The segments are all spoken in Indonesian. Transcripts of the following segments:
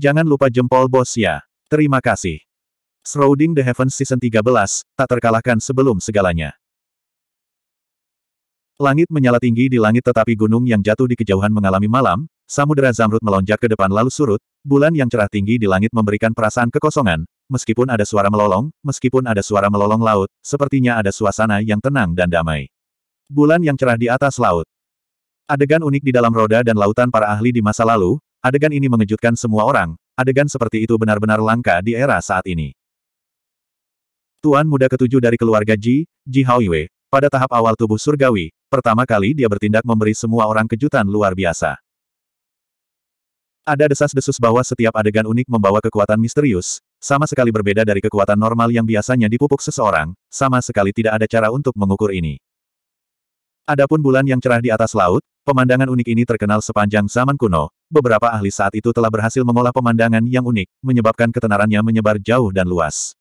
Jangan lupa jempol bos ya. Terima kasih. Shrouding the Heavens Season 13, tak terkalahkan sebelum segalanya. Langit menyala tinggi di langit tetapi gunung yang jatuh di kejauhan mengalami malam, samudera zamrud melonjak ke depan lalu surut, bulan yang cerah tinggi di langit memberikan perasaan kekosongan, meskipun ada suara melolong, meskipun ada suara melolong laut, sepertinya ada suasana yang tenang dan damai. Bulan yang cerah di atas laut. Adegan unik di dalam roda dan lautan para ahli di masa lalu, Adegan ini mengejutkan semua orang, adegan seperti itu benar-benar langka di era saat ini. Tuan muda ketujuh dari keluarga Ji, Ji Haoyue, pada tahap awal tubuh surgawi, pertama kali dia bertindak memberi semua orang kejutan luar biasa. Ada desas-desus bahwa setiap adegan unik membawa kekuatan misterius, sama sekali berbeda dari kekuatan normal yang biasanya dipupuk seseorang, sama sekali tidak ada cara untuk mengukur ini. Adapun bulan yang cerah di atas laut, pemandangan unik ini terkenal sepanjang zaman kuno. Beberapa ahli saat itu telah berhasil mengolah pemandangan yang unik, menyebabkan ketenarannya menyebar jauh dan luas.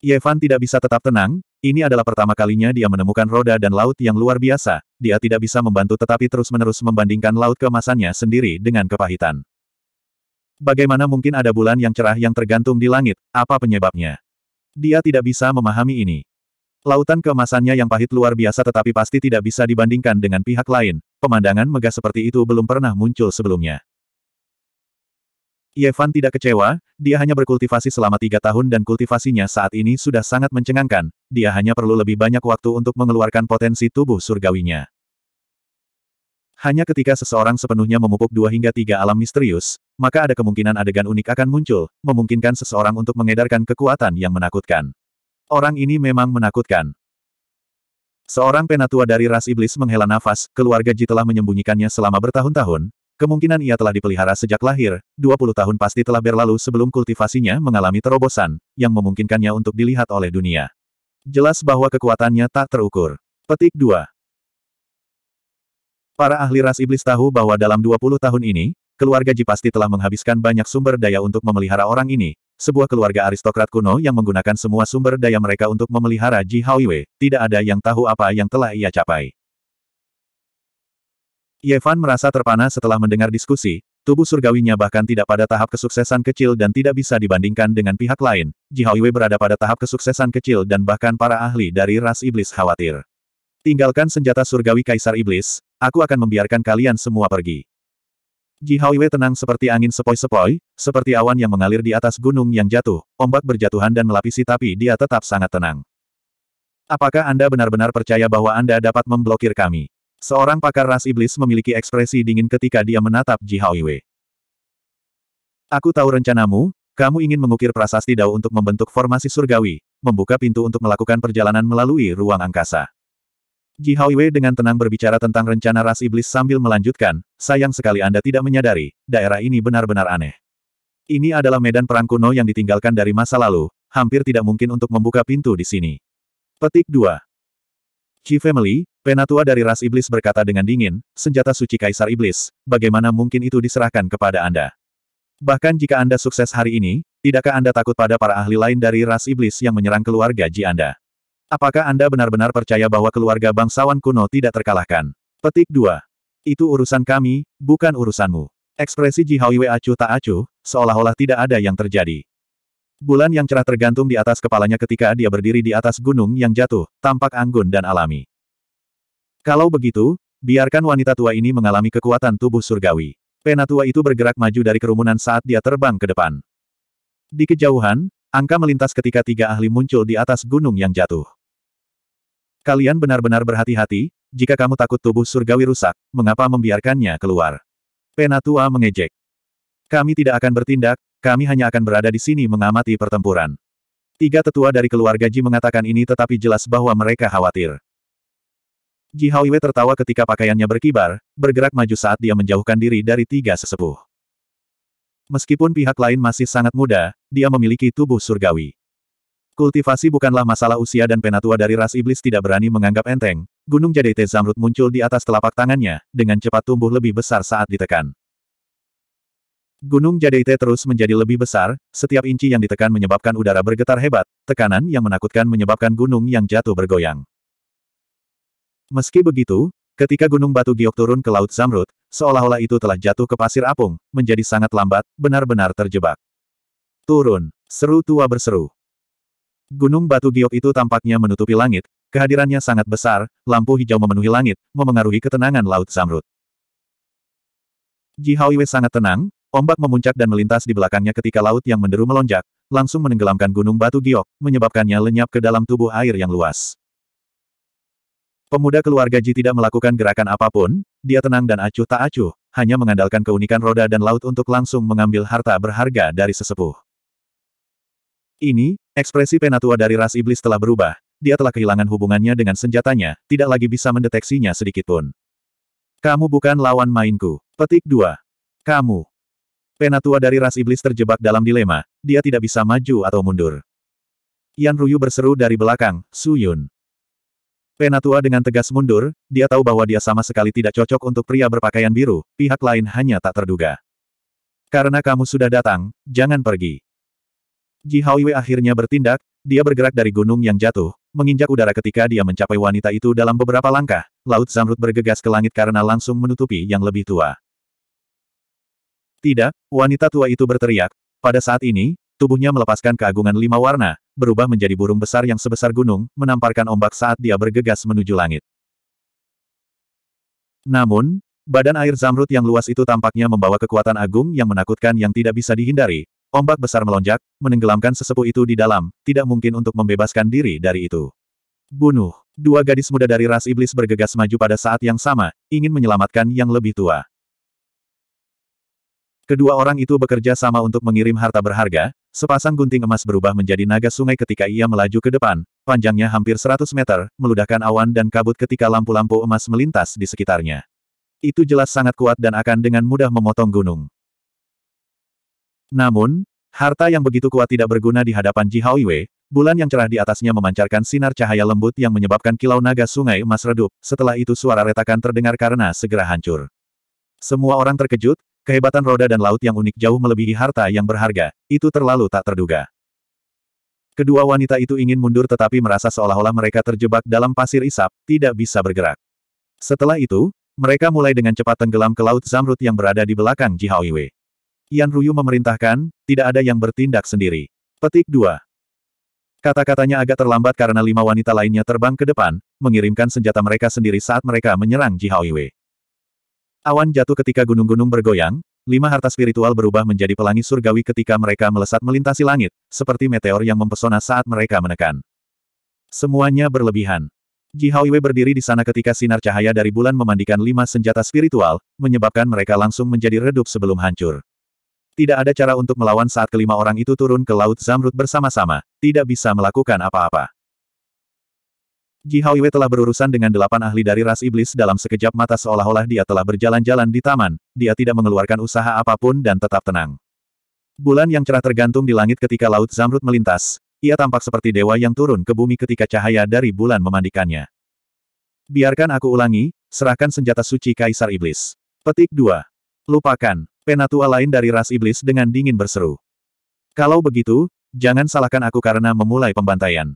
Yevan tidak bisa tetap tenang, ini adalah pertama kalinya dia menemukan roda dan laut yang luar biasa, dia tidak bisa membantu tetapi terus-menerus membandingkan laut keemasannya sendiri dengan kepahitan. Bagaimana mungkin ada bulan yang cerah yang tergantung di langit, apa penyebabnya? Dia tidak bisa memahami ini. Lautan keemasannya yang pahit luar biasa tetapi pasti tidak bisa dibandingkan dengan pihak lain, pemandangan megah seperti itu belum pernah muncul sebelumnya. Yevan tidak kecewa, dia hanya berkultivasi selama tiga tahun dan kultivasinya saat ini sudah sangat mencengangkan, dia hanya perlu lebih banyak waktu untuk mengeluarkan potensi tubuh surgawinya. Hanya ketika seseorang sepenuhnya memupuk dua hingga tiga alam misterius, maka ada kemungkinan adegan unik akan muncul, memungkinkan seseorang untuk mengedarkan kekuatan yang menakutkan. Orang ini memang menakutkan. Seorang penatua dari ras iblis menghela nafas, keluarga Ji telah menyembunyikannya selama bertahun-tahun, kemungkinan ia telah dipelihara sejak lahir, 20 tahun pasti telah berlalu sebelum kultivasinya mengalami terobosan, yang memungkinkannya untuk dilihat oleh dunia. Jelas bahwa kekuatannya tak terukur. Petik 2. Para ahli ras iblis tahu bahwa dalam 20 tahun ini, keluarga Ji pasti telah menghabiskan banyak sumber daya untuk memelihara orang ini, sebuah keluarga aristokrat kuno yang menggunakan semua sumber daya mereka untuk memelihara Ji Wei tidak ada yang tahu apa yang telah ia capai. Yevan merasa terpana setelah mendengar diskusi, tubuh surgawinya bahkan tidak pada tahap kesuksesan kecil dan tidak bisa dibandingkan dengan pihak lain, Ji Wei berada pada tahap kesuksesan kecil dan bahkan para ahli dari ras iblis khawatir. Tinggalkan senjata surgawi Kaisar Iblis, aku akan membiarkan kalian semua pergi. Ji Wei tenang seperti angin sepoi-sepoi, seperti awan yang mengalir di atas gunung yang jatuh, ombak berjatuhan dan melapisi tapi dia tetap sangat tenang. Apakah Anda benar-benar percaya bahwa Anda dapat memblokir kami? Seorang pakar ras iblis memiliki ekspresi dingin ketika dia menatap Ji Wei. Aku tahu rencanamu, kamu ingin mengukir prasasti Dao untuk membentuk formasi surgawi, membuka pintu untuk melakukan perjalanan melalui ruang angkasa. Ji Wei dengan tenang berbicara tentang rencana ras iblis sambil melanjutkan, sayang sekali Anda tidak menyadari, daerah ini benar-benar aneh. Ini adalah medan perang kuno yang ditinggalkan dari masa lalu, hampir tidak mungkin untuk membuka pintu di sini. Petik 2. Chi Family, penatua dari ras iblis berkata dengan dingin, senjata suci kaisar iblis, bagaimana mungkin itu diserahkan kepada Anda? Bahkan jika Anda sukses hari ini, tidakkah Anda takut pada para ahli lain dari ras iblis yang menyerang keluarga Ji Anda? Apakah Anda benar-benar percaya bahwa keluarga bangsawan kuno tidak terkalahkan? Petik 2. Itu urusan kami, bukan urusanmu. Ekspresi Ji Haoyue acuh tak acuh, seolah-olah tidak ada yang terjadi. Bulan yang cerah tergantung di atas kepalanya ketika dia berdiri di atas gunung yang jatuh, tampak anggun dan alami. Kalau begitu, biarkan wanita tua ini mengalami kekuatan tubuh surgawi. Penatua itu bergerak maju dari kerumunan saat dia terbang ke depan. Di kejauhan, angka melintas ketika tiga ahli muncul di atas gunung yang jatuh. Kalian benar-benar berhati-hati, jika kamu takut tubuh surgawi rusak, mengapa membiarkannya keluar? Penatua mengejek. Kami tidak akan bertindak, kami hanya akan berada di sini mengamati pertempuran. Tiga tetua dari keluarga Ji mengatakan ini tetapi jelas bahwa mereka khawatir. Ji Hauwei tertawa ketika pakaiannya berkibar, bergerak maju saat dia menjauhkan diri dari tiga sesepuh. Meskipun pihak lain masih sangat muda, dia memiliki tubuh surgawi. Kultivasi bukanlah masalah usia dan penatua dari ras iblis tidak berani menganggap enteng. Gunung Jadeite Zamrud muncul di atas telapak tangannya, dengan cepat tumbuh lebih besar saat ditekan. Gunung Jadeite terus menjadi lebih besar, setiap inci yang ditekan menyebabkan udara bergetar hebat, tekanan yang menakutkan menyebabkan gunung yang jatuh bergoyang. Meski begitu, ketika gunung batu giok turun ke Laut Zamrud, seolah-olah itu telah jatuh ke pasir apung, menjadi sangat lambat, benar-benar terjebak. Turun, seru tua berseru. Gunung batu giok itu tampaknya menutupi langit, kehadirannya sangat besar, lampu hijau memenuhi langit, memengaruhi ketenangan Laut Zamrud. Ji Haoiwei sangat tenang, ombak memuncak dan melintas di belakangnya ketika laut yang menderu melonjak, langsung menenggelamkan gunung batu giok, menyebabkannya lenyap ke dalam tubuh air yang luas. Pemuda keluarga Ji tidak melakukan gerakan apapun, dia tenang dan acuh tak acuh, hanya mengandalkan keunikan roda dan laut untuk langsung mengambil harta berharga dari sesepuh. Ini, ekspresi penatua dari ras iblis telah berubah, dia telah kehilangan hubungannya dengan senjatanya, tidak lagi bisa mendeteksinya sedikitpun. Kamu bukan lawan mainku. Petik 2. Kamu. Penatua dari ras iblis terjebak dalam dilema, dia tidak bisa maju atau mundur. Yan Ruyu berseru dari belakang, Su Yun. Penatua dengan tegas mundur, dia tahu bahwa dia sama sekali tidak cocok untuk pria berpakaian biru, pihak lain hanya tak terduga. Karena kamu sudah datang, jangan pergi. Ji Haoyue akhirnya bertindak, dia bergerak dari gunung yang jatuh, menginjak udara ketika dia mencapai wanita itu dalam beberapa langkah, Laut Zamrud bergegas ke langit karena langsung menutupi yang lebih tua. Tidak, wanita tua itu berteriak. Pada saat ini, tubuhnya melepaskan keagungan lima warna, berubah menjadi burung besar yang sebesar gunung, menamparkan ombak saat dia bergegas menuju langit. Namun, badan air zamrud yang luas itu tampaknya membawa kekuatan agung yang menakutkan yang tidak bisa dihindari, Ombak besar melonjak, menenggelamkan sesepuh itu di dalam, tidak mungkin untuk membebaskan diri dari itu. Bunuh. Dua gadis muda dari ras iblis bergegas maju pada saat yang sama, ingin menyelamatkan yang lebih tua. Kedua orang itu bekerja sama untuk mengirim harta berharga, sepasang gunting emas berubah menjadi naga sungai ketika ia melaju ke depan, panjangnya hampir 100 meter, meludahkan awan dan kabut ketika lampu-lampu emas melintas di sekitarnya. Itu jelas sangat kuat dan akan dengan mudah memotong gunung. Namun, harta yang begitu kuat tidak berguna di hadapan Ji Wei. bulan yang cerah di atasnya memancarkan sinar cahaya lembut yang menyebabkan kilau naga sungai emas redup, setelah itu suara retakan terdengar karena segera hancur. Semua orang terkejut, kehebatan roda dan laut yang unik jauh melebihi harta yang berharga, itu terlalu tak terduga. Kedua wanita itu ingin mundur tetapi merasa seolah-olah mereka terjebak dalam pasir isap, tidak bisa bergerak. Setelah itu, mereka mulai dengan cepat tenggelam ke Laut Zamrud yang berada di belakang Ji Wei. Yan Ruyu memerintahkan, tidak ada yang bertindak sendiri. Petik 2. Kata-katanya agak terlambat karena lima wanita lainnya terbang ke depan, mengirimkan senjata mereka sendiri saat mereka menyerang Jihaoiwei. Awan jatuh ketika gunung-gunung bergoyang, lima harta spiritual berubah menjadi pelangi surgawi ketika mereka melesat melintasi langit, seperti meteor yang mempesona saat mereka menekan. Semuanya berlebihan. Jihaoiwei berdiri di sana ketika sinar cahaya dari bulan memandikan lima senjata spiritual, menyebabkan mereka langsung menjadi redup sebelum hancur. Tidak ada cara untuk melawan saat kelima orang itu turun ke Laut Zamrud bersama-sama, tidak bisa melakukan apa-apa. Ji telah berurusan dengan delapan ahli dari ras iblis dalam sekejap mata seolah-olah dia telah berjalan-jalan di taman, dia tidak mengeluarkan usaha apapun dan tetap tenang. Bulan yang cerah tergantung di langit ketika Laut Zamrud melintas, ia tampak seperti dewa yang turun ke bumi ketika cahaya dari bulan memandikannya. Biarkan aku ulangi, serahkan senjata suci Kaisar Iblis. Petik 2. Lupakan, penatua lain dari ras iblis dengan dingin berseru. Kalau begitu, jangan salahkan aku karena memulai pembantaian.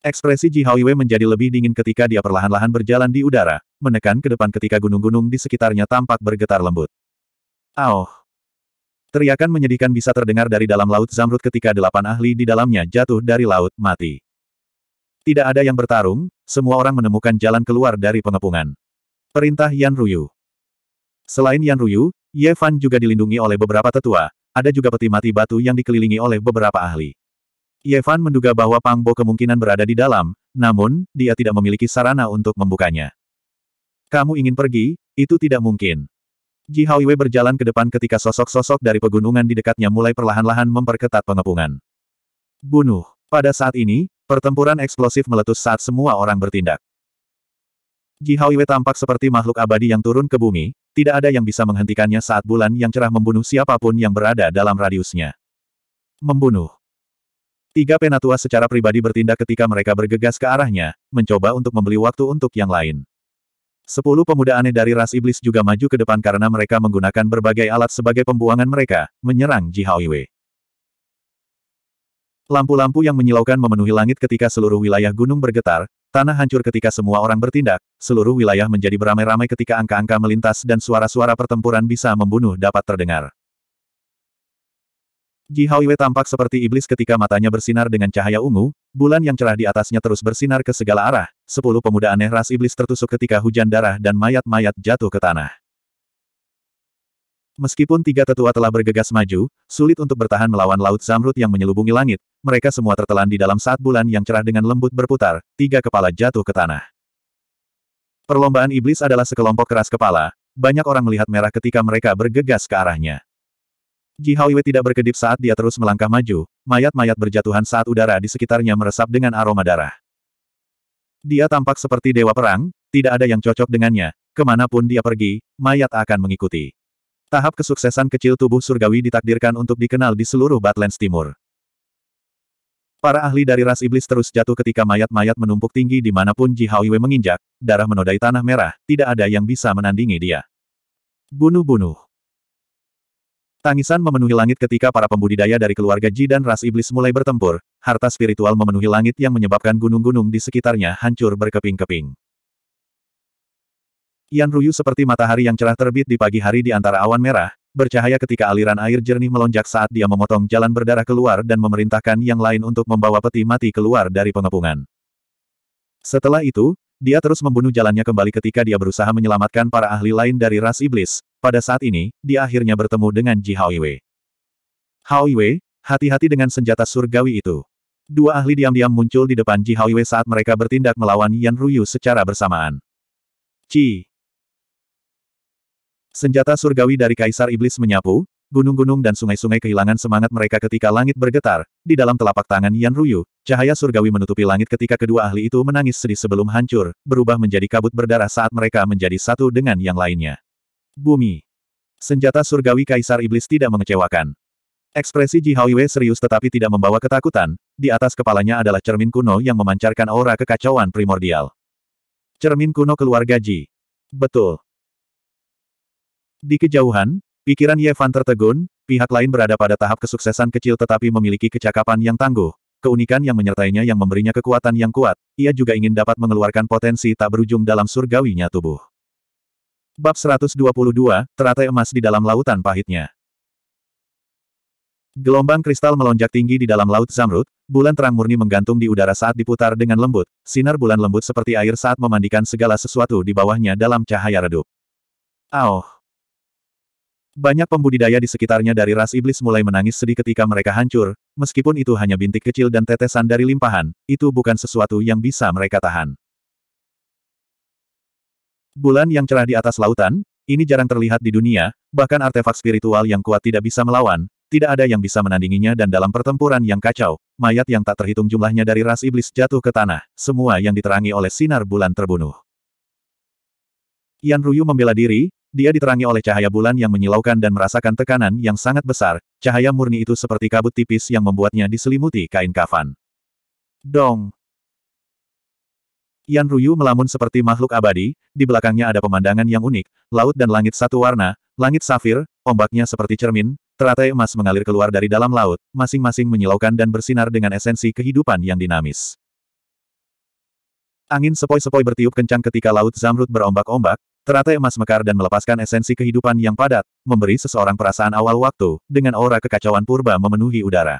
Ekspresi Ji Haoyue menjadi lebih dingin ketika dia perlahan-lahan berjalan di udara, menekan ke depan ketika gunung-gunung di sekitarnya tampak bergetar lembut. Aoh! Teriakan menyedihkan bisa terdengar dari dalam Laut Zamrud ketika delapan ahli di dalamnya jatuh dari laut, mati. Tidak ada yang bertarung, semua orang menemukan jalan keluar dari pengepungan. Perintah Yan Ruyu. Selain Yan Ruyu, Ye Fan juga dilindungi oleh beberapa tetua, ada juga peti mati batu yang dikelilingi oleh beberapa ahli. Ye Fan menduga bahwa Pang Bo kemungkinan berada di dalam, namun, dia tidak memiliki sarana untuk membukanya. Kamu ingin pergi? Itu tidak mungkin. Ji Haoiwei berjalan ke depan ketika sosok-sosok dari pegunungan di dekatnya mulai perlahan-lahan memperketat pengepungan. Bunuh. Pada saat ini, pertempuran eksplosif meletus saat semua orang bertindak. Ji Haoiwei tampak seperti makhluk abadi yang turun ke bumi, tidak ada yang bisa menghentikannya saat bulan yang cerah membunuh siapapun yang berada dalam radiusnya. Membunuh. Tiga penatua secara pribadi bertindak ketika mereka bergegas ke arahnya, mencoba untuk membeli waktu untuk yang lain. Sepuluh pemuda aneh dari ras iblis juga maju ke depan karena mereka menggunakan berbagai alat sebagai pembuangan mereka, menyerang Jihaoiwei. Lampu-lampu yang menyilaukan memenuhi langit ketika seluruh wilayah gunung bergetar, Tanah hancur ketika semua orang bertindak, seluruh wilayah menjadi beramai-ramai ketika angka-angka melintas dan suara-suara pertempuran bisa membunuh dapat terdengar. Ji Haoyue tampak seperti iblis ketika matanya bersinar dengan cahaya ungu, bulan yang cerah di atasnya terus bersinar ke segala arah, sepuluh pemuda aneh ras iblis tertusuk ketika hujan darah dan mayat-mayat jatuh ke tanah. Meskipun tiga tetua telah bergegas maju, sulit untuk bertahan melawan Laut Zamrud yang menyelubungi langit, mereka semua tertelan di dalam saat bulan yang cerah dengan lembut berputar, tiga kepala jatuh ke tanah. Perlombaan iblis adalah sekelompok keras kepala, banyak orang melihat merah ketika mereka bergegas ke arahnya. Ji Haoyue tidak berkedip saat dia terus melangkah maju, mayat-mayat berjatuhan saat udara di sekitarnya meresap dengan aroma darah. Dia tampak seperti dewa perang, tidak ada yang cocok dengannya, kemanapun dia pergi, mayat akan mengikuti. Tahap kesuksesan kecil tubuh surgawi ditakdirkan untuk dikenal di seluruh Batlands Timur. Para ahli dari ras iblis terus jatuh ketika mayat-mayat menumpuk tinggi di pun Ji Wei menginjak, darah menodai tanah merah, tidak ada yang bisa menandingi dia. Bunuh-bunuh. Tangisan memenuhi langit ketika para pembudidaya dari keluarga Ji dan ras iblis mulai bertempur, harta spiritual memenuhi langit yang menyebabkan gunung-gunung di sekitarnya hancur berkeping-keping. Yan Ruyu seperti matahari yang cerah terbit di pagi hari di antara awan merah, bercahaya ketika aliran air jernih melonjak saat dia memotong jalan berdarah keluar dan memerintahkan yang lain untuk membawa peti mati keluar dari pengepungan. Setelah itu, dia terus membunuh jalannya kembali ketika dia berusaha menyelamatkan para ahli lain dari ras iblis. Pada saat ini, dia akhirnya bertemu dengan Ji Hao Haoiwei, hati-hati dengan senjata surgawi itu. Dua ahli diam-diam muncul di depan Ji Haoiwei saat mereka bertindak melawan Yan Ruyu secara bersamaan. Ji, Senjata surgawi dari Kaisar Iblis menyapu, gunung-gunung dan sungai-sungai kehilangan semangat mereka ketika langit bergetar, di dalam telapak tangan Yan Ruyu, cahaya surgawi menutupi langit ketika kedua ahli itu menangis sedih sebelum hancur, berubah menjadi kabut berdarah saat mereka menjadi satu dengan yang lainnya. Bumi. Senjata surgawi Kaisar Iblis tidak mengecewakan. Ekspresi Ji Haoyue serius tetapi tidak membawa ketakutan, di atas kepalanya adalah cermin kuno yang memancarkan aura kekacauan primordial. Cermin kuno keluarga Ji. Betul. Di kejauhan, pikiran Yevan tertegun, pihak lain berada pada tahap kesuksesan kecil tetapi memiliki kecakapan yang tangguh, keunikan yang menyertainya yang memberinya kekuatan yang kuat, ia juga ingin dapat mengeluarkan potensi tak berujung dalam surgawinya tubuh. Bab 122, Teratai Emas di Dalam Lautan Pahitnya Gelombang kristal melonjak tinggi di dalam laut zamrud, bulan terang murni menggantung di udara saat diputar dengan lembut, sinar bulan lembut seperti air saat memandikan segala sesuatu di bawahnya dalam cahaya redup. Aoh! Banyak pembudidaya di sekitarnya dari ras iblis mulai menangis sedih ketika mereka hancur, meskipun itu hanya bintik kecil dan tetesan dari limpahan, itu bukan sesuatu yang bisa mereka tahan. Bulan yang cerah di atas lautan, ini jarang terlihat di dunia, bahkan artefak spiritual yang kuat tidak bisa melawan, tidak ada yang bisa menandinginya dan dalam pertempuran yang kacau, mayat yang tak terhitung jumlahnya dari ras iblis jatuh ke tanah, semua yang diterangi oleh sinar bulan terbunuh. Yan Ruyu membela diri, dia diterangi oleh cahaya bulan yang menyilaukan dan merasakan tekanan yang sangat besar, cahaya murni itu seperti kabut tipis yang membuatnya diselimuti kain kafan. Dong! Yan Ruyu melamun seperti makhluk abadi, di belakangnya ada pemandangan yang unik, laut dan langit satu warna, langit safir, ombaknya seperti cermin, teratai emas mengalir keluar dari dalam laut, masing-masing menyilaukan dan bersinar dengan esensi kehidupan yang dinamis. Angin sepoi-sepoi bertiup kencang ketika laut zamrud berombak-ombak, Teratai emas mekar dan melepaskan esensi kehidupan yang padat, memberi seseorang perasaan awal waktu, dengan aura kekacauan purba memenuhi udara.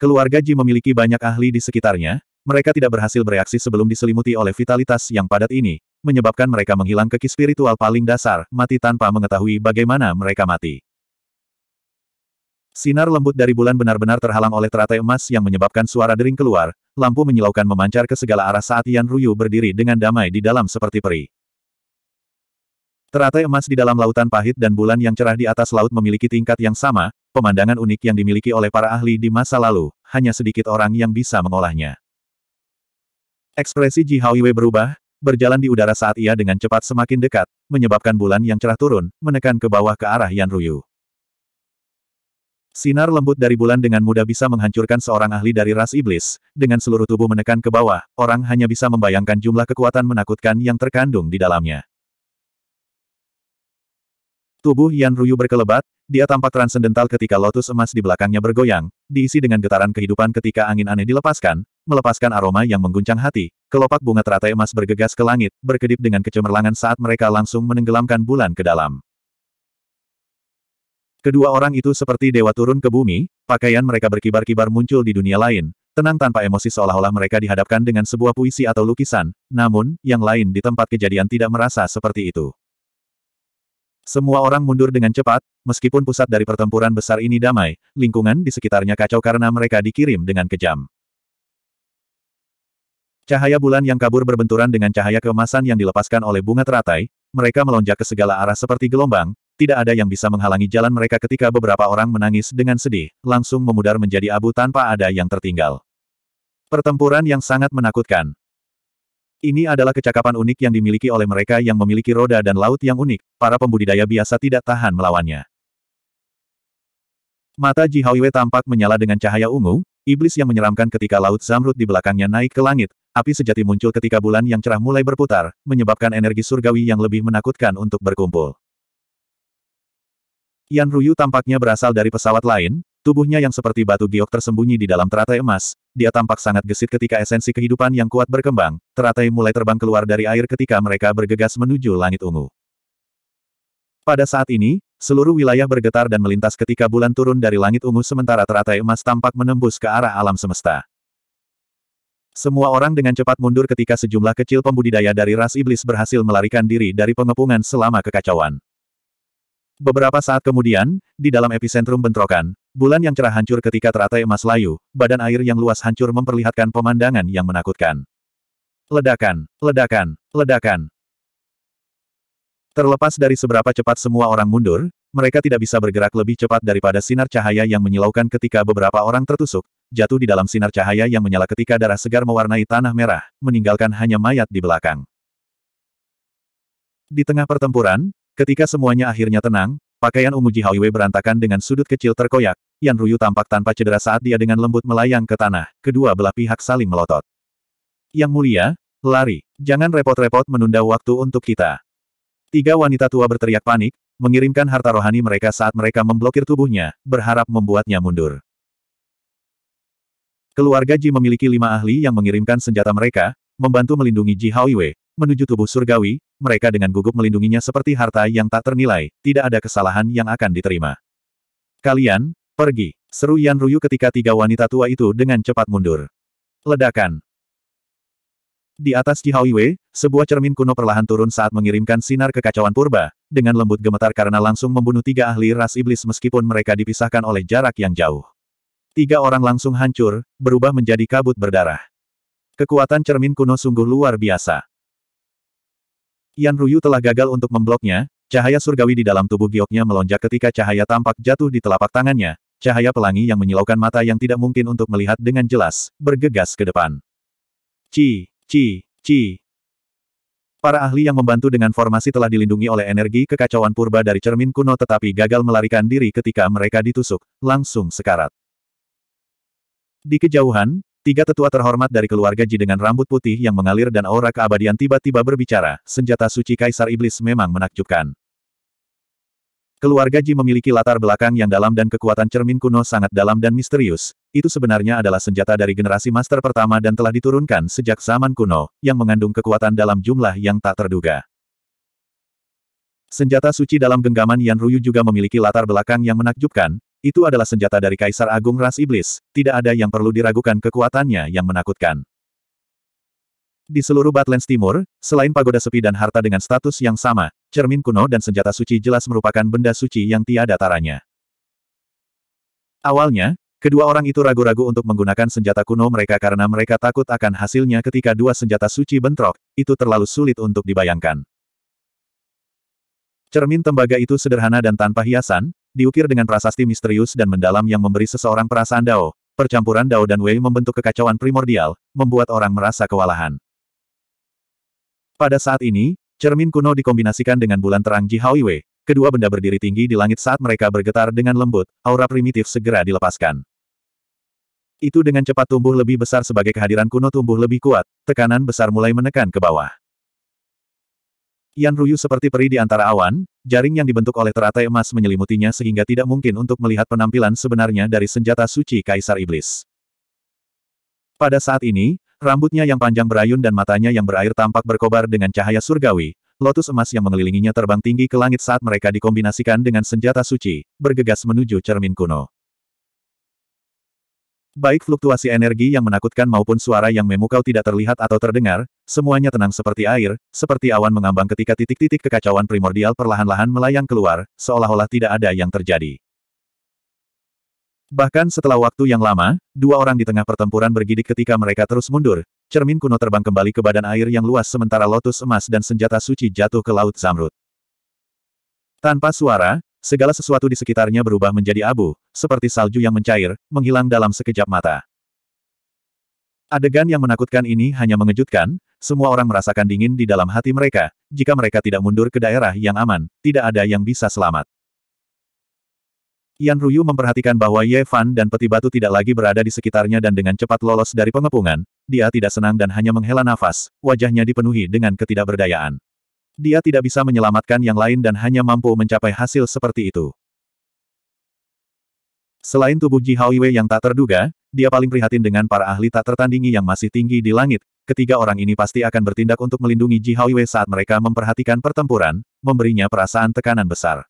Keluarga Ji memiliki banyak ahli di sekitarnya, mereka tidak berhasil bereaksi sebelum diselimuti oleh vitalitas yang padat ini, menyebabkan mereka menghilang keki spiritual paling dasar, mati tanpa mengetahui bagaimana mereka mati. Sinar lembut dari bulan benar-benar terhalang oleh teratai emas yang menyebabkan suara dering keluar, lampu menyilaukan memancar ke segala arah saat Yan Ruyu berdiri dengan damai di dalam seperti peri. Teratai emas di dalam lautan pahit dan bulan yang cerah di atas laut memiliki tingkat yang sama, pemandangan unik yang dimiliki oleh para ahli di masa lalu, hanya sedikit orang yang bisa mengolahnya. Ekspresi Ji Haoyue berubah, berjalan di udara saat ia dengan cepat semakin dekat, menyebabkan bulan yang cerah turun, menekan ke bawah ke arah Yan Ruyu. Sinar lembut dari bulan dengan mudah bisa menghancurkan seorang ahli dari ras iblis, dengan seluruh tubuh menekan ke bawah, orang hanya bisa membayangkan jumlah kekuatan menakutkan yang terkandung di dalamnya. Tubuh Yan Ruyu berkelebat, dia tampak transendental ketika lotus emas di belakangnya bergoyang, diisi dengan getaran kehidupan ketika angin aneh dilepaskan, melepaskan aroma yang mengguncang hati, kelopak bunga teratai emas bergegas ke langit, berkedip dengan kecemerlangan saat mereka langsung menenggelamkan bulan ke dalam. Kedua orang itu seperti dewa turun ke bumi, pakaian mereka berkibar-kibar muncul di dunia lain, tenang tanpa emosi seolah-olah mereka dihadapkan dengan sebuah puisi atau lukisan, namun, yang lain di tempat kejadian tidak merasa seperti itu. Semua orang mundur dengan cepat, meskipun pusat dari pertempuran besar ini damai, lingkungan di sekitarnya kacau karena mereka dikirim dengan kejam. Cahaya bulan yang kabur berbenturan dengan cahaya kemasan yang dilepaskan oleh bunga teratai, mereka melonjak ke segala arah seperti gelombang, tidak ada yang bisa menghalangi jalan mereka ketika beberapa orang menangis dengan sedih, langsung memudar menjadi abu tanpa ada yang tertinggal. Pertempuran yang sangat menakutkan. Ini adalah kecakapan unik yang dimiliki oleh mereka yang memiliki roda dan laut yang unik, para pembudidaya biasa tidak tahan melawannya. Mata Ji Haoyue tampak menyala dengan cahaya ungu, iblis yang menyeramkan ketika laut zamrud di belakangnya naik ke langit, api sejati muncul ketika bulan yang cerah mulai berputar, menyebabkan energi surgawi yang lebih menakutkan untuk berkumpul. Yan Ruyu tampaknya berasal dari pesawat lain, tubuhnya yang seperti batu giok tersembunyi di dalam teratai emas, dia tampak sangat gesit ketika esensi kehidupan yang kuat berkembang, teratai mulai terbang keluar dari air ketika mereka bergegas menuju langit ungu. Pada saat ini, seluruh wilayah bergetar dan melintas ketika bulan turun dari langit ungu sementara teratai emas tampak menembus ke arah alam semesta. Semua orang dengan cepat mundur ketika sejumlah kecil pembudidaya dari ras iblis berhasil melarikan diri dari pengepungan selama kekacauan. Beberapa saat kemudian, di dalam epicentrum bentrokan, bulan yang cerah hancur ketika teratai emas layu, badan air yang luas hancur memperlihatkan pemandangan yang menakutkan. Ledakan, ledakan, ledakan. Terlepas dari seberapa cepat semua orang mundur, mereka tidak bisa bergerak lebih cepat daripada sinar cahaya yang menyilaukan ketika beberapa orang tertusuk, jatuh di dalam sinar cahaya yang menyala ketika darah segar mewarnai tanah merah, meninggalkan hanya mayat di belakang. Di tengah pertempuran, Ketika semuanya akhirnya tenang, pakaian ungu Ji berantakan dengan sudut kecil terkoyak, Yan Ruyu tampak tanpa cedera saat dia dengan lembut melayang ke tanah, kedua belah pihak saling melotot. Yang mulia, lari, jangan repot-repot menunda waktu untuk kita. Tiga wanita tua berteriak panik, mengirimkan harta rohani mereka saat mereka memblokir tubuhnya, berharap membuatnya mundur. Keluarga Ji memiliki lima ahli yang mengirimkan senjata mereka, membantu melindungi Ji Haoyue, menuju tubuh surgawi, mereka dengan gugup melindunginya seperti harta yang tak ternilai, tidak ada kesalahan yang akan diterima. Kalian, pergi, seru Yan Ruyu ketika tiga wanita tua itu dengan cepat mundur. Ledakan. Di atas Jihauiwe, sebuah cermin kuno perlahan turun saat mengirimkan sinar kekacauan purba, dengan lembut gemetar karena langsung membunuh tiga ahli ras iblis meskipun mereka dipisahkan oleh jarak yang jauh. Tiga orang langsung hancur, berubah menjadi kabut berdarah. Kekuatan cermin kuno sungguh luar biasa. Yan Ruyu telah gagal untuk membloknya, cahaya surgawi di dalam tubuh gioknya melonjak ketika cahaya tampak jatuh di telapak tangannya, cahaya pelangi yang menyilaukan mata yang tidak mungkin untuk melihat dengan jelas, bergegas ke depan. Ci, ci, ci. Para ahli yang membantu dengan formasi telah dilindungi oleh energi kekacauan purba dari cermin kuno tetapi gagal melarikan diri ketika mereka ditusuk, langsung sekarat. Di kejauhan, Tiga tetua terhormat dari keluarga Ji dengan rambut putih yang mengalir dan aura keabadian tiba-tiba berbicara, senjata suci Kaisar Iblis memang menakjubkan. Keluarga Ji memiliki latar belakang yang dalam dan kekuatan cermin kuno sangat dalam dan misterius. Itu sebenarnya adalah senjata dari generasi master pertama dan telah diturunkan sejak zaman kuno, yang mengandung kekuatan dalam jumlah yang tak terduga. Senjata suci dalam genggaman Yan Ruyu juga memiliki latar belakang yang menakjubkan, itu adalah senjata dari Kaisar Agung Ras Iblis, tidak ada yang perlu diragukan kekuatannya yang menakutkan. Di seluruh Batlands Timur, selain pagoda sepi dan harta dengan status yang sama, cermin kuno dan senjata suci jelas merupakan benda suci yang tiada taranya. Awalnya, kedua orang itu ragu-ragu untuk menggunakan senjata kuno mereka karena mereka takut akan hasilnya ketika dua senjata suci bentrok, itu terlalu sulit untuk dibayangkan. Cermin tembaga itu sederhana dan tanpa hiasan, diukir dengan prasasti misterius dan mendalam yang memberi seseorang perasaan Dao. Percampuran Dao dan Wei membentuk kekacauan primordial, membuat orang merasa kewalahan. Pada saat ini, cermin kuno dikombinasikan dengan bulan terang Ji Wei. kedua benda berdiri tinggi di langit saat mereka bergetar dengan lembut, aura primitif segera dilepaskan. Itu dengan cepat tumbuh lebih besar sebagai kehadiran kuno tumbuh lebih kuat, tekanan besar mulai menekan ke bawah. Yan Ruyu seperti peri di antara awan, jaring yang dibentuk oleh teratai emas menyelimutinya sehingga tidak mungkin untuk melihat penampilan sebenarnya dari senjata suci Kaisar Iblis. Pada saat ini, rambutnya yang panjang berayun dan matanya yang berair tampak berkobar dengan cahaya surgawi, lotus emas yang mengelilinginya terbang tinggi ke langit saat mereka dikombinasikan dengan senjata suci, bergegas menuju cermin kuno. Baik fluktuasi energi yang menakutkan maupun suara yang memukau tidak terlihat atau terdengar, semuanya tenang seperti air, seperti awan mengambang ketika titik-titik kekacauan primordial perlahan-lahan melayang keluar, seolah-olah tidak ada yang terjadi. Bahkan setelah waktu yang lama, dua orang di tengah pertempuran bergidik ketika mereka terus mundur, cermin kuno terbang kembali ke badan air yang luas sementara lotus emas dan senjata suci jatuh ke Laut Zamrud. Tanpa suara, Segala sesuatu di sekitarnya berubah menjadi abu, seperti salju yang mencair, menghilang dalam sekejap mata. Adegan yang menakutkan ini hanya mengejutkan, semua orang merasakan dingin di dalam hati mereka, jika mereka tidak mundur ke daerah yang aman, tidak ada yang bisa selamat. Yan Ruyu memperhatikan bahwa Ye Fan dan peti batu tidak lagi berada di sekitarnya dan dengan cepat lolos dari pengepungan, dia tidak senang dan hanya menghela nafas, wajahnya dipenuhi dengan ketidakberdayaan. Dia tidak bisa menyelamatkan yang lain dan hanya mampu mencapai hasil seperti itu. Selain tubuh Ji Wei yang tak terduga, dia paling prihatin dengan para ahli tak tertandingi yang masih tinggi di langit. Ketiga orang ini pasti akan bertindak untuk melindungi Ji Wei saat mereka memperhatikan pertempuran, memberinya perasaan tekanan besar.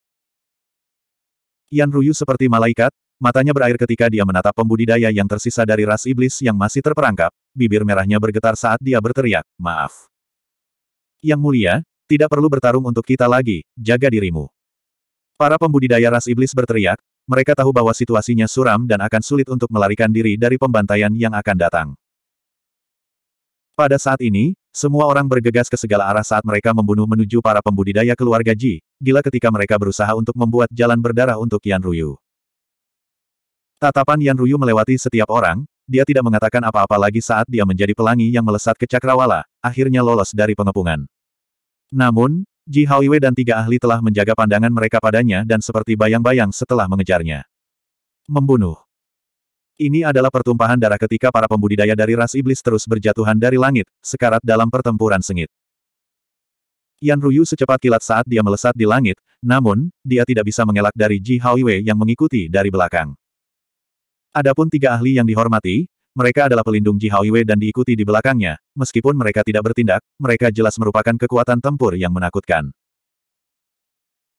Yan Ruyu seperti malaikat, matanya berair ketika dia menatap pembudidaya yang tersisa dari ras iblis yang masih terperangkap, bibir merahnya bergetar saat dia berteriak, maaf. Yang mulia, tidak perlu bertarung untuk kita lagi, jaga dirimu. Para pembudidaya ras iblis berteriak, mereka tahu bahwa situasinya suram dan akan sulit untuk melarikan diri dari pembantaian yang akan datang. Pada saat ini, semua orang bergegas ke segala arah saat mereka membunuh menuju para pembudidaya keluarga Ji, gila ketika mereka berusaha untuk membuat jalan berdarah untuk Yan Ruyu. Tatapan Yan Ruyu melewati setiap orang, dia tidak mengatakan apa-apa lagi saat dia menjadi pelangi yang melesat ke cakrawala, akhirnya lolos dari pengepungan. Namun, Ji Haoiwei dan tiga ahli telah menjaga pandangan mereka padanya dan seperti bayang-bayang setelah mengejarnya. Membunuh. Ini adalah pertumpahan darah ketika para pembudidaya dari ras iblis terus berjatuhan dari langit, sekarat dalam pertempuran sengit. Yan Ruyu secepat kilat saat dia melesat di langit, namun, dia tidak bisa mengelak dari Ji Haoiwei yang mengikuti dari belakang. Adapun tiga ahli yang dihormati, mereka adalah pelindung Ji dan diikuti di belakangnya, meskipun mereka tidak bertindak, mereka jelas merupakan kekuatan tempur yang menakutkan.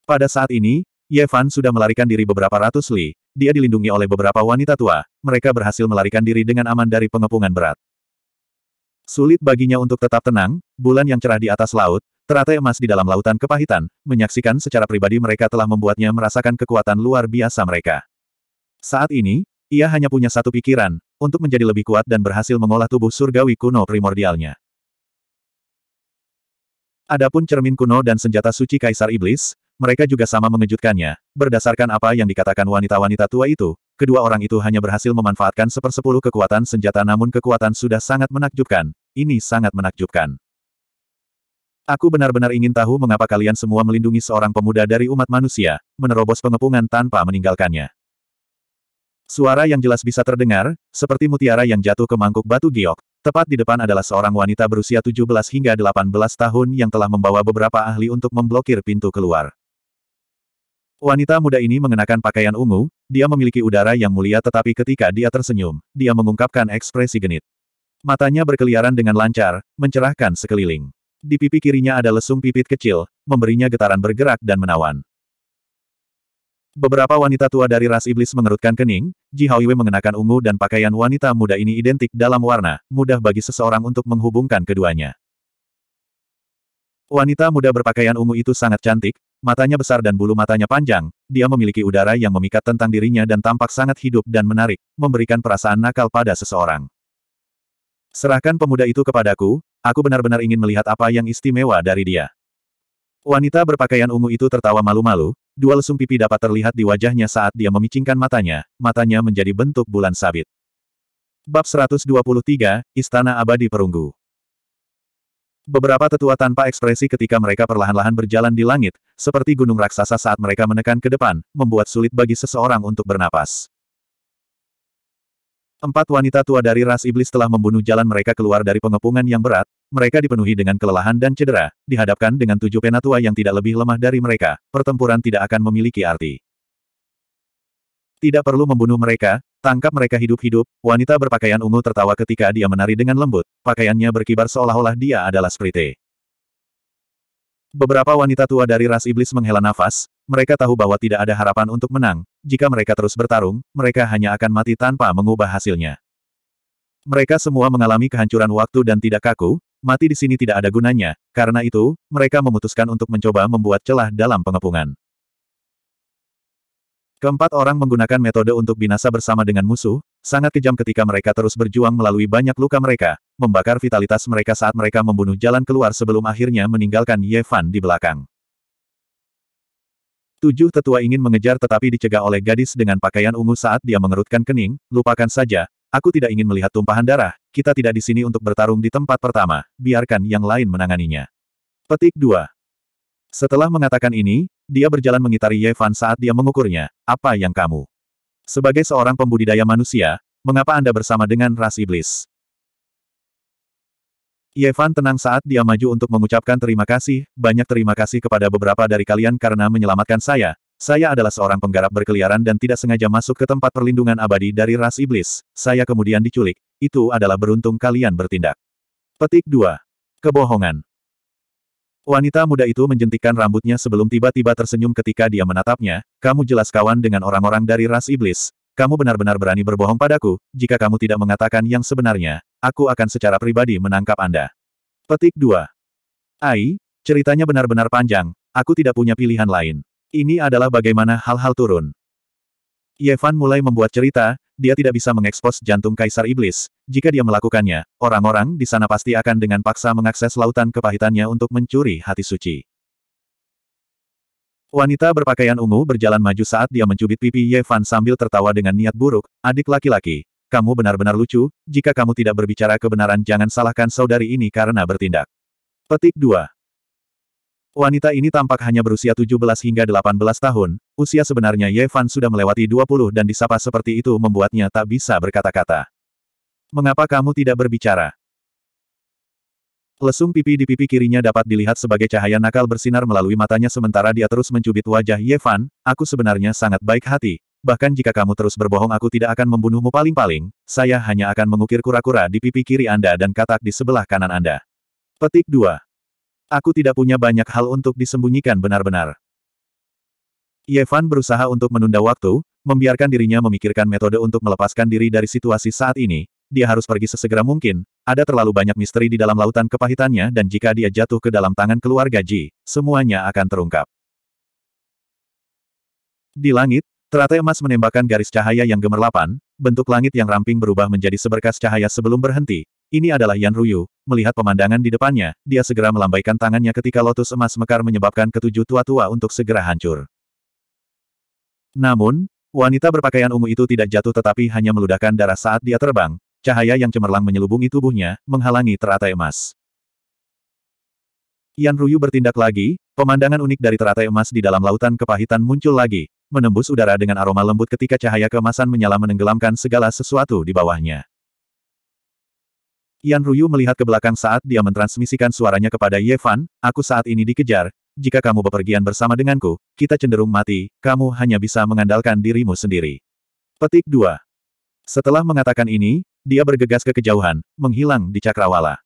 Pada saat ini, Ye Fan sudah melarikan diri beberapa ratus li, dia dilindungi oleh beberapa wanita tua, mereka berhasil melarikan diri dengan aman dari pengepungan berat. Sulit baginya untuk tetap tenang, bulan yang cerah di atas laut, teratai emas di dalam lautan kepahitan, menyaksikan secara pribadi mereka telah membuatnya merasakan kekuatan luar biasa mereka. Saat ini, ia hanya punya satu pikiran, untuk menjadi lebih kuat dan berhasil mengolah tubuh surgawi kuno primordialnya. Adapun cermin kuno dan senjata suci Kaisar Iblis, mereka juga sama mengejutkannya. Berdasarkan apa yang dikatakan wanita-wanita tua itu, kedua orang itu hanya berhasil memanfaatkan sepersepuluh kekuatan senjata namun kekuatan sudah sangat menakjubkan. Ini sangat menakjubkan. Aku benar-benar ingin tahu mengapa kalian semua melindungi seorang pemuda dari umat manusia, menerobos pengepungan tanpa meninggalkannya. Suara yang jelas bisa terdengar, seperti mutiara yang jatuh ke mangkuk batu giok. Tepat di depan adalah seorang wanita berusia 17 hingga 18 tahun yang telah membawa beberapa ahli untuk memblokir pintu keluar. Wanita muda ini mengenakan pakaian ungu, dia memiliki udara yang mulia tetapi ketika dia tersenyum, dia mengungkapkan ekspresi genit. Matanya berkeliaran dengan lancar, mencerahkan sekeliling. Di pipi kirinya ada lesung pipit kecil, memberinya getaran bergerak dan menawan. Beberapa wanita tua dari ras iblis mengerutkan kening, Ji Haoyue mengenakan ungu dan pakaian wanita muda ini identik dalam warna, mudah bagi seseorang untuk menghubungkan keduanya. Wanita muda berpakaian ungu itu sangat cantik, matanya besar dan bulu matanya panjang, dia memiliki udara yang memikat tentang dirinya dan tampak sangat hidup dan menarik, memberikan perasaan nakal pada seseorang. Serahkan pemuda itu kepadaku, aku benar-benar ingin melihat apa yang istimewa dari dia. Wanita berpakaian ungu itu tertawa malu-malu, Dua lesung pipi dapat terlihat di wajahnya saat dia memicingkan matanya, matanya menjadi bentuk bulan sabit. Bab 123, Istana Abadi Perunggu Beberapa tetua tanpa ekspresi ketika mereka perlahan-lahan berjalan di langit, seperti gunung raksasa saat mereka menekan ke depan, membuat sulit bagi seseorang untuk bernapas. Empat wanita tua dari ras iblis telah membunuh jalan mereka keluar dari pengepungan yang berat, mereka dipenuhi dengan kelelahan dan cedera, dihadapkan dengan tujuh penatua yang tidak lebih lemah dari mereka, pertempuran tidak akan memiliki arti. Tidak perlu membunuh mereka, tangkap mereka hidup-hidup, wanita berpakaian ungu tertawa ketika dia menari dengan lembut, pakaiannya berkibar seolah-olah dia adalah Sprite. Beberapa wanita tua dari ras iblis menghela nafas, mereka tahu bahwa tidak ada harapan untuk menang, jika mereka terus bertarung, mereka hanya akan mati tanpa mengubah hasilnya. Mereka semua mengalami kehancuran waktu dan tidak kaku, Mati di sini tidak ada gunanya, karena itu, mereka memutuskan untuk mencoba membuat celah dalam pengepungan. Keempat orang menggunakan metode untuk binasa bersama dengan musuh, sangat kejam ketika mereka terus berjuang melalui banyak luka mereka, membakar vitalitas mereka saat mereka membunuh jalan keluar sebelum akhirnya meninggalkan Yevan di belakang. Tujuh tetua ingin mengejar tetapi dicegah oleh gadis dengan pakaian ungu saat dia mengerutkan kening, lupakan saja, Aku tidak ingin melihat tumpahan darah, kita tidak di sini untuk bertarung di tempat pertama, biarkan yang lain menanganinya. Petik 2. Setelah mengatakan ini, dia berjalan mengitari Yevan saat dia mengukurnya, apa yang kamu? Sebagai seorang pembudidaya manusia, mengapa Anda bersama dengan ras iblis? Yevan tenang saat dia maju untuk mengucapkan terima kasih, banyak terima kasih kepada beberapa dari kalian karena menyelamatkan saya, saya adalah seorang penggarap berkeliaran dan tidak sengaja masuk ke tempat perlindungan abadi dari ras iblis. Saya kemudian diculik. Itu adalah beruntung kalian bertindak. Petik 2. Kebohongan. Wanita muda itu menjentikkan rambutnya sebelum tiba-tiba tersenyum ketika dia menatapnya, kamu jelas kawan dengan orang-orang dari ras iblis. Kamu benar-benar berani berbohong padaku, jika kamu tidak mengatakan yang sebenarnya, aku akan secara pribadi menangkap Anda. Petik 2. Ai, ceritanya benar-benar panjang, aku tidak punya pilihan lain. Ini adalah bagaimana hal-hal turun. Yevan mulai membuat cerita, dia tidak bisa mengekspos jantung Kaisar Iblis. Jika dia melakukannya, orang-orang di sana pasti akan dengan paksa mengakses lautan kepahitannya untuk mencuri hati suci. Wanita berpakaian ungu berjalan maju saat dia mencubit pipi Yevan sambil tertawa dengan niat buruk, adik laki-laki. Kamu benar-benar lucu, jika kamu tidak berbicara kebenaran jangan salahkan saudari ini karena bertindak. Petik 2. Wanita ini tampak hanya berusia 17 hingga 18 tahun, usia sebenarnya Ye Fan sudah melewati 20 dan disapa seperti itu membuatnya tak bisa berkata-kata. Mengapa kamu tidak berbicara? Lesung pipi di pipi kirinya dapat dilihat sebagai cahaya nakal bersinar melalui matanya sementara dia terus mencubit wajah Ye Fan, aku sebenarnya sangat baik hati, bahkan jika kamu terus berbohong aku tidak akan membunuhmu paling-paling, saya hanya akan mengukir kura-kura di pipi kiri Anda dan katak di sebelah kanan Anda. Petik 2. Aku tidak punya banyak hal untuk disembunyikan benar-benar. Yevan berusaha untuk menunda waktu, membiarkan dirinya memikirkan metode untuk melepaskan diri dari situasi saat ini. Dia harus pergi sesegera mungkin, ada terlalu banyak misteri di dalam lautan kepahitannya dan jika dia jatuh ke dalam tangan keluarga Ji, semuanya akan terungkap. Di langit, teratai emas menembakkan garis cahaya yang gemerlapan, bentuk langit yang ramping berubah menjadi seberkas cahaya sebelum berhenti. Ini adalah Yan Ruyu, melihat pemandangan di depannya, dia segera melambaikan tangannya ketika lotus emas mekar menyebabkan ketujuh tua-tua untuk segera hancur. Namun, wanita berpakaian ungu itu tidak jatuh tetapi hanya meludahkan darah saat dia terbang, cahaya yang cemerlang menyelubungi tubuhnya, menghalangi teratai emas. Yan Ruyu bertindak lagi, pemandangan unik dari teratai emas di dalam lautan kepahitan muncul lagi, menembus udara dengan aroma lembut ketika cahaya kemasan menyala menenggelamkan segala sesuatu di bawahnya. Yan Ruyu melihat ke belakang saat dia mentransmisikan suaranya kepada Ye Fan, aku saat ini dikejar, jika kamu bepergian bersama denganku, kita cenderung mati, kamu hanya bisa mengandalkan dirimu sendiri. Petik 2. Setelah mengatakan ini, dia bergegas ke kejauhan, menghilang di cakrawala.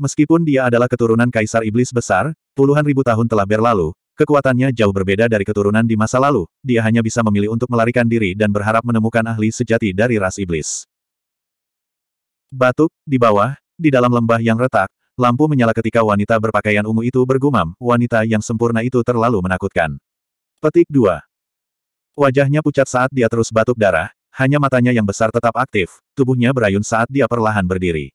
Meskipun dia adalah keturunan Kaisar Iblis Besar, puluhan ribu tahun telah berlalu, kekuatannya jauh berbeda dari keturunan di masa lalu, dia hanya bisa memilih untuk melarikan diri dan berharap menemukan ahli sejati dari ras iblis. Batuk, di bawah, di dalam lembah yang retak, lampu menyala ketika wanita berpakaian ungu itu bergumam, wanita yang sempurna itu terlalu menakutkan. Petik 2. Wajahnya pucat saat dia terus batuk darah, hanya matanya yang besar tetap aktif, tubuhnya berayun saat dia perlahan berdiri.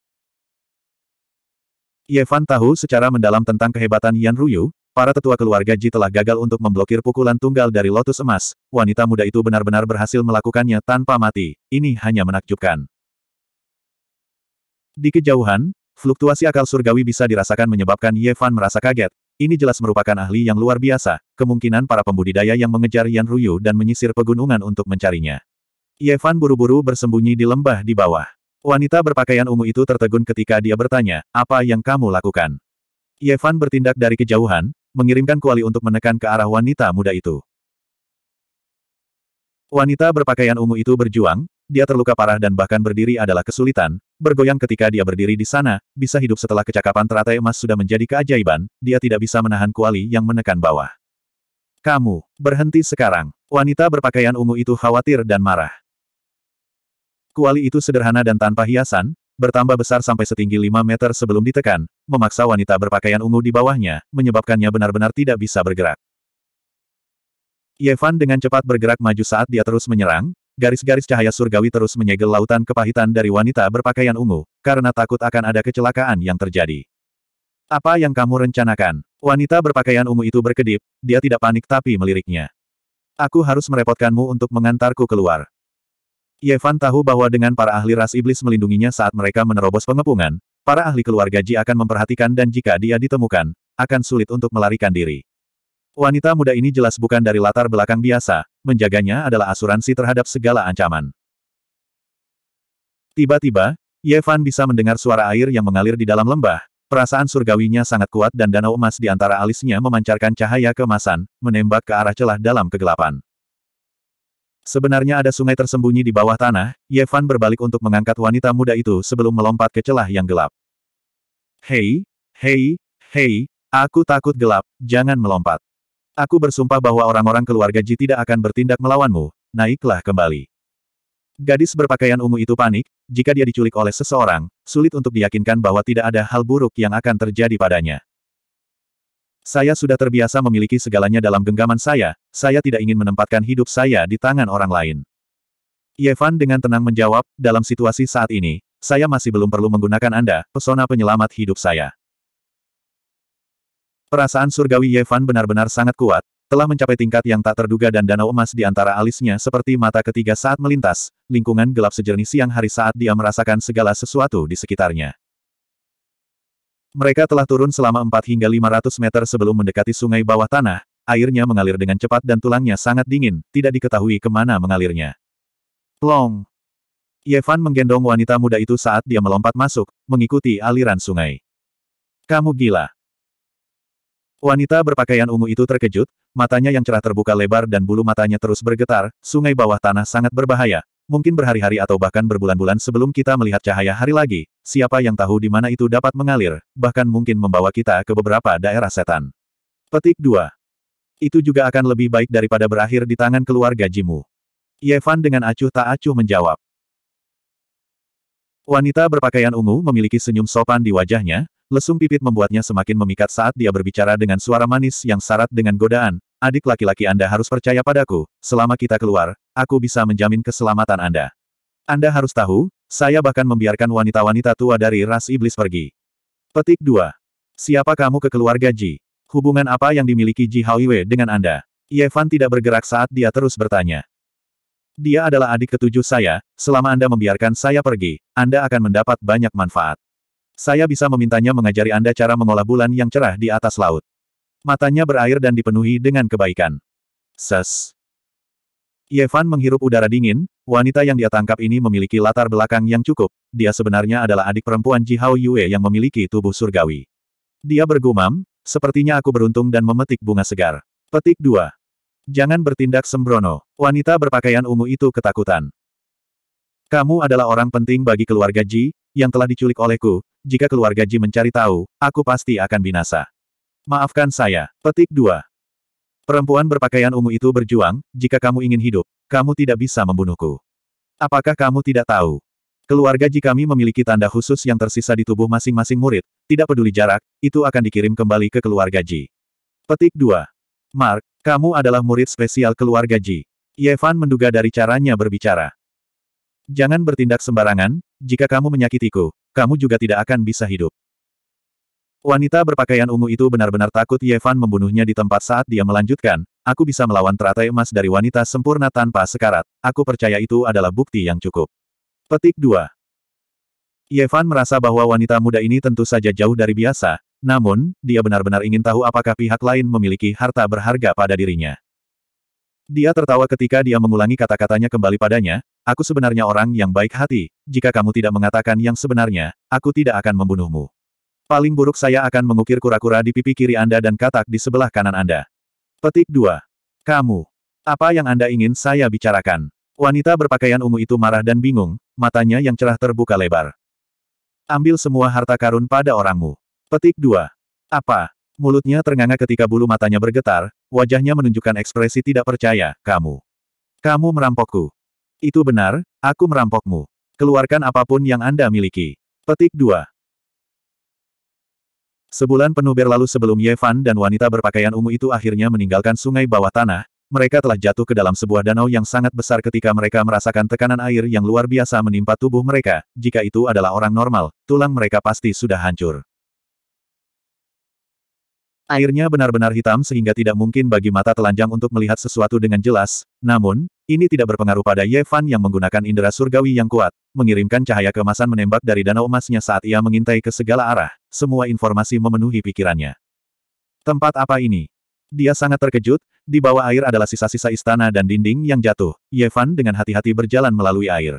Yevan tahu secara mendalam tentang kehebatan Yan Ruyu, para tetua keluarga Ji telah gagal untuk memblokir pukulan tunggal dari Lotus Emas, wanita muda itu benar-benar berhasil melakukannya tanpa mati, ini hanya menakjubkan. Di kejauhan, fluktuasi akal surgawi bisa dirasakan menyebabkan Yevan merasa kaget. Ini jelas merupakan ahli yang luar biasa, kemungkinan para pembudidaya yang mengejar Yan Ruyu dan menyisir pegunungan untuk mencarinya. Yevan buru-buru bersembunyi di lembah di bawah. Wanita berpakaian ungu itu tertegun ketika dia bertanya, apa yang kamu lakukan? Yevan bertindak dari kejauhan, mengirimkan kuali untuk menekan ke arah wanita muda itu. Wanita berpakaian ungu itu berjuang, dia terluka parah dan bahkan berdiri adalah kesulitan, bergoyang ketika dia berdiri di sana, bisa hidup setelah kecakapan teratai emas sudah menjadi keajaiban, dia tidak bisa menahan kuali yang menekan bawah. Kamu, berhenti sekarang. Wanita berpakaian ungu itu khawatir dan marah. Kuali itu sederhana dan tanpa hiasan, bertambah besar sampai setinggi 5 meter sebelum ditekan, memaksa wanita berpakaian ungu di bawahnya, menyebabkannya benar-benar tidak bisa bergerak. Yevan dengan cepat bergerak maju saat dia terus menyerang, garis-garis cahaya surgawi terus menyegel lautan kepahitan dari wanita berpakaian ungu, karena takut akan ada kecelakaan yang terjadi. Apa yang kamu rencanakan? Wanita berpakaian ungu itu berkedip, dia tidak panik tapi meliriknya. Aku harus merepotkanmu untuk mengantarku keluar. Yevan tahu bahwa dengan para ahli ras iblis melindunginya saat mereka menerobos pengepungan, para ahli keluarga Ji akan memperhatikan dan jika dia ditemukan, akan sulit untuk melarikan diri. Wanita muda ini jelas bukan dari latar belakang biasa, menjaganya adalah asuransi terhadap segala ancaman. Tiba-tiba, Yevan bisa mendengar suara air yang mengalir di dalam lembah, perasaan surgawinya sangat kuat dan danau emas di antara alisnya memancarkan cahaya kemasan, menembak ke arah celah dalam kegelapan. Sebenarnya ada sungai tersembunyi di bawah tanah, Yevan berbalik untuk mengangkat wanita muda itu sebelum melompat ke celah yang gelap. Hei, hei, hei, aku takut gelap, jangan melompat. Aku bersumpah bahwa orang-orang keluarga Ji tidak akan bertindak melawanmu, naiklah kembali. Gadis berpakaian ungu itu panik, jika dia diculik oleh seseorang, sulit untuk diyakinkan bahwa tidak ada hal buruk yang akan terjadi padanya. Saya sudah terbiasa memiliki segalanya dalam genggaman saya, saya tidak ingin menempatkan hidup saya di tangan orang lain. Yevan dengan tenang menjawab, dalam situasi saat ini, saya masih belum perlu menggunakan Anda, pesona penyelamat hidup saya. Perasaan surgawi Yevan benar-benar sangat kuat, telah mencapai tingkat yang tak terduga dan danau emas di antara alisnya seperti mata ketiga saat melintas, lingkungan gelap sejernih siang hari saat dia merasakan segala sesuatu di sekitarnya. Mereka telah turun selama 4 hingga 500 meter sebelum mendekati sungai bawah tanah, airnya mengalir dengan cepat dan tulangnya sangat dingin, tidak diketahui kemana mengalirnya. Long, Yevan menggendong wanita muda itu saat dia melompat masuk, mengikuti aliran sungai. Kamu gila! Wanita berpakaian ungu itu terkejut, matanya yang cerah terbuka lebar dan bulu matanya terus bergetar, sungai bawah tanah sangat berbahaya. Mungkin berhari-hari atau bahkan berbulan-bulan sebelum kita melihat cahaya hari lagi, siapa yang tahu di mana itu dapat mengalir, bahkan mungkin membawa kita ke beberapa daerah setan. Petik 2. Itu juga akan lebih baik daripada berakhir di tangan keluarga Jimu. Yevan dengan acuh tak acuh menjawab. Wanita berpakaian ungu memiliki senyum sopan di wajahnya, lesung pipit membuatnya semakin memikat saat dia berbicara dengan suara manis yang syarat dengan godaan. Adik laki-laki Anda harus percaya padaku, selama kita keluar, aku bisa menjamin keselamatan Anda. Anda harus tahu, saya bahkan membiarkan wanita-wanita tua dari ras iblis pergi. Petik 2. Siapa kamu ke keluarga Ji? Hubungan apa yang dimiliki Ji Haoiwe dengan Anda? Yevan tidak bergerak saat dia terus bertanya. Dia adalah adik ketujuh saya, selama Anda membiarkan saya pergi, Anda akan mendapat banyak manfaat. Saya bisa memintanya mengajari Anda cara mengolah bulan yang cerah di atas laut. Matanya berair dan dipenuhi dengan kebaikan. Ses. Yevan menghirup udara dingin, wanita yang dia tangkap ini memiliki latar belakang yang cukup, dia sebenarnya adalah adik perempuan Ji Yue yang memiliki tubuh surgawi. Dia bergumam, sepertinya aku beruntung dan memetik bunga segar. Petik 2. Jangan bertindak sembrono. Wanita berpakaian ungu itu ketakutan. Kamu adalah orang penting bagi keluarga Ji, yang telah diculik olehku. Jika keluarga Ji mencari tahu, aku pasti akan binasa. Maafkan saya. Petik 2. Perempuan berpakaian ungu itu berjuang, jika kamu ingin hidup, kamu tidak bisa membunuhku. Apakah kamu tidak tahu? Keluarga Ji kami memiliki tanda khusus yang tersisa di tubuh masing-masing murid, tidak peduli jarak, itu akan dikirim kembali ke keluarga Ji. Petik 2. Mark, kamu adalah murid spesial keluarga Ji. Yevan menduga dari caranya berbicara. Jangan bertindak sembarangan, jika kamu menyakitiku, kamu juga tidak akan bisa hidup. Wanita berpakaian ungu itu benar-benar takut Yevan membunuhnya di tempat saat dia melanjutkan, aku bisa melawan teratai emas dari wanita sempurna tanpa sekarat, aku percaya itu adalah bukti yang cukup. Petik 2. Yevan merasa bahwa wanita muda ini tentu saja jauh dari biasa, namun, dia benar-benar ingin tahu apakah pihak lain memiliki harta berharga pada dirinya. Dia tertawa ketika dia mengulangi kata-katanya kembali padanya, Aku sebenarnya orang yang baik hati, jika kamu tidak mengatakan yang sebenarnya, aku tidak akan membunuhmu. Paling buruk saya akan mengukir kura-kura di pipi kiri Anda dan katak di sebelah kanan Anda. Petik 2. Kamu. Apa yang Anda ingin saya bicarakan? Wanita berpakaian ungu itu marah dan bingung, matanya yang cerah terbuka lebar. Ambil semua harta karun pada orangmu. Petik 2. Apa? Mulutnya ternganga ketika bulu matanya bergetar, wajahnya menunjukkan ekspresi tidak percaya, kamu. Kamu merampokku. Itu benar, aku merampokmu. Keluarkan apapun yang Anda miliki. Petik 2. Sebulan penuh berlalu sebelum Yevan dan wanita berpakaian ungu itu akhirnya meninggalkan sungai bawah tanah, mereka telah jatuh ke dalam sebuah danau yang sangat besar ketika mereka merasakan tekanan air yang luar biasa menimpa tubuh mereka, jika itu adalah orang normal, tulang mereka pasti sudah hancur. Airnya benar-benar hitam sehingga tidak mungkin bagi mata telanjang untuk melihat sesuatu dengan jelas, namun, ini tidak berpengaruh pada Ye Fan yang menggunakan indera surgawi yang kuat, mengirimkan cahaya kemasan menembak dari danau emasnya saat ia mengintai ke segala arah, semua informasi memenuhi pikirannya. Tempat apa ini? Dia sangat terkejut, di bawah air adalah sisa-sisa istana dan dinding yang jatuh, Ye Fan dengan hati-hati berjalan melalui air.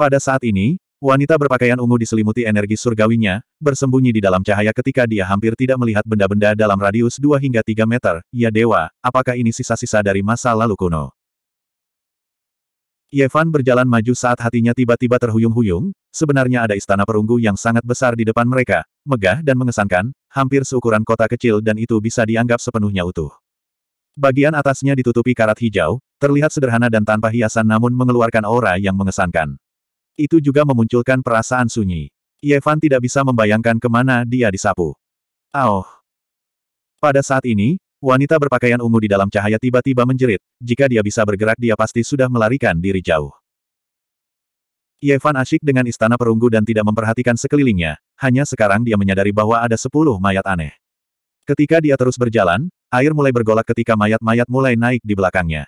Pada saat ini, Wanita berpakaian ungu diselimuti energi surgawinya, bersembunyi di dalam cahaya ketika dia hampir tidak melihat benda-benda dalam radius 2 hingga 3 meter. Ya dewa, apakah ini sisa-sisa dari masa lalu kuno? Yevan berjalan maju saat hatinya tiba-tiba terhuyung-huyung, sebenarnya ada istana perunggu yang sangat besar di depan mereka, megah dan mengesankan, hampir seukuran kota kecil dan itu bisa dianggap sepenuhnya utuh. Bagian atasnya ditutupi karat hijau, terlihat sederhana dan tanpa hiasan namun mengeluarkan aura yang mengesankan. Itu juga memunculkan perasaan sunyi. Yevan tidak bisa membayangkan kemana dia disapu. Aoh. Pada saat ini, wanita berpakaian ungu di dalam cahaya tiba-tiba menjerit, jika dia bisa bergerak dia pasti sudah melarikan diri jauh. Yevan asyik dengan istana perunggu dan tidak memperhatikan sekelilingnya, hanya sekarang dia menyadari bahwa ada sepuluh mayat aneh. Ketika dia terus berjalan, air mulai bergolak ketika mayat-mayat mulai naik di belakangnya.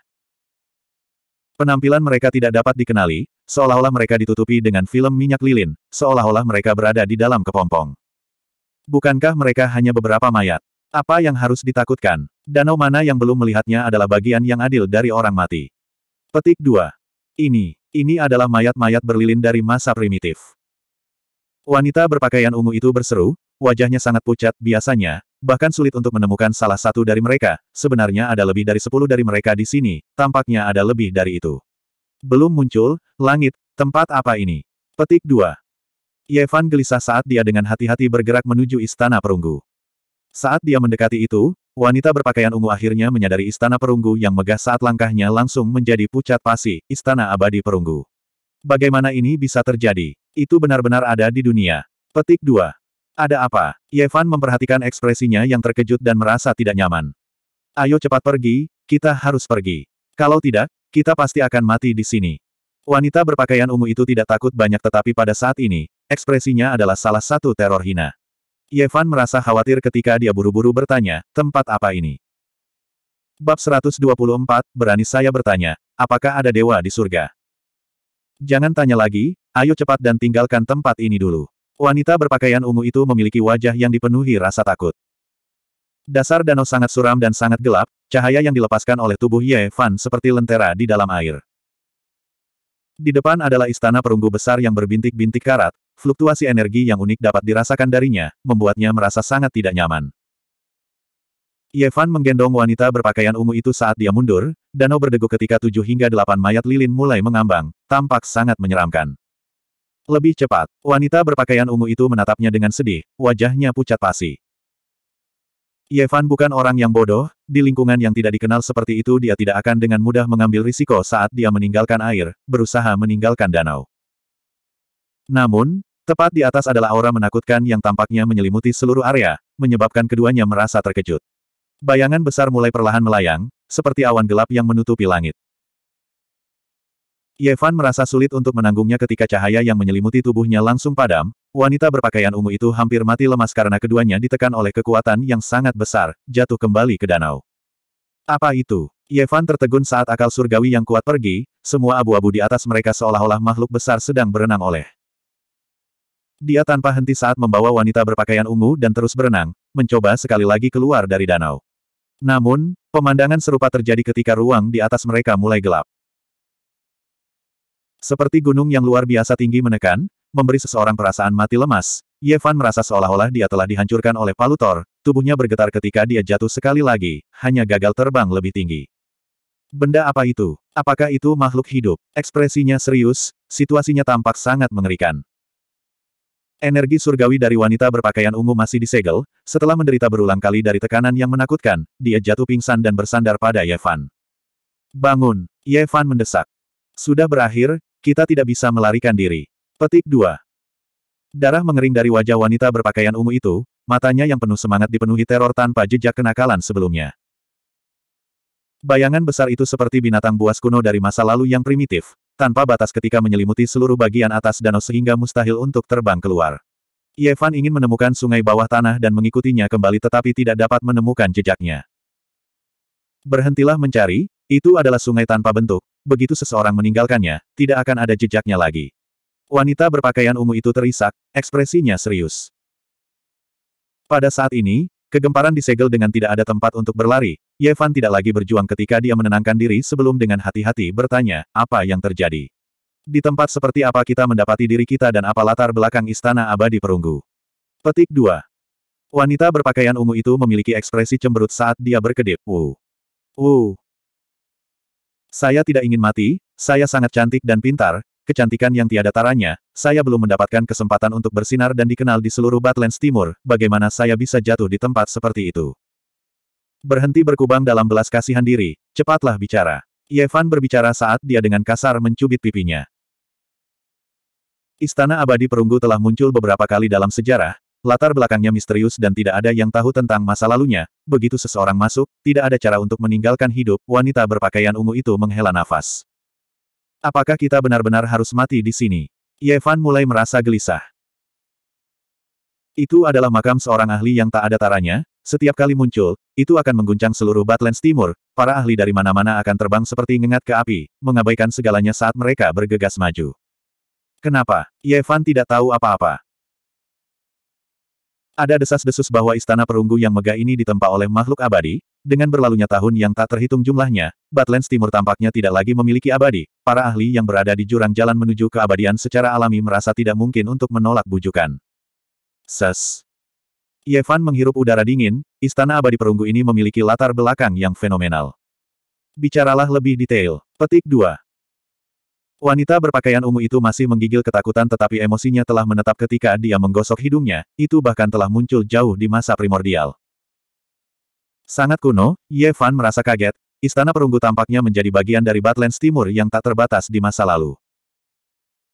Penampilan mereka tidak dapat dikenali, seolah-olah mereka ditutupi dengan film minyak lilin, seolah-olah mereka berada di dalam kepompong. Bukankah mereka hanya beberapa mayat? Apa yang harus ditakutkan? Danau mana yang belum melihatnya adalah bagian yang adil dari orang mati. Petik 2. Ini, ini adalah mayat-mayat berlilin dari masa primitif. Wanita berpakaian ungu itu berseru, wajahnya sangat pucat biasanya, bahkan sulit untuk menemukan salah satu dari mereka, sebenarnya ada lebih dari sepuluh dari mereka di sini, tampaknya ada lebih dari itu. Belum muncul, langit, tempat apa ini? Petik 2. Yevan gelisah saat dia dengan hati-hati bergerak menuju istana perunggu. Saat dia mendekati itu, wanita berpakaian ungu akhirnya menyadari istana perunggu yang megah saat langkahnya langsung menjadi pucat pasi, istana abadi perunggu. Bagaimana ini bisa terjadi? Itu benar-benar ada di dunia. Petik 2. Ada apa? Yevan memperhatikan ekspresinya yang terkejut dan merasa tidak nyaman. Ayo cepat pergi, kita harus pergi. Kalau tidak, kita pasti akan mati di sini. Wanita berpakaian ungu itu tidak takut banyak tetapi pada saat ini, ekspresinya adalah salah satu teror hina. Yevan merasa khawatir ketika dia buru-buru bertanya, tempat apa ini? Bab 124, berani saya bertanya, apakah ada dewa di surga? Jangan tanya lagi, ayo cepat dan tinggalkan tempat ini dulu. Wanita berpakaian ungu itu memiliki wajah yang dipenuhi rasa takut. Dasar danau sangat suram dan sangat gelap, cahaya yang dilepaskan oleh tubuh Ye Fan seperti lentera di dalam air. Di depan adalah istana perunggu besar yang berbintik-bintik karat, fluktuasi energi yang unik dapat dirasakan darinya, membuatnya merasa sangat tidak nyaman. Ye Fan menggendong wanita berpakaian ungu itu saat dia mundur, danau berdegup ketika tujuh hingga delapan mayat lilin mulai mengambang, tampak sangat menyeramkan. Lebih cepat, wanita berpakaian ungu itu menatapnya dengan sedih, wajahnya pucat pasi. Yevan bukan orang yang bodoh, di lingkungan yang tidak dikenal seperti itu dia tidak akan dengan mudah mengambil risiko saat dia meninggalkan air, berusaha meninggalkan danau. Namun, tepat di atas adalah aura menakutkan yang tampaknya menyelimuti seluruh area, menyebabkan keduanya merasa terkejut. Bayangan besar mulai perlahan melayang, seperti awan gelap yang menutupi langit. Yevan merasa sulit untuk menanggungnya ketika cahaya yang menyelimuti tubuhnya langsung padam, wanita berpakaian ungu itu hampir mati lemas karena keduanya ditekan oleh kekuatan yang sangat besar, jatuh kembali ke danau. Apa itu? Yevan tertegun saat akal surgawi yang kuat pergi, semua abu-abu di atas mereka seolah-olah makhluk besar sedang berenang oleh. Dia tanpa henti saat membawa wanita berpakaian ungu dan terus berenang, mencoba sekali lagi keluar dari danau. Namun, pemandangan serupa terjadi ketika ruang di atas mereka mulai gelap. Seperti gunung yang luar biasa tinggi menekan, memberi seseorang perasaan mati lemas, Yevan merasa seolah-olah dia telah dihancurkan oleh Palutor, tubuhnya bergetar ketika dia jatuh sekali lagi, hanya gagal terbang lebih tinggi. Benda apa itu? Apakah itu makhluk hidup? Ekspresinya serius, situasinya tampak sangat mengerikan. Energi surgawi dari wanita berpakaian ungu masih disegel, setelah menderita berulang kali dari tekanan yang menakutkan, dia jatuh pingsan dan bersandar pada Yevan. Bangun! Yevan mendesak. Sudah berakhir, kita tidak bisa melarikan diri. Petik 2. Darah mengering dari wajah wanita berpakaian ungu itu, matanya yang penuh semangat dipenuhi teror tanpa jejak kenakalan sebelumnya. Bayangan besar itu seperti binatang buas kuno dari masa lalu yang primitif, tanpa batas ketika menyelimuti seluruh bagian atas danau sehingga mustahil untuk terbang keluar. Yevan ingin menemukan sungai bawah tanah dan mengikutinya kembali tetapi tidak dapat menemukan jejaknya. Berhentilah mencari, itu adalah sungai tanpa bentuk, begitu seseorang meninggalkannya, tidak akan ada jejaknya lagi. Wanita berpakaian ungu itu terisak, ekspresinya serius. Pada saat ini, kegemparan disegel dengan tidak ada tempat untuk berlari, Yevan tidak lagi berjuang ketika dia menenangkan diri sebelum dengan hati-hati bertanya, apa yang terjadi? Di tempat seperti apa kita mendapati diri kita dan apa latar belakang istana abadi perunggu? Petik 2. Wanita berpakaian ungu itu memiliki ekspresi cemberut saat dia berkedip. Wu. Wu. Saya tidak ingin mati, saya sangat cantik dan pintar, kecantikan yang tiada taranya, saya belum mendapatkan kesempatan untuk bersinar dan dikenal di seluruh Batlands Timur, bagaimana saya bisa jatuh di tempat seperti itu. Berhenti berkubang dalam belas kasihan diri, cepatlah bicara. Yevan berbicara saat dia dengan kasar mencubit pipinya. Istana abadi perunggu telah muncul beberapa kali dalam sejarah, Latar belakangnya misterius dan tidak ada yang tahu tentang masa lalunya. Begitu seseorang masuk, tidak ada cara untuk meninggalkan hidup. Wanita berpakaian ungu itu menghela nafas. Apakah kita benar-benar harus mati di sini? Yevan mulai merasa gelisah. Itu adalah makam seorang ahli yang tak ada taranya, setiap kali muncul, itu akan mengguncang seluruh Batlands Timur, para ahli dari mana-mana akan terbang seperti ngengat ke api, mengabaikan segalanya saat mereka bergegas maju. Kenapa? Yevan tidak tahu apa-apa. Ada desas-desus bahwa istana perunggu yang megah ini ditempa oleh makhluk abadi, dengan berlalunya tahun yang tak terhitung jumlahnya, Batlands Timur tampaknya tidak lagi memiliki abadi. Para ahli yang berada di jurang jalan menuju keabadian secara alami merasa tidak mungkin untuk menolak bujukan. Ses. Yevan menghirup udara dingin, istana abadi perunggu ini memiliki latar belakang yang fenomenal. Bicaralah lebih detail. Petik 2. Wanita berpakaian ungu itu masih menggigil ketakutan tetapi emosinya telah menetap ketika dia menggosok hidungnya, itu bahkan telah muncul jauh di masa primordial. Sangat kuno, Ye Fan merasa kaget, istana perunggu tampaknya menjadi bagian dari Batlands Timur yang tak terbatas di masa lalu.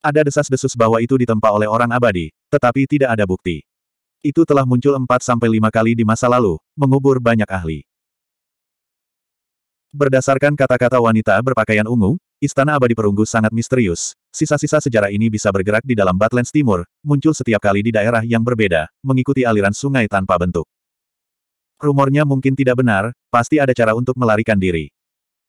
Ada desas-desus bahwa itu ditempa oleh orang abadi, tetapi tidak ada bukti. Itu telah muncul 4-5 kali di masa lalu, mengubur banyak ahli. Berdasarkan kata-kata wanita berpakaian ungu, Istana Abadi Perunggu sangat misterius. Sisa-sisa sejarah ini bisa bergerak di dalam Batlands Timur, muncul setiap kali di daerah yang berbeda, mengikuti aliran sungai tanpa bentuk. Rumornya mungkin tidak benar, pasti ada cara untuk melarikan diri.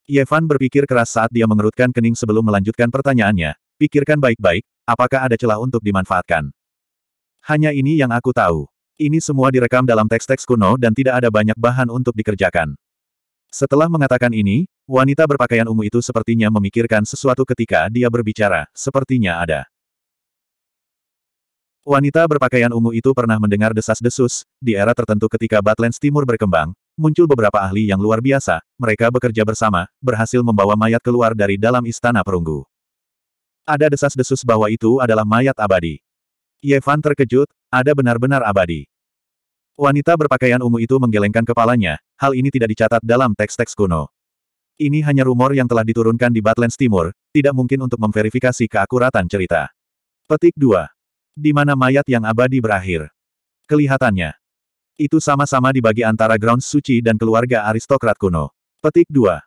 Yevan berpikir keras saat dia mengerutkan kening sebelum melanjutkan pertanyaannya. Pikirkan baik-baik, apakah ada celah untuk dimanfaatkan? Hanya ini yang aku tahu. Ini semua direkam dalam teks-teks kuno dan tidak ada banyak bahan untuk dikerjakan. Setelah mengatakan ini, Wanita berpakaian ungu itu sepertinya memikirkan sesuatu ketika dia berbicara, sepertinya ada. Wanita berpakaian ungu itu pernah mendengar desas-desus, di era tertentu ketika Batlands Timur berkembang, muncul beberapa ahli yang luar biasa, mereka bekerja bersama, berhasil membawa mayat keluar dari dalam istana perunggu. Ada desas-desus bahwa itu adalah mayat abadi. Yevan terkejut, ada benar-benar abadi. Wanita berpakaian ungu itu menggelengkan kepalanya, hal ini tidak dicatat dalam teks-teks kuno. Ini hanya rumor yang telah diturunkan di Badlands Timur, tidak mungkin untuk memverifikasi keakuratan cerita. Petik 2. Di mana mayat yang abadi berakhir. Kelihatannya. Itu sama-sama dibagi antara Ground Suci dan keluarga aristokrat kuno. Petik 2.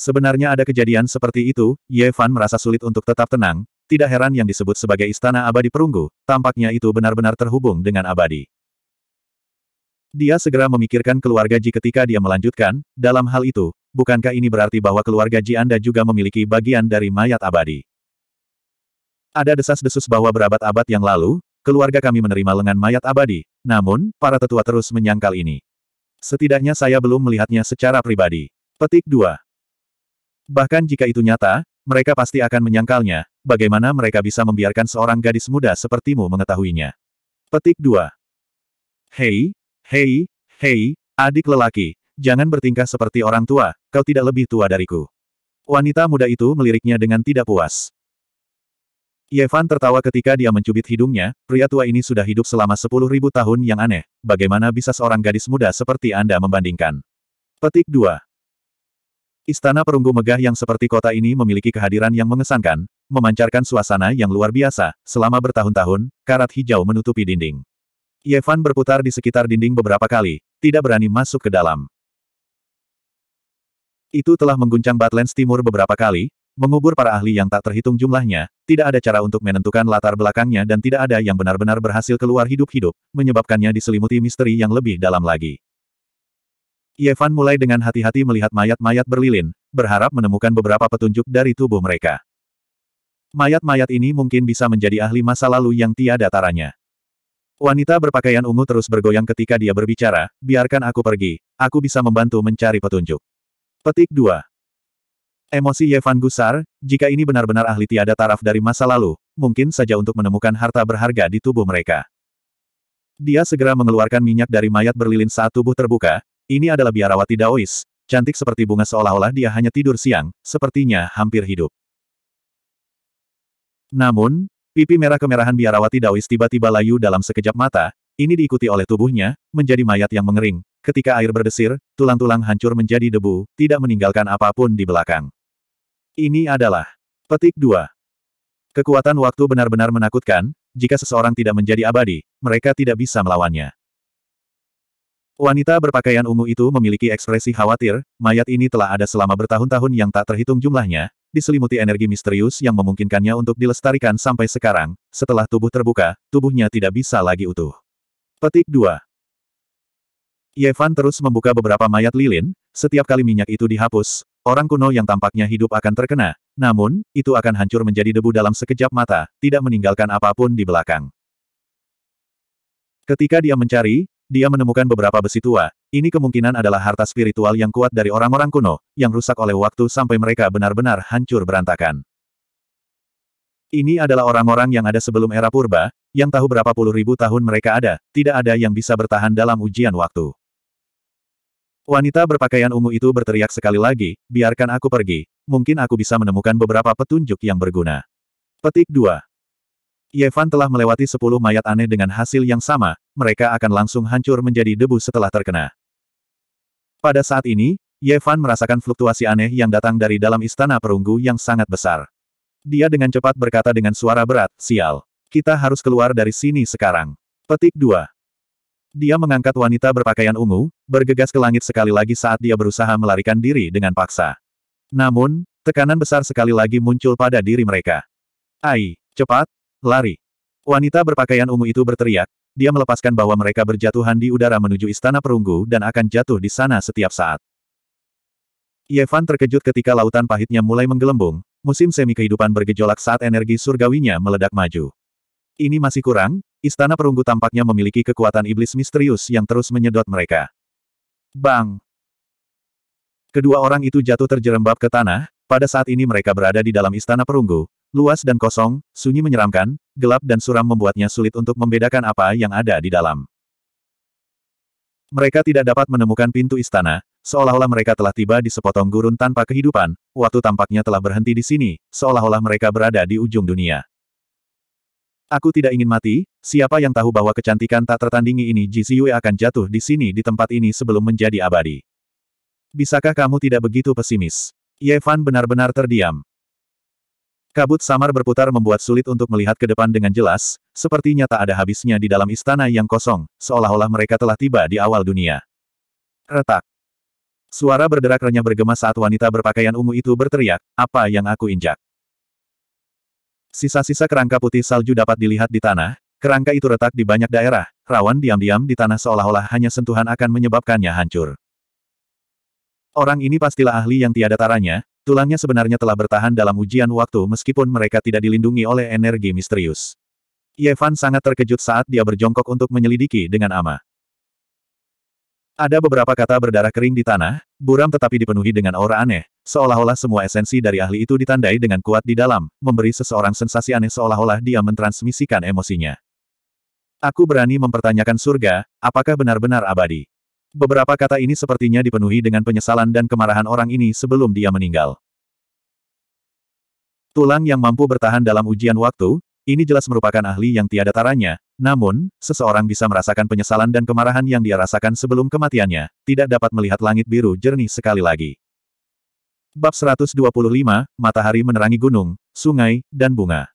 Sebenarnya ada kejadian seperti itu, Ye Fan merasa sulit untuk tetap tenang, tidak heran yang disebut sebagai Istana Abadi Perunggu, tampaknya itu benar-benar terhubung dengan abadi. Dia segera memikirkan keluarga Ji ketika dia melanjutkan, dalam hal itu, bukankah ini berarti bahwa keluarga Ji Anda juga memiliki bagian dari mayat abadi? Ada desas-desus bahwa berabad-abad yang lalu, keluarga kami menerima lengan mayat abadi, namun, para tetua terus menyangkal ini. Setidaknya saya belum melihatnya secara pribadi. Petik 2. Bahkan jika itu nyata, mereka pasti akan menyangkalnya, bagaimana mereka bisa membiarkan seorang gadis muda sepertimu mengetahuinya. Petik 2. Hei, hei, hei, adik lelaki, Jangan bertingkah seperti orang tua, kau tidak lebih tua dariku. Wanita muda itu meliriknya dengan tidak puas. Yevan tertawa ketika dia mencubit hidungnya, pria tua ini sudah hidup selama sepuluh ribu tahun yang aneh, bagaimana bisa seorang gadis muda seperti Anda membandingkan? Petik 2. Istana perunggu megah yang seperti kota ini memiliki kehadiran yang mengesankan, memancarkan suasana yang luar biasa, selama bertahun-tahun, karat hijau menutupi dinding. Yevan berputar di sekitar dinding beberapa kali, tidak berani masuk ke dalam. Itu telah mengguncang Badlands Timur beberapa kali, mengubur para ahli yang tak terhitung jumlahnya, tidak ada cara untuk menentukan latar belakangnya dan tidak ada yang benar-benar berhasil keluar hidup-hidup, menyebabkannya diselimuti misteri yang lebih dalam lagi. Yevan mulai dengan hati-hati melihat mayat-mayat berlilin, berharap menemukan beberapa petunjuk dari tubuh mereka. Mayat-mayat ini mungkin bisa menjadi ahli masa lalu yang tiada taranya. Wanita berpakaian ungu terus bergoyang ketika dia berbicara, biarkan aku pergi, aku bisa membantu mencari petunjuk. Petik 2. Emosi Yevan gusar, jika ini benar-benar ahli tiada taraf dari masa lalu, mungkin saja untuk menemukan harta berharga di tubuh mereka. Dia segera mengeluarkan minyak dari mayat berlilin saat tubuh terbuka, ini adalah biarawati Daois, cantik seperti bunga seolah-olah dia hanya tidur siang, sepertinya hampir hidup. Namun, pipi merah kemerahan biarawati Daois tiba-tiba layu dalam sekejap mata, ini diikuti oleh tubuhnya, menjadi mayat yang mengering, Ketika air berdesir, tulang-tulang hancur menjadi debu, tidak meninggalkan apapun di belakang. Ini adalah petik 2. Kekuatan waktu benar-benar menakutkan, jika seseorang tidak menjadi abadi, mereka tidak bisa melawannya. Wanita berpakaian ungu itu memiliki ekspresi khawatir, mayat ini telah ada selama bertahun-tahun yang tak terhitung jumlahnya, diselimuti energi misterius yang memungkinkannya untuk dilestarikan sampai sekarang, setelah tubuh terbuka, tubuhnya tidak bisa lagi utuh. Petik 2. Yevan terus membuka beberapa mayat lilin, setiap kali minyak itu dihapus, orang kuno yang tampaknya hidup akan terkena, namun, itu akan hancur menjadi debu dalam sekejap mata, tidak meninggalkan apapun di belakang. Ketika dia mencari, dia menemukan beberapa besi tua, ini kemungkinan adalah harta spiritual yang kuat dari orang-orang kuno, yang rusak oleh waktu sampai mereka benar-benar hancur berantakan. Ini adalah orang-orang yang ada sebelum era purba, yang tahu berapa puluh ribu tahun mereka ada, tidak ada yang bisa bertahan dalam ujian waktu. Wanita berpakaian ungu itu berteriak sekali lagi, biarkan aku pergi, mungkin aku bisa menemukan beberapa petunjuk yang berguna. Petik 2. Yevan telah melewati sepuluh mayat aneh dengan hasil yang sama, mereka akan langsung hancur menjadi debu setelah terkena. Pada saat ini, Yevan merasakan fluktuasi aneh yang datang dari dalam istana perunggu yang sangat besar. Dia dengan cepat berkata dengan suara berat, sial. Kita harus keluar dari sini sekarang. Petik 2. Dia mengangkat wanita berpakaian ungu, bergegas ke langit sekali lagi saat dia berusaha melarikan diri dengan paksa. Namun, tekanan besar sekali lagi muncul pada diri mereka. Ai, cepat, lari. Wanita berpakaian ungu itu berteriak, dia melepaskan bahwa mereka berjatuhan di udara menuju istana perunggu dan akan jatuh di sana setiap saat. Yevan terkejut ketika lautan pahitnya mulai menggelembung, musim semi kehidupan bergejolak saat energi surgawinya meledak maju. Ini masih kurang, Istana Perunggu tampaknya memiliki kekuatan iblis misterius yang terus menyedot mereka. Bang! Kedua orang itu jatuh terjerembab ke tanah, pada saat ini mereka berada di dalam Istana Perunggu, luas dan kosong, sunyi menyeramkan, gelap dan suram membuatnya sulit untuk membedakan apa yang ada di dalam. Mereka tidak dapat menemukan pintu istana, seolah-olah mereka telah tiba di sepotong gurun tanpa kehidupan, waktu tampaknya telah berhenti di sini, seolah-olah mereka berada di ujung dunia. Aku tidak ingin mati, siapa yang tahu bahwa kecantikan tak tertandingi ini Ji Ziyue akan jatuh di sini di tempat ini sebelum menjadi abadi. Bisakah kamu tidak begitu pesimis? Ye Fan benar-benar terdiam. Kabut samar berputar membuat sulit untuk melihat ke depan dengan jelas, sepertinya tak ada habisnya di dalam istana yang kosong, seolah-olah mereka telah tiba di awal dunia. Retak. Suara berderak renyah bergema saat wanita berpakaian ungu itu berteriak, apa yang aku injak? Sisa-sisa kerangka putih salju dapat dilihat di tanah, kerangka itu retak di banyak daerah, rawan diam-diam di tanah seolah-olah hanya sentuhan akan menyebabkannya hancur. Orang ini pastilah ahli yang tiada taranya, tulangnya sebenarnya telah bertahan dalam ujian waktu meskipun mereka tidak dilindungi oleh energi misterius. Yevan sangat terkejut saat dia berjongkok untuk menyelidiki dengan ama. Ada beberapa kata berdarah kering di tanah, buram tetapi dipenuhi dengan aura aneh, Seolah-olah semua esensi dari ahli itu ditandai dengan kuat di dalam, memberi seseorang sensasi aneh seolah-olah dia mentransmisikan emosinya. Aku berani mempertanyakan surga, apakah benar-benar abadi? Beberapa kata ini sepertinya dipenuhi dengan penyesalan dan kemarahan orang ini sebelum dia meninggal. Tulang yang mampu bertahan dalam ujian waktu, ini jelas merupakan ahli yang tiada taranya, namun, seseorang bisa merasakan penyesalan dan kemarahan yang dia rasakan sebelum kematiannya, tidak dapat melihat langit biru jernih sekali lagi. Bab 125, Matahari menerangi gunung, sungai, dan bunga.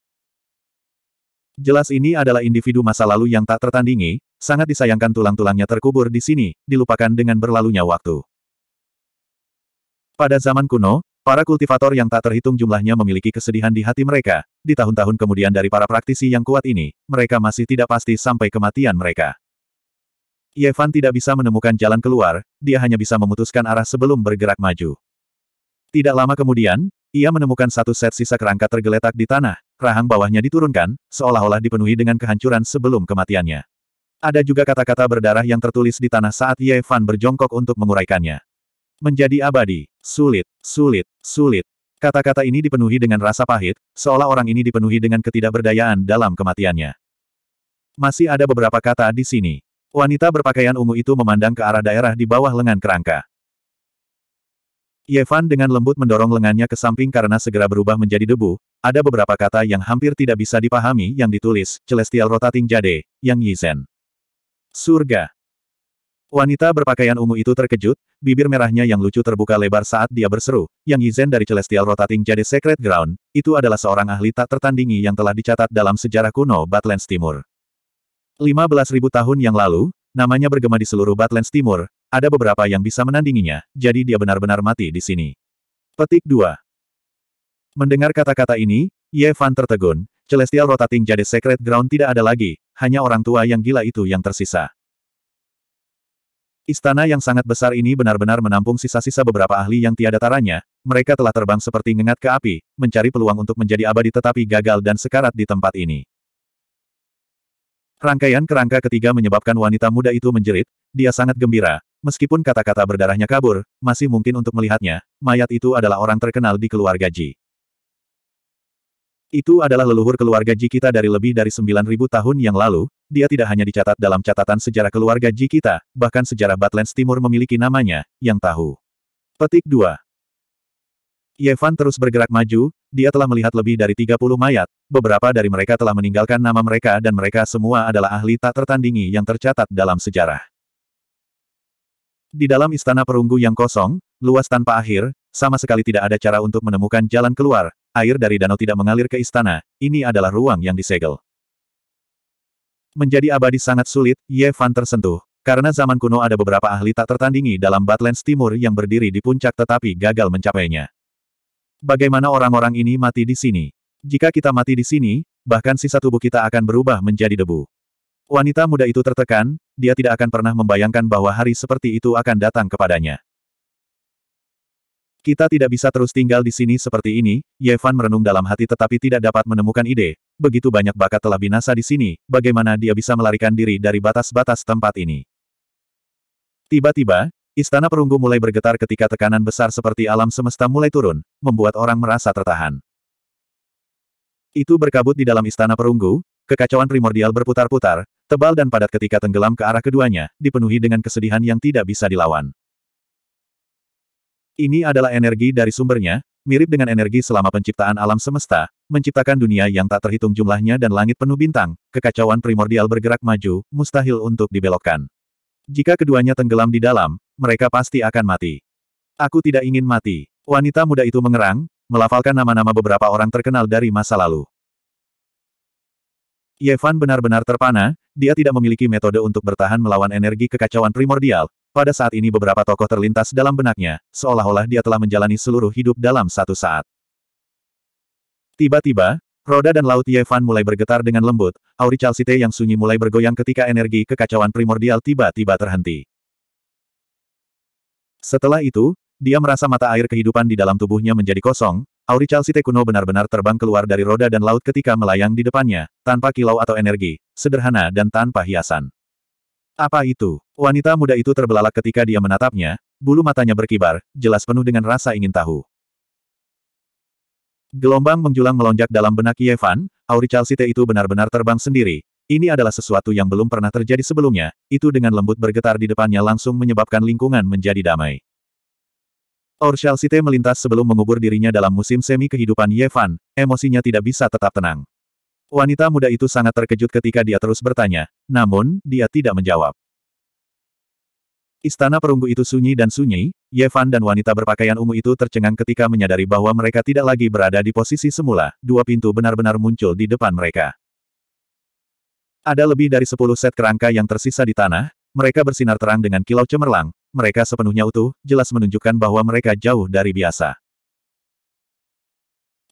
Jelas ini adalah individu masa lalu yang tak tertandingi, sangat disayangkan tulang-tulangnya terkubur di sini, dilupakan dengan berlalunya waktu. Pada zaman kuno, para kultivator yang tak terhitung jumlahnya memiliki kesedihan di hati mereka, di tahun-tahun kemudian dari para praktisi yang kuat ini, mereka masih tidak pasti sampai kematian mereka. Yevan tidak bisa menemukan jalan keluar, dia hanya bisa memutuskan arah sebelum bergerak maju. Tidak lama kemudian, ia menemukan satu set sisa kerangka tergeletak di tanah, rahang bawahnya diturunkan, seolah-olah dipenuhi dengan kehancuran sebelum kematiannya. Ada juga kata-kata berdarah yang tertulis di tanah saat Ye Fan berjongkok untuk menguraikannya. Menjadi abadi, sulit, sulit, sulit. Kata-kata ini dipenuhi dengan rasa pahit, seolah orang ini dipenuhi dengan ketidakberdayaan dalam kematiannya. Masih ada beberapa kata di sini. Wanita berpakaian ungu itu memandang ke arah daerah di bawah lengan kerangka. Yevan dengan lembut mendorong lengannya ke samping karena segera berubah menjadi debu, ada beberapa kata yang hampir tidak bisa dipahami yang ditulis, Celestial Rotating Jade, Yang Yizhen. Surga. Wanita berpakaian ungu itu terkejut, bibir merahnya yang lucu terbuka lebar saat dia berseru, Yang Yizhen dari Celestial Rotating Jade Secret Ground, itu adalah seorang ahli tak tertandingi yang telah dicatat dalam sejarah kuno Batlands Timur. 15.000 tahun yang lalu, namanya bergema di seluruh Batlands Timur, ada beberapa yang bisa menandinginya, jadi dia benar-benar mati di sini. Petik 2. Mendengar kata-kata ini, Ye Fan tertegun, Celestial Rotating Jade Secret Ground tidak ada lagi, hanya orang tua yang gila itu yang tersisa. Istana yang sangat besar ini benar-benar menampung sisa-sisa beberapa ahli yang tiada taranya, mereka telah terbang seperti ngengat ke api, mencari peluang untuk menjadi abadi tetapi gagal dan sekarat di tempat ini. Rangkaian kerangka ketiga menyebabkan wanita muda itu menjerit, dia sangat gembira, Meskipun kata-kata berdarahnya kabur, masih mungkin untuk melihatnya, mayat itu adalah orang terkenal di keluarga Ji. Itu adalah leluhur keluarga Ji kita dari lebih dari 9.000 tahun yang lalu, dia tidak hanya dicatat dalam catatan sejarah keluarga Ji kita, bahkan sejarah Batlands Timur memiliki namanya, yang tahu. Petik 2. Yevan terus bergerak maju, dia telah melihat lebih dari 30 mayat, beberapa dari mereka telah meninggalkan nama mereka dan mereka semua adalah ahli tak tertandingi yang tercatat dalam sejarah. Di dalam istana perunggu yang kosong, luas tanpa akhir, sama sekali tidak ada cara untuk menemukan jalan keluar, air dari danau tidak mengalir ke istana, ini adalah ruang yang disegel. Menjadi abadi sangat sulit, Ye Fan tersentuh. Karena zaman kuno ada beberapa ahli tak tertandingi dalam Batlands Timur yang berdiri di puncak tetapi gagal mencapainya. Bagaimana orang-orang ini mati di sini? Jika kita mati di sini, bahkan sisa tubuh kita akan berubah menjadi debu. Wanita muda itu tertekan, dia tidak akan pernah membayangkan bahwa hari seperti itu akan datang kepadanya. Kita tidak bisa terus tinggal di sini seperti ini, Yevan merenung dalam hati tetapi tidak dapat menemukan ide. Begitu banyak bakat telah binasa di sini, bagaimana dia bisa melarikan diri dari batas-batas tempat ini. Tiba-tiba, istana perunggu mulai bergetar ketika tekanan besar seperti alam semesta mulai turun, membuat orang merasa tertahan. Itu berkabut di dalam istana perunggu, Kekacauan primordial berputar-putar, tebal dan padat ketika tenggelam ke arah keduanya, dipenuhi dengan kesedihan yang tidak bisa dilawan. Ini adalah energi dari sumbernya, mirip dengan energi selama penciptaan alam semesta, menciptakan dunia yang tak terhitung jumlahnya dan langit penuh bintang, kekacauan primordial bergerak maju, mustahil untuk dibelokkan. Jika keduanya tenggelam di dalam, mereka pasti akan mati. Aku tidak ingin mati. Wanita muda itu mengerang, melafalkan nama-nama beberapa orang terkenal dari masa lalu. Yevan benar-benar terpana, dia tidak memiliki metode untuk bertahan melawan energi kekacauan primordial. Pada saat ini beberapa tokoh terlintas dalam benaknya, seolah-olah dia telah menjalani seluruh hidup dalam satu saat. Tiba-tiba, roda dan laut Yevan mulai bergetar dengan lembut, auri Chalcite yang sunyi mulai bergoyang ketika energi kekacauan primordial tiba-tiba terhenti. Setelah itu, dia merasa mata air kehidupan di dalam tubuhnya menjadi kosong, Auri Chalcite kuno benar-benar terbang keluar dari roda dan laut ketika melayang di depannya, tanpa kilau atau energi, sederhana dan tanpa hiasan. Apa itu? Wanita muda itu terbelalak ketika dia menatapnya, bulu matanya berkibar, jelas penuh dengan rasa ingin tahu. Gelombang menjulang melonjak dalam benak Yevan, Auri Chalcite itu benar-benar terbang sendiri. Ini adalah sesuatu yang belum pernah terjadi sebelumnya, itu dengan lembut bergetar di depannya langsung menyebabkan lingkungan menjadi damai. Orshal Site melintas sebelum mengubur dirinya dalam musim semi kehidupan Yevan. emosinya tidak bisa tetap tenang. Wanita muda itu sangat terkejut ketika dia terus bertanya, namun, dia tidak menjawab. Istana perunggu itu sunyi dan sunyi, Yevan dan wanita berpakaian ungu itu tercengang ketika menyadari bahwa mereka tidak lagi berada di posisi semula, dua pintu benar-benar muncul di depan mereka. Ada lebih dari sepuluh set kerangka yang tersisa di tanah, mereka bersinar terang dengan kilau cemerlang, mereka sepenuhnya utuh, jelas menunjukkan bahwa mereka jauh dari biasa.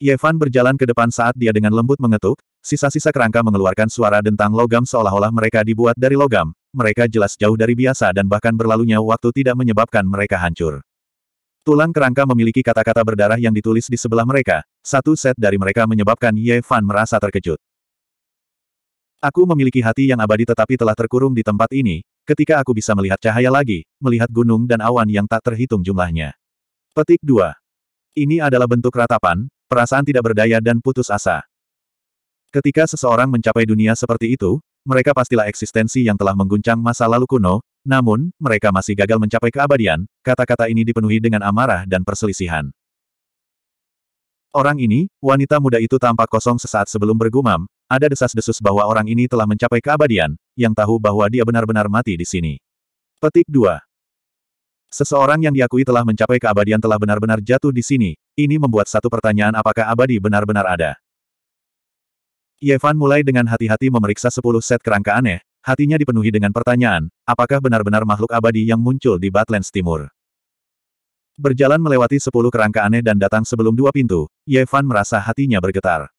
Yevan berjalan ke depan saat dia dengan lembut mengetuk, sisa-sisa kerangka mengeluarkan suara dentang logam seolah-olah mereka dibuat dari logam, mereka jelas jauh dari biasa dan bahkan berlalunya waktu tidak menyebabkan mereka hancur. Tulang kerangka memiliki kata-kata berdarah yang ditulis di sebelah mereka, satu set dari mereka menyebabkan Yevan merasa terkejut. Aku memiliki hati yang abadi tetapi telah terkurung di tempat ini, Ketika aku bisa melihat cahaya lagi, melihat gunung dan awan yang tak terhitung jumlahnya. Petik 2. Ini adalah bentuk ratapan, perasaan tidak berdaya dan putus asa. Ketika seseorang mencapai dunia seperti itu, mereka pastilah eksistensi yang telah mengguncang masa lalu kuno, namun, mereka masih gagal mencapai keabadian, kata-kata ini dipenuhi dengan amarah dan perselisihan. Orang ini, wanita muda itu tampak kosong sesaat sebelum bergumam, ada desas-desus bahwa orang ini telah mencapai keabadian, yang tahu bahwa dia benar-benar mati di sini. Petik 2. Seseorang yang diakui telah mencapai keabadian telah benar-benar jatuh di sini, ini membuat satu pertanyaan apakah abadi benar-benar ada. Yevan mulai dengan hati-hati memeriksa 10 set kerangka aneh, hatinya dipenuhi dengan pertanyaan, apakah benar-benar makhluk abadi yang muncul di Batlands Timur. Berjalan melewati 10 kerangka aneh dan datang sebelum dua pintu, Yevan merasa hatinya bergetar.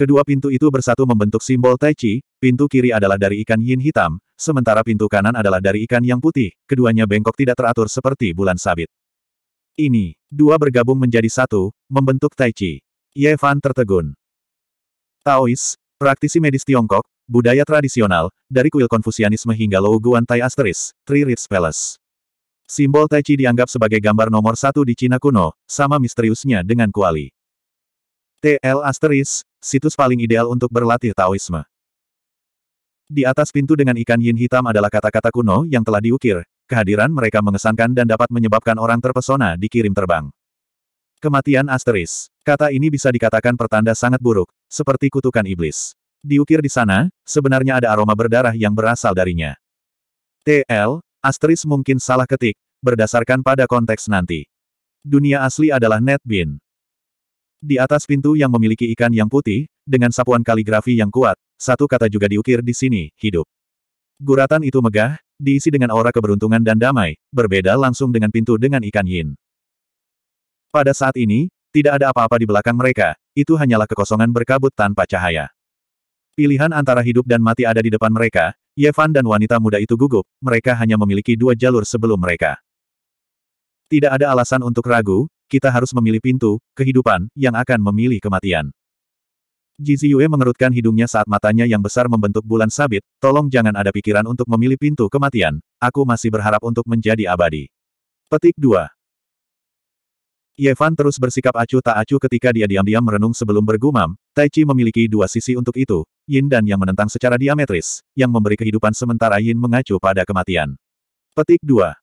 Kedua pintu itu bersatu membentuk simbol Tai Chi, pintu kiri adalah dari ikan yin hitam, sementara pintu kanan adalah dari ikan yang putih, keduanya bengkok tidak teratur seperti bulan sabit. Ini, dua bergabung menjadi satu, membentuk Tai Chi. Ye Fan tertegun. Taois, praktisi medis Tiongkok, budaya tradisional, dari kuil konfusianisme hingga Lou Guan Tai Asteris, Three Ritz Palace. Simbol Tai Chi dianggap sebagai gambar nomor satu di Cina kuno, sama misteriusnya dengan kuali. TL asteris, situs paling ideal untuk berlatih Taoisme. Di atas pintu dengan ikan yin hitam adalah kata-kata kuno yang telah diukir, kehadiran mereka mengesankan dan dapat menyebabkan orang terpesona dikirim terbang. Kematian asteris. Kata ini bisa dikatakan pertanda sangat buruk, seperti kutukan iblis. Diukir di sana, sebenarnya ada aroma berdarah yang berasal darinya. TL, asteris mungkin salah ketik, berdasarkan pada konteks nanti. Dunia asli adalah Netbin. Di atas pintu yang memiliki ikan yang putih, dengan sapuan kaligrafi yang kuat, satu kata juga diukir di sini, hidup. Guratan itu megah, diisi dengan aura keberuntungan dan damai, berbeda langsung dengan pintu dengan ikan yin. Pada saat ini, tidak ada apa-apa di belakang mereka, itu hanyalah kekosongan berkabut tanpa cahaya. Pilihan antara hidup dan mati ada di depan mereka, Yevan dan wanita muda itu gugup, mereka hanya memiliki dua jalur sebelum mereka. Tidak ada alasan untuk ragu, kita harus memilih pintu, kehidupan, yang akan memilih kematian. Yue mengerutkan hidungnya saat matanya yang besar membentuk bulan sabit, tolong jangan ada pikiran untuk memilih pintu kematian, aku masih berharap untuk menjadi abadi. Petik 2 Yevan terus bersikap acuh tak acuh ketika dia diam-diam merenung sebelum bergumam, Taichi memiliki dua sisi untuk itu, Yin dan Yang menentang secara diametris, yang memberi kehidupan sementara Yin mengacu pada kematian. Petik 2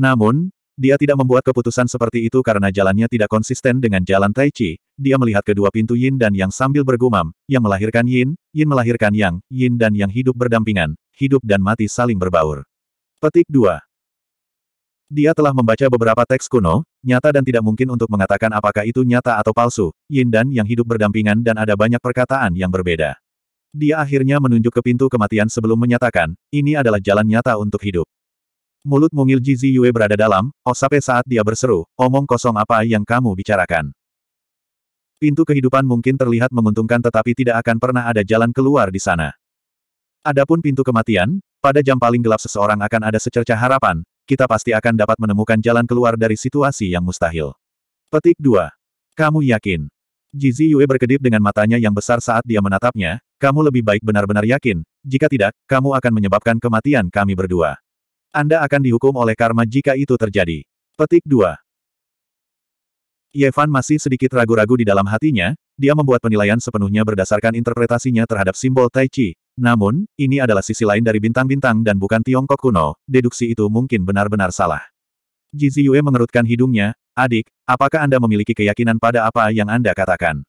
Namun, dia tidak membuat keputusan seperti itu karena jalannya tidak konsisten dengan jalan Tai Chi. Dia melihat kedua pintu Yin dan Yang sambil bergumam, yang melahirkan Yin, Yin melahirkan Yang, Yin dan Yang hidup berdampingan, hidup dan mati saling berbaur. Petik 2. Dia telah membaca beberapa teks kuno, nyata dan tidak mungkin untuk mengatakan apakah itu nyata atau palsu, Yin dan Yang hidup berdampingan dan ada banyak perkataan yang berbeda. Dia akhirnya menunjuk ke pintu kematian sebelum menyatakan, ini adalah jalan nyata untuk hidup. Mulut mungil Jizi Yue berada dalam, osape oh, saat dia berseru, omong kosong apa yang kamu bicarakan. Pintu kehidupan mungkin terlihat menguntungkan tetapi tidak akan pernah ada jalan keluar di sana. Adapun pintu kematian, pada jam paling gelap seseorang akan ada secerca harapan, kita pasti akan dapat menemukan jalan keluar dari situasi yang mustahil. Petik 2. Kamu yakin? Jizi Yue berkedip dengan matanya yang besar saat dia menatapnya, kamu lebih baik benar-benar yakin, jika tidak, kamu akan menyebabkan kematian kami berdua. Anda akan dihukum oleh karma jika itu terjadi. Petik 2. Yevan masih sedikit ragu-ragu di dalam hatinya, dia membuat penilaian sepenuhnya berdasarkan interpretasinya terhadap simbol Tai Chi. Namun, ini adalah sisi lain dari bintang-bintang dan bukan Tiongkok kuno, deduksi itu mungkin benar-benar salah. Jizi Yue mengerutkan hidungnya, adik, apakah Anda memiliki keyakinan pada apa yang Anda katakan?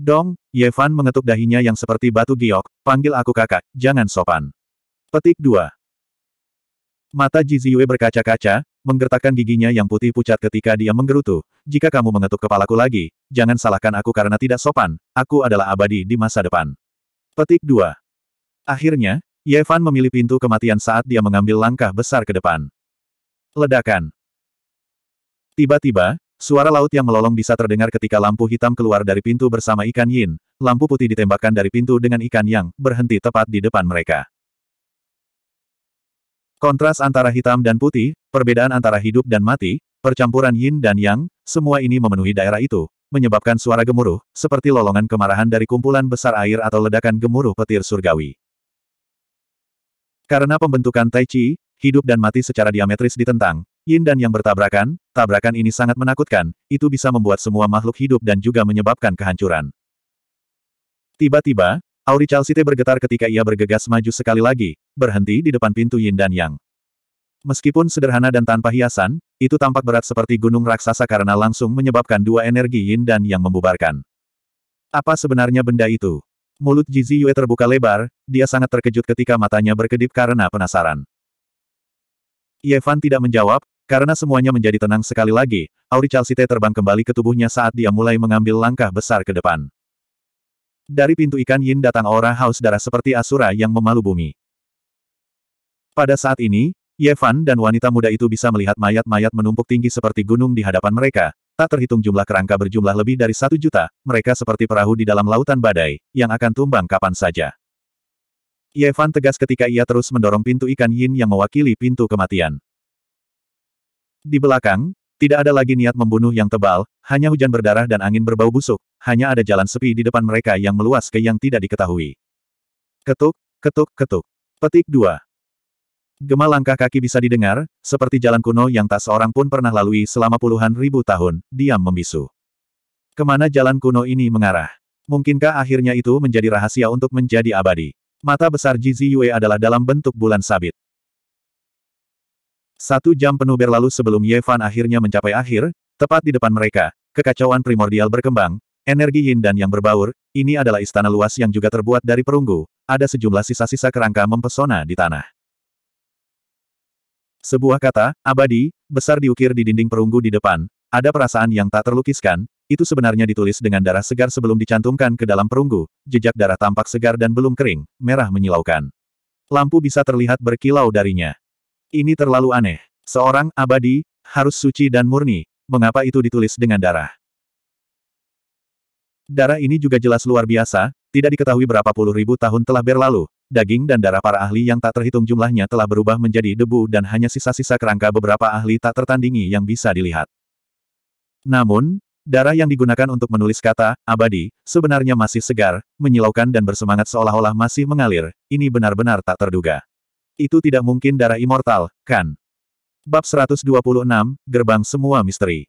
Dong, Yevan mengetuk dahinya yang seperti batu giok, panggil aku kakak, jangan sopan. Petik 2. Mata Jiziyue berkaca-kaca, menggertakkan giginya yang putih pucat ketika dia menggerutu. Jika kamu mengetuk kepalaku lagi, jangan salahkan aku karena tidak sopan, aku adalah abadi di masa depan. Petik 2. Akhirnya, Yevan memilih pintu kematian saat dia mengambil langkah besar ke depan. Ledakan. Tiba-tiba, suara laut yang melolong bisa terdengar ketika lampu hitam keluar dari pintu bersama ikan yin, lampu putih ditembakkan dari pintu dengan ikan yang berhenti tepat di depan mereka. Kontras antara hitam dan putih, perbedaan antara hidup dan mati, percampuran yin dan yang, semua ini memenuhi daerah itu, menyebabkan suara gemuruh, seperti lolongan kemarahan dari kumpulan besar air atau ledakan gemuruh petir surgawi. Karena pembentukan Tai Chi, hidup dan mati secara diametris ditentang, yin dan yang bertabrakan, tabrakan ini sangat menakutkan, itu bisa membuat semua makhluk hidup dan juga menyebabkan kehancuran. Tiba-tiba, Auri Chalcite bergetar ketika ia bergegas maju sekali lagi, berhenti di depan pintu Yin dan Yang. Meskipun sederhana dan tanpa hiasan, itu tampak berat seperti gunung raksasa karena langsung menyebabkan dua energi Yin dan Yang membubarkan. Apa sebenarnya benda itu? Mulut Jizi Yue terbuka lebar, dia sangat terkejut ketika matanya berkedip karena penasaran. Yevan tidak menjawab, karena semuanya menjadi tenang sekali lagi, Auri Chalcite terbang kembali ke tubuhnya saat dia mulai mengambil langkah besar ke depan. Dari pintu ikan Yin datang aura haus darah seperti asura yang memalu bumi. Pada saat ini, Yevan dan wanita muda itu bisa melihat mayat-mayat menumpuk tinggi seperti gunung di hadapan mereka, tak terhitung jumlah kerangka berjumlah lebih dari satu juta, mereka seperti perahu di dalam lautan badai, yang akan tumbang kapan saja. Yevan tegas ketika ia terus mendorong pintu ikan Yin yang mewakili pintu kematian. Di belakang, tidak ada lagi niat membunuh yang tebal, hanya hujan berdarah dan angin berbau busuk, hanya ada jalan sepi di depan mereka yang meluas ke yang tidak diketahui. Ketuk, ketuk, ketuk. Petik 2. Gema langkah kaki bisa didengar, seperti jalan kuno yang tak seorang pun pernah lalui selama puluhan ribu tahun, diam membisu. Kemana jalan kuno ini mengarah? Mungkinkah akhirnya itu menjadi rahasia untuk menjadi abadi? Mata besar Jizi Yue adalah dalam bentuk bulan sabit. Satu jam penuh berlalu sebelum Ye akhirnya mencapai akhir, tepat di depan mereka, kekacauan primordial berkembang, energi yin dan yang berbaur, ini adalah istana luas yang juga terbuat dari perunggu, ada sejumlah sisa-sisa kerangka mempesona di tanah. Sebuah kata, abadi, besar diukir di dinding perunggu di depan, ada perasaan yang tak terlukiskan, itu sebenarnya ditulis dengan darah segar sebelum dicantumkan ke dalam perunggu, jejak darah tampak segar dan belum kering, merah menyilaukan. Lampu bisa terlihat berkilau darinya. Ini terlalu aneh. Seorang abadi, harus suci dan murni, mengapa itu ditulis dengan darah? Darah ini juga jelas luar biasa, tidak diketahui berapa puluh ribu tahun telah berlalu, daging dan darah para ahli yang tak terhitung jumlahnya telah berubah menjadi debu dan hanya sisa-sisa kerangka beberapa ahli tak tertandingi yang bisa dilihat. Namun, darah yang digunakan untuk menulis kata, abadi, sebenarnya masih segar, menyilaukan dan bersemangat seolah-olah masih mengalir, ini benar-benar tak terduga. Itu tidak mungkin darah immortal, kan? Bab 126, Gerbang Semua Misteri.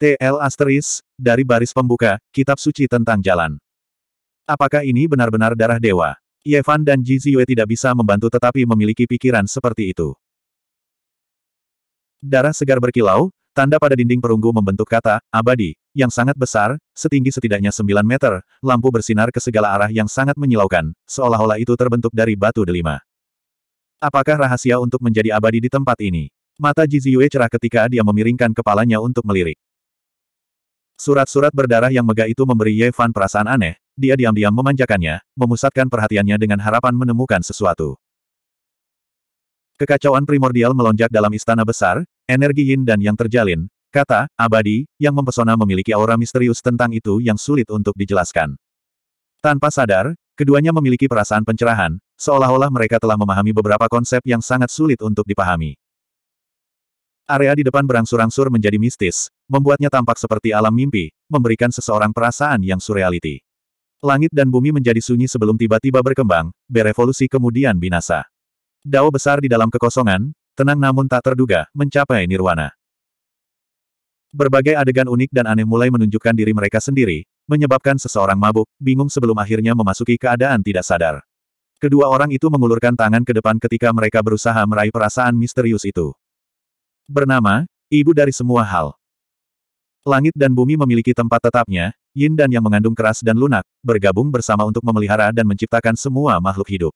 TL Asteris, dari baris pembuka, Kitab Suci tentang Jalan. Apakah ini benar-benar darah dewa? Yevan dan Jiziyue tidak bisa membantu tetapi memiliki pikiran seperti itu. Darah segar berkilau, tanda pada dinding perunggu membentuk kata, abadi, yang sangat besar, setinggi setidaknya 9 meter, lampu bersinar ke segala arah yang sangat menyilaukan, seolah-olah itu terbentuk dari batu delima. Apakah rahasia untuk menjadi abadi di tempat ini? Mata Jiziyue cerah ketika dia memiringkan kepalanya untuk melirik. Surat-surat berdarah yang megah itu memberi Ye Fan perasaan aneh, dia diam-diam memanjakannya, memusatkan perhatiannya dengan harapan menemukan sesuatu. Kekacauan primordial melonjak dalam istana besar, energi yin dan yang terjalin, kata, abadi, yang mempesona memiliki aura misterius tentang itu yang sulit untuk dijelaskan. Tanpa sadar, keduanya memiliki perasaan pencerahan, seolah-olah mereka telah memahami beberapa konsep yang sangat sulit untuk dipahami. Area di depan berangsur-angsur menjadi mistis, membuatnya tampak seperti alam mimpi, memberikan seseorang perasaan yang surrealiti. Langit dan bumi menjadi sunyi sebelum tiba-tiba berkembang, berevolusi kemudian binasa. Dao besar di dalam kekosongan, tenang namun tak terduga, mencapai nirwana. Berbagai adegan unik dan aneh mulai menunjukkan diri mereka sendiri, menyebabkan seseorang mabuk, bingung sebelum akhirnya memasuki keadaan tidak sadar. Kedua orang itu mengulurkan tangan ke depan ketika mereka berusaha meraih perasaan misterius itu. Bernama, ibu dari semua hal. Langit dan bumi memiliki tempat tetapnya, yin dan yang mengandung keras dan lunak, bergabung bersama untuk memelihara dan menciptakan semua makhluk hidup.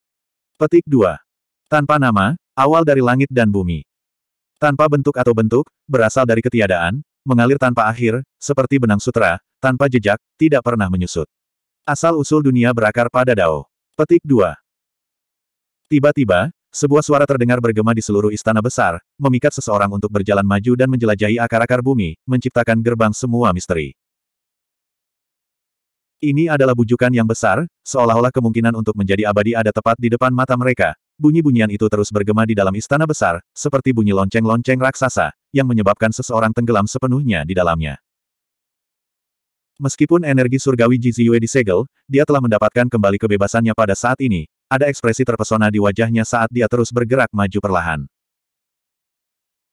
Petik 2. Tanpa nama, awal dari langit dan bumi. Tanpa bentuk atau bentuk, berasal dari ketiadaan, mengalir tanpa akhir, seperti benang sutra, tanpa jejak, tidak pernah menyusut. Asal-usul dunia berakar pada Dao. Petik 2. Tiba-tiba, sebuah suara terdengar bergema di seluruh istana besar, memikat seseorang untuk berjalan maju dan menjelajahi akar-akar bumi, menciptakan gerbang semua misteri. Ini adalah bujukan yang besar, seolah-olah kemungkinan untuk menjadi abadi ada tepat di depan mata mereka. Bunyi-bunyian itu terus bergema di dalam istana besar, seperti bunyi lonceng-lonceng raksasa, yang menyebabkan seseorang tenggelam sepenuhnya di dalamnya. Meskipun energi surgawi Jiziyue disegel, dia telah mendapatkan kembali kebebasannya pada saat ini, ada ekspresi terpesona di wajahnya saat dia terus bergerak maju perlahan.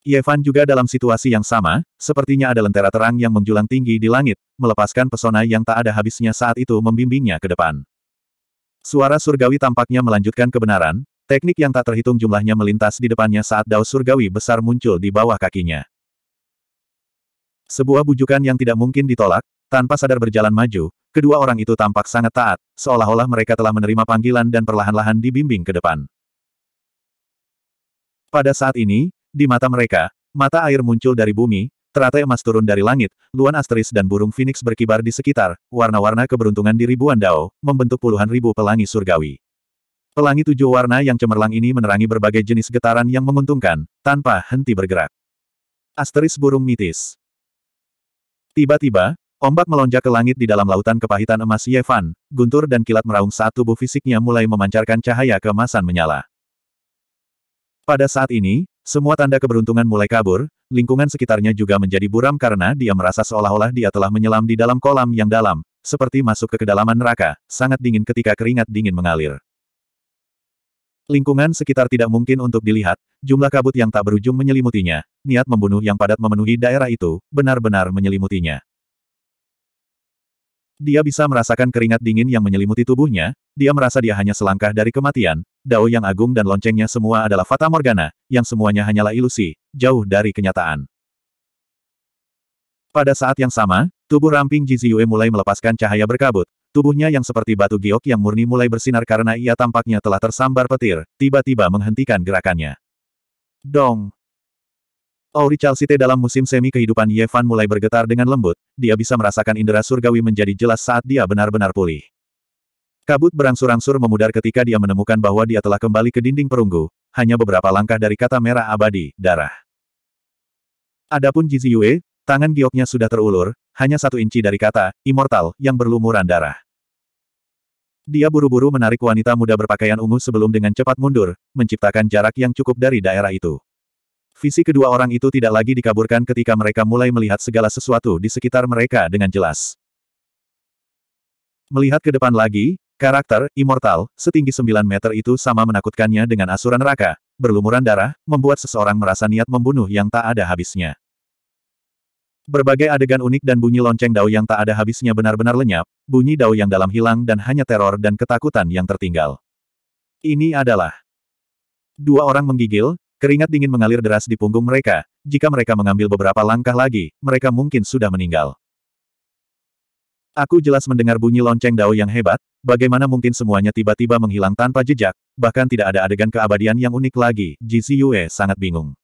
Yevan juga dalam situasi yang sama, sepertinya ada lentera terang yang menjulang tinggi di langit, melepaskan pesona yang tak ada habisnya saat itu membimbingnya ke depan. Suara surgawi tampaknya melanjutkan kebenaran, teknik yang tak terhitung jumlahnya melintas di depannya saat daus surgawi besar muncul di bawah kakinya. Sebuah bujukan yang tidak mungkin ditolak, tanpa sadar berjalan maju, Kedua orang itu tampak sangat taat, seolah-olah mereka telah menerima panggilan dan perlahan-lahan dibimbing ke depan. Pada saat ini, di mata mereka, mata air muncul dari bumi, teratai emas turun dari langit, luan asteris dan burung phoenix berkibar di sekitar, warna-warna keberuntungan di ribuan dao, membentuk puluhan ribu pelangi surgawi. Pelangi tujuh warna yang cemerlang ini menerangi berbagai jenis getaran yang menguntungkan, tanpa henti bergerak. Asteris burung mitis. Tiba-tiba, Ombak melonjak ke langit di dalam lautan kepahitan emas Yevan, guntur dan kilat meraung saat tubuh fisiknya mulai memancarkan cahaya keemasan menyala. Pada saat ini, semua tanda keberuntungan mulai kabur, lingkungan sekitarnya juga menjadi buram karena dia merasa seolah-olah dia telah menyelam di dalam kolam yang dalam, seperti masuk ke kedalaman neraka, sangat dingin ketika keringat dingin mengalir. Lingkungan sekitar tidak mungkin untuk dilihat, jumlah kabut yang tak berujung menyelimutinya, niat membunuh yang padat memenuhi daerah itu, benar-benar menyelimutinya. Dia bisa merasakan keringat dingin yang menyelimuti tubuhnya, dia merasa dia hanya selangkah dari kematian, dao yang agung dan loncengnya semua adalah fata morgana, yang semuanya hanyalah ilusi, jauh dari kenyataan. Pada saat yang sama, tubuh ramping Jiziyue mulai melepaskan cahaya berkabut, tubuhnya yang seperti batu giok yang murni mulai bersinar karena ia tampaknya telah tersambar petir, tiba-tiba menghentikan gerakannya. Dong! Auri Chalcite dalam musim semi kehidupan Yevan mulai bergetar dengan lembut, dia bisa merasakan indera surgawi menjadi jelas saat dia benar-benar pulih. Kabut berangsur-angsur memudar ketika dia menemukan bahwa dia telah kembali ke dinding perunggu, hanya beberapa langkah dari kata merah abadi, darah. Adapun Jizi Yue, tangan gioknya sudah terulur, hanya satu inci dari kata, immortal, yang berlumuran darah. Dia buru-buru menarik wanita muda berpakaian ungu sebelum dengan cepat mundur, menciptakan jarak yang cukup dari daerah itu. Visi kedua orang itu tidak lagi dikaburkan ketika mereka mulai melihat segala sesuatu di sekitar mereka dengan jelas. Melihat ke depan lagi, karakter, immortal, setinggi 9 meter itu sama menakutkannya dengan asuran raka, berlumuran darah, membuat seseorang merasa niat membunuh yang tak ada habisnya. Berbagai adegan unik dan bunyi lonceng dao yang tak ada habisnya benar-benar lenyap, bunyi dao yang dalam hilang dan hanya teror dan ketakutan yang tertinggal. Ini adalah dua orang menggigil, Keringat dingin mengalir deras di punggung mereka, jika mereka mengambil beberapa langkah lagi, mereka mungkin sudah meninggal. Aku jelas mendengar bunyi lonceng dao yang hebat, bagaimana mungkin semuanya tiba-tiba menghilang tanpa jejak, bahkan tidak ada adegan keabadian yang unik lagi, Yue sangat bingung.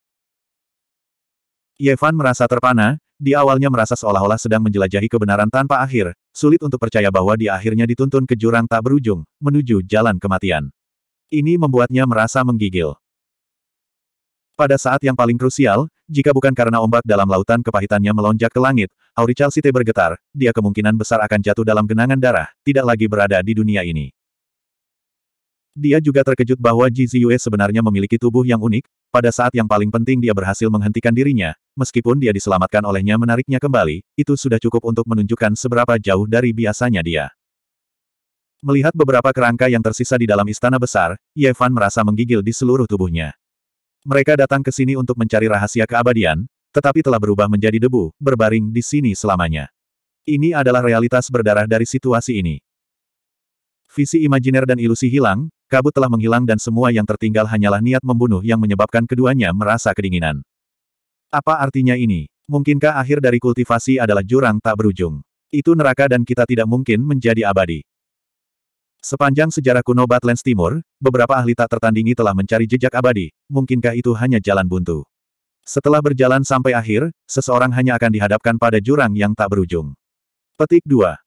Yevan merasa terpana, di awalnya merasa seolah-olah sedang menjelajahi kebenaran tanpa akhir, sulit untuk percaya bahwa dia akhirnya dituntun ke jurang tak berujung, menuju jalan kematian. Ini membuatnya merasa menggigil. Pada saat yang paling krusial, jika bukan karena ombak dalam lautan kepahitannya melonjak ke langit, Auri Chalcite bergetar, dia kemungkinan besar akan jatuh dalam genangan darah, tidak lagi berada di dunia ini. Dia juga terkejut bahwa Ji Ziyue sebenarnya memiliki tubuh yang unik, pada saat yang paling penting dia berhasil menghentikan dirinya, meskipun dia diselamatkan olehnya menariknya kembali, itu sudah cukup untuk menunjukkan seberapa jauh dari biasanya dia. Melihat beberapa kerangka yang tersisa di dalam istana besar, Yevan merasa menggigil di seluruh tubuhnya. Mereka datang ke sini untuk mencari rahasia keabadian, tetapi telah berubah menjadi debu, berbaring di sini selamanya. Ini adalah realitas berdarah dari situasi ini. Visi imajiner dan ilusi hilang, kabut telah menghilang dan semua yang tertinggal hanyalah niat membunuh yang menyebabkan keduanya merasa kedinginan. Apa artinya ini? Mungkinkah akhir dari kultivasi adalah jurang tak berujung? Itu neraka dan kita tidak mungkin menjadi abadi. Sepanjang sejarah kuno Batlands Timur, beberapa ahli tak tertandingi telah mencari jejak abadi, mungkinkah itu hanya jalan buntu? Setelah berjalan sampai akhir, seseorang hanya akan dihadapkan pada jurang yang tak berujung. Petik 2.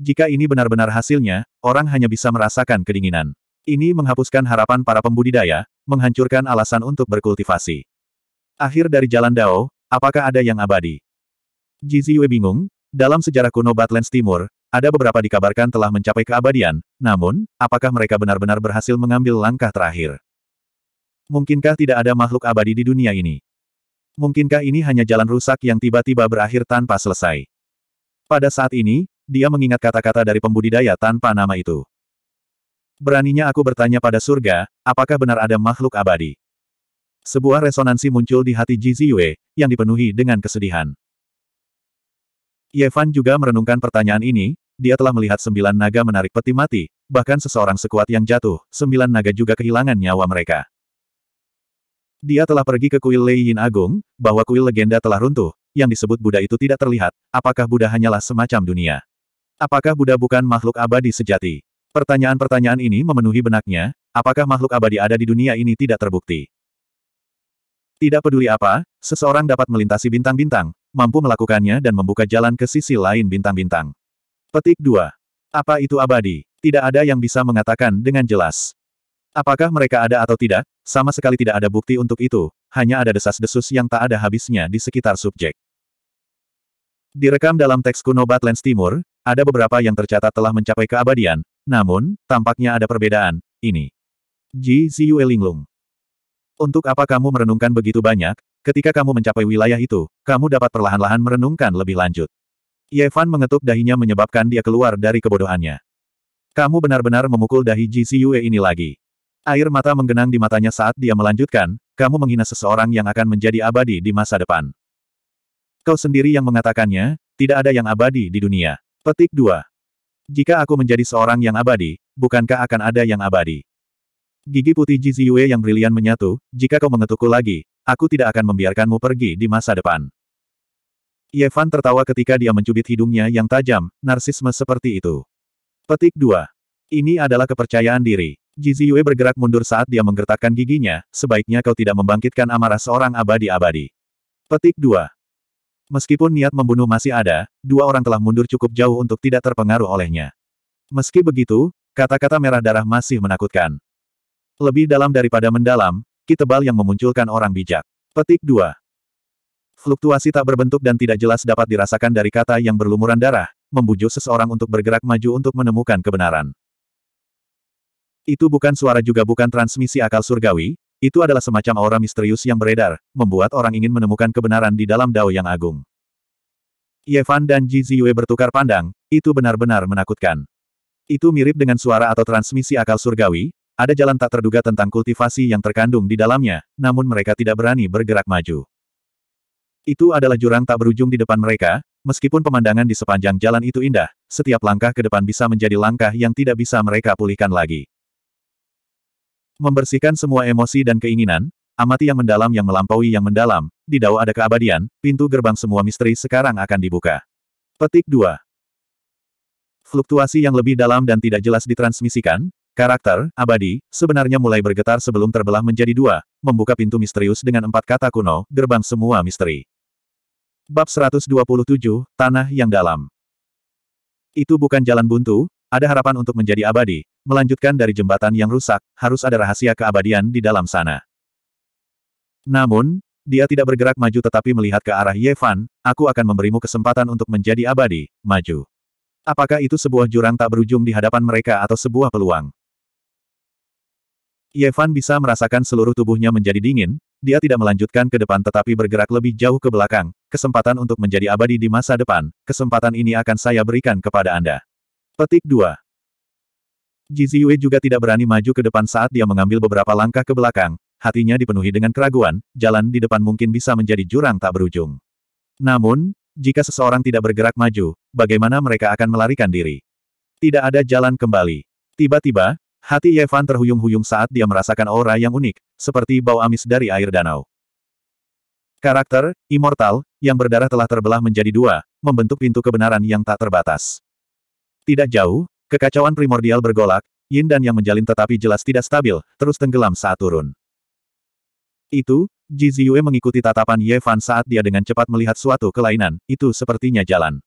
Jika ini benar-benar hasilnya, orang hanya bisa merasakan kedinginan. Ini menghapuskan harapan para pembudidaya, menghancurkan alasan untuk berkultivasi. Akhir dari jalan Dao, apakah ada yang abadi? Jiziwe bingung, dalam sejarah kuno Batlands Timur, ada beberapa dikabarkan telah mencapai keabadian, namun, apakah mereka benar-benar berhasil mengambil langkah terakhir? Mungkinkah tidak ada makhluk abadi di dunia ini? Mungkinkah ini hanya jalan rusak yang tiba-tiba berakhir tanpa selesai? Pada saat ini, dia mengingat kata-kata dari pembudidaya tanpa nama itu. Beraninya aku bertanya pada surga, apakah benar ada makhluk abadi? Sebuah resonansi muncul di hati Ji yang dipenuhi dengan kesedihan. Yevan juga merenungkan pertanyaan ini, dia telah melihat sembilan naga menarik peti mati, bahkan seseorang sekuat yang jatuh, sembilan naga juga kehilangan nyawa mereka. Dia telah pergi ke kuil Lei Yin Agung, bahwa kuil legenda telah runtuh, yang disebut Buddha itu tidak terlihat, apakah Buddha hanyalah semacam dunia? Apakah Buddha bukan makhluk abadi sejati? Pertanyaan-pertanyaan ini memenuhi benaknya, apakah makhluk abadi ada di dunia ini tidak terbukti? Tidak peduli apa, seseorang dapat melintasi bintang-bintang, mampu melakukannya dan membuka jalan ke sisi lain bintang-bintang. Petik 2. Apa itu abadi? Tidak ada yang bisa mengatakan dengan jelas. Apakah mereka ada atau tidak, sama sekali tidak ada bukti untuk itu, hanya ada desas-desus yang tak ada habisnya di sekitar subjek. Direkam dalam teks kuno Batlands Timur, ada beberapa yang tercatat telah mencapai keabadian, namun, tampaknya ada perbedaan, ini. Ji Ziyue Linglung. Untuk apa kamu merenungkan begitu banyak, Ketika kamu mencapai wilayah itu, kamu dapat perlahan-lahan merenungkan lebih lanjut. Yevan mengetuk dahinya menyebabkan dia keluar dari kebodohannya. Kamu benar-benar memukul dahi Ji Yue ini lagi. Air mata menggenang di matanya saat dia melanjutkan, kamu menghina seseorang yang akan menjadi abadi di masa depan. Kau sendiri yang mengatakannya, tidak ada yang abadi di dunia. Petik 2. Jika aku menjadi seorang yang abadi, bukankah akan ada yang abadi? Gigi putih Yue yang brilian menyatu, jika kau mengetukku lagi, aku tidak akan membiarkanmu pergi di masa depan. Yevan tertawa ketika dia mencubit hidungnya yang tajam, narsisme seperti itu. Petik 2. Ini adalah kepercayaan diri. Jiziyue bergerak mundur saat dia menggertakkan giginya, sebaiknya kau tidak membangkitkan amarah seorang abadi-abadi. Petik 2. Meskipun niat membunuh masih ada, dua orang telah mundur cukup jauh untuk tidak terpengaruh olehnya. Meski begitu, kata-kata merah darah masih menakutkan. Lebih dalam daripada mendalam, Ki tebal yang memunculkan orang bijak. Petik 2. Fluktuasi tak berbentuk dan tidak jelas dapat dirasakan dari kata yang berlumuran darah, membujuk seseorang untuk bergerak maju untuk menemukan kebenaran. Itu bukan suara juga bukan transmisi akal surgawi, itu adalah semacam aura misterius yang beredar, membuat orang ingin menemukan kebenaran di dalam dao yang agung. Yevan dan Ji Ziyue bertukar pandang, itu benar-benar menakutkan. Itu mirip dengan suara atau transmisi akal surgawi, ada jalan tak terduga tentang kultivasi yang terkandung di dalamnya, namun mereka tidak berani bergerak maju. Itu adalah jurang tak berujung di depan mereka, meskipun pemandangan di sepanjang jalan itu indah, setiap langkah ke depan bisa menjadi langkah yang tidak bisa mereka pulihkan lagi. Membersihkan semua emosi dan keinginan, amati yang mendalam yang melampaui yang mendalam, di Dao ada keabadian, pintu gerbang semua misteri sekarang akan dibuka. Petik 2. Fluktuasi yang lebih dalam dan tidak jelas ditransmisikan, Karakter, abadi, sebenarnya mulai bergetar sebelum terbelah menjadi dua, membuka pintu misterius dengan empat kata kuno, gerbang semua misteri. Bab 127, Tanah yang Dalam Itu bukan jalan buntu, ada harapan untuk menjadi abadi, melanjutkan dari jembatan yang rusak, harus ada rahasia keabadian di dalam sana. Namun, dia tidak bergerak maju tetapi melihat ke arah Yevan. aku akan memberimu kesempatan untuk menjadi abadi, maju. Apakah itu sebuah jurang tak berujung di hadapan mereka atau sebuah peluang? Yevan bisa merasakan seluruh tubuhnya menjadi dingin, dia tidak melanjutkan ke depan tetapi bergerak lebih jauh ke belakang, kesempatan untuk menjadi abadi di masa depan, kesempatan ini akan saya berikan kepada Anda. Petik 2. Jiziyue juga tidak berani maju ke depan saat dia mengambil beberapa langkah ke belakang, hatinya dipenuhi dengan keraguan, jalan di depan mungkin bisa menjadi jurang tak berujung. Namun, jika seseorang tidak bergerak maju, bagaimana mereka akan melarikan diri? Tidak ada jalan kembali. Tiba-tiba, Hati Yevan terhuyung-huyung saat dia merasakan aura yang unik, seperti bau amis dari air danau. Karakter, immortal, yang berdarah telah terbelah menjadi dua, membentuk pintu kebenaran yang tak terbatas. Tidak jauh, kekacauan primordial bergolak, yin dan yang menjalin tetapi jelas tidak stabil, terus tenggelam saat turun. Itu, Ji mengikuti tatapan Yevan saat dia dengan cepat melihat suatu kelainan, itu sepertinya jalan.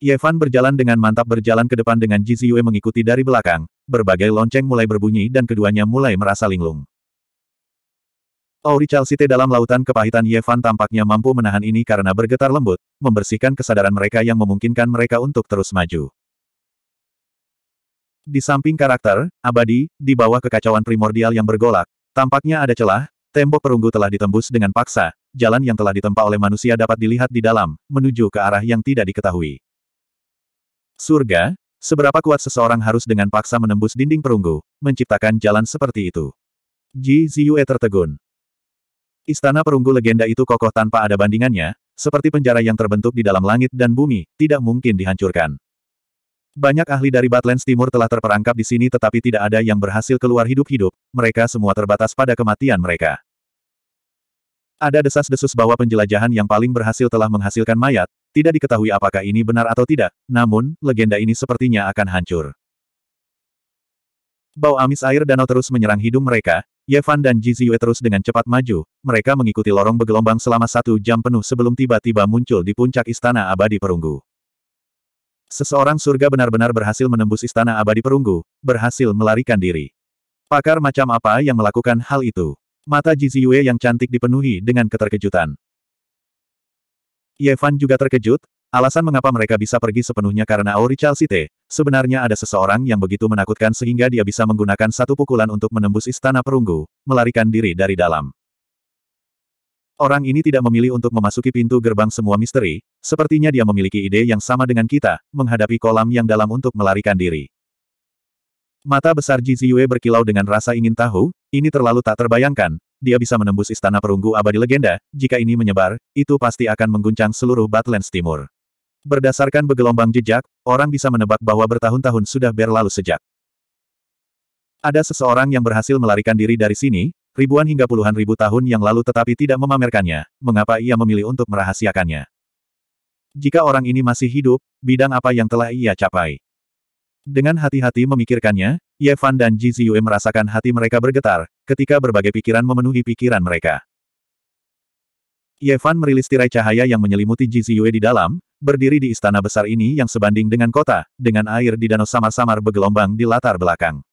Yevan berjalan dengan mantap berjalan ke depan dengan Ji Ziyue mengikuti dari belakang, berbagai lonceng mulai berbunyi dan keduanya mulai merasa linglung. Auri Chalcite dalam lautan kepahitan Yevan tampaknya mampu menahan ini karena bergetar lembut, membersihkan kesadaran mereka yang memungkinkan mereka untuk terus maju. Di samping karakter, abadi, di bawah kekacauan primordial yang bergolak, tampaknya ada celah, tembok perunggu telah ditembus dengan paksa, jalan yang telah ditempa oleh manusia dapat dilihat di dalam, menuju ke arah yang tidak diketahui. Surga, seberapa kuat seseorang harus dengan paksa menembus dinding perunggu, menciptakan jalan seperti itu. Ji Ziyue tertegun. Istana perunggu legenda itu kokoh tanpa ada bandingannya, seperti penjara yang terbentuk di dalam langit dan bumi, tidak mungkin dihancurkan. Banyak ahli dari Batlands Timur telah terperangkap di sini tetapi tidak ada yang berhasil keluar hidup-hidup, mereka semua terbatas pada kematian mereka. Ada desas-desus bahwa penjelajahan yang paling berhasil telah menghasilkan mayat, tidak diketahui apakah ini benar atau tidak, namun, legenda ini sepertinya akan hancur. Bau amis air danau terus menyerang hidung mereka, Yevan dan Jiziyue terus dengan cepat maju, mereka mengikuti lorong bergelombang selama satu jam penuh sebelum tiba-tiba muncul di puncak istana abadi perunggu. Seseorang surga benar-benar berhasil menembus istana abadi perunggu, berhasil melarikan diri. Pakar macam apa yang melakukan hal itu? Mata Jiziyue yang cantik dipenuhi dengan keterkejutan. Yevan juga terkejut, alasan mengapa mereka bisa pergi sepenuhnya karena Auri Chalcite, sebenarnya ada seseorang yang begitu menakutkan sehingga dia bisa menggunakan satu pukulan untuk menembus istana perunggu, melarikan diri dari dalam. Orang ini tidak memilih untuk memasuki pintu gerbang semua misteri, sepertinya dia memiliki ide yang sama dengan kita, menghadapi kolam yang dalam untuk melarikan diri. Mata besar Jiziyue berkilau dengan rasa ingin tahu, ini terlalu tak terbayangkan, dia bisa menembus istana perunggu abadi legenda, jika ini menyebar, itu pasti akan mengguncang seluruh Badlands Timur. Berdasarkan bergelombang jejak, orang bisa menebak bahwa bertahun-tahun sudah berlalu sejak. Ada seseorang yang berhasil melarikan diri dari sini, ribuan hingga puluhan ribu tahun yang lalu tetapi tidak memamerkannya, mengapa ia memilih untuk merahasiakannya? Jika orang ini masih hidup, bidang apa yang telah ia capai? Dengan hati-hati memikirkannya, Yevan dan Ji Ziyue merasakan hati mereka bergetar, ketika berbagai pikiran memenuhi pikiran mereka. Yevan merilis tirai cahaya yang menyelimuti Ji Ziyue di dalam, berdiri di istana besar ini yang sebanding dengan kota, dengan air di danau samar-samar bergelombang di latar belakang.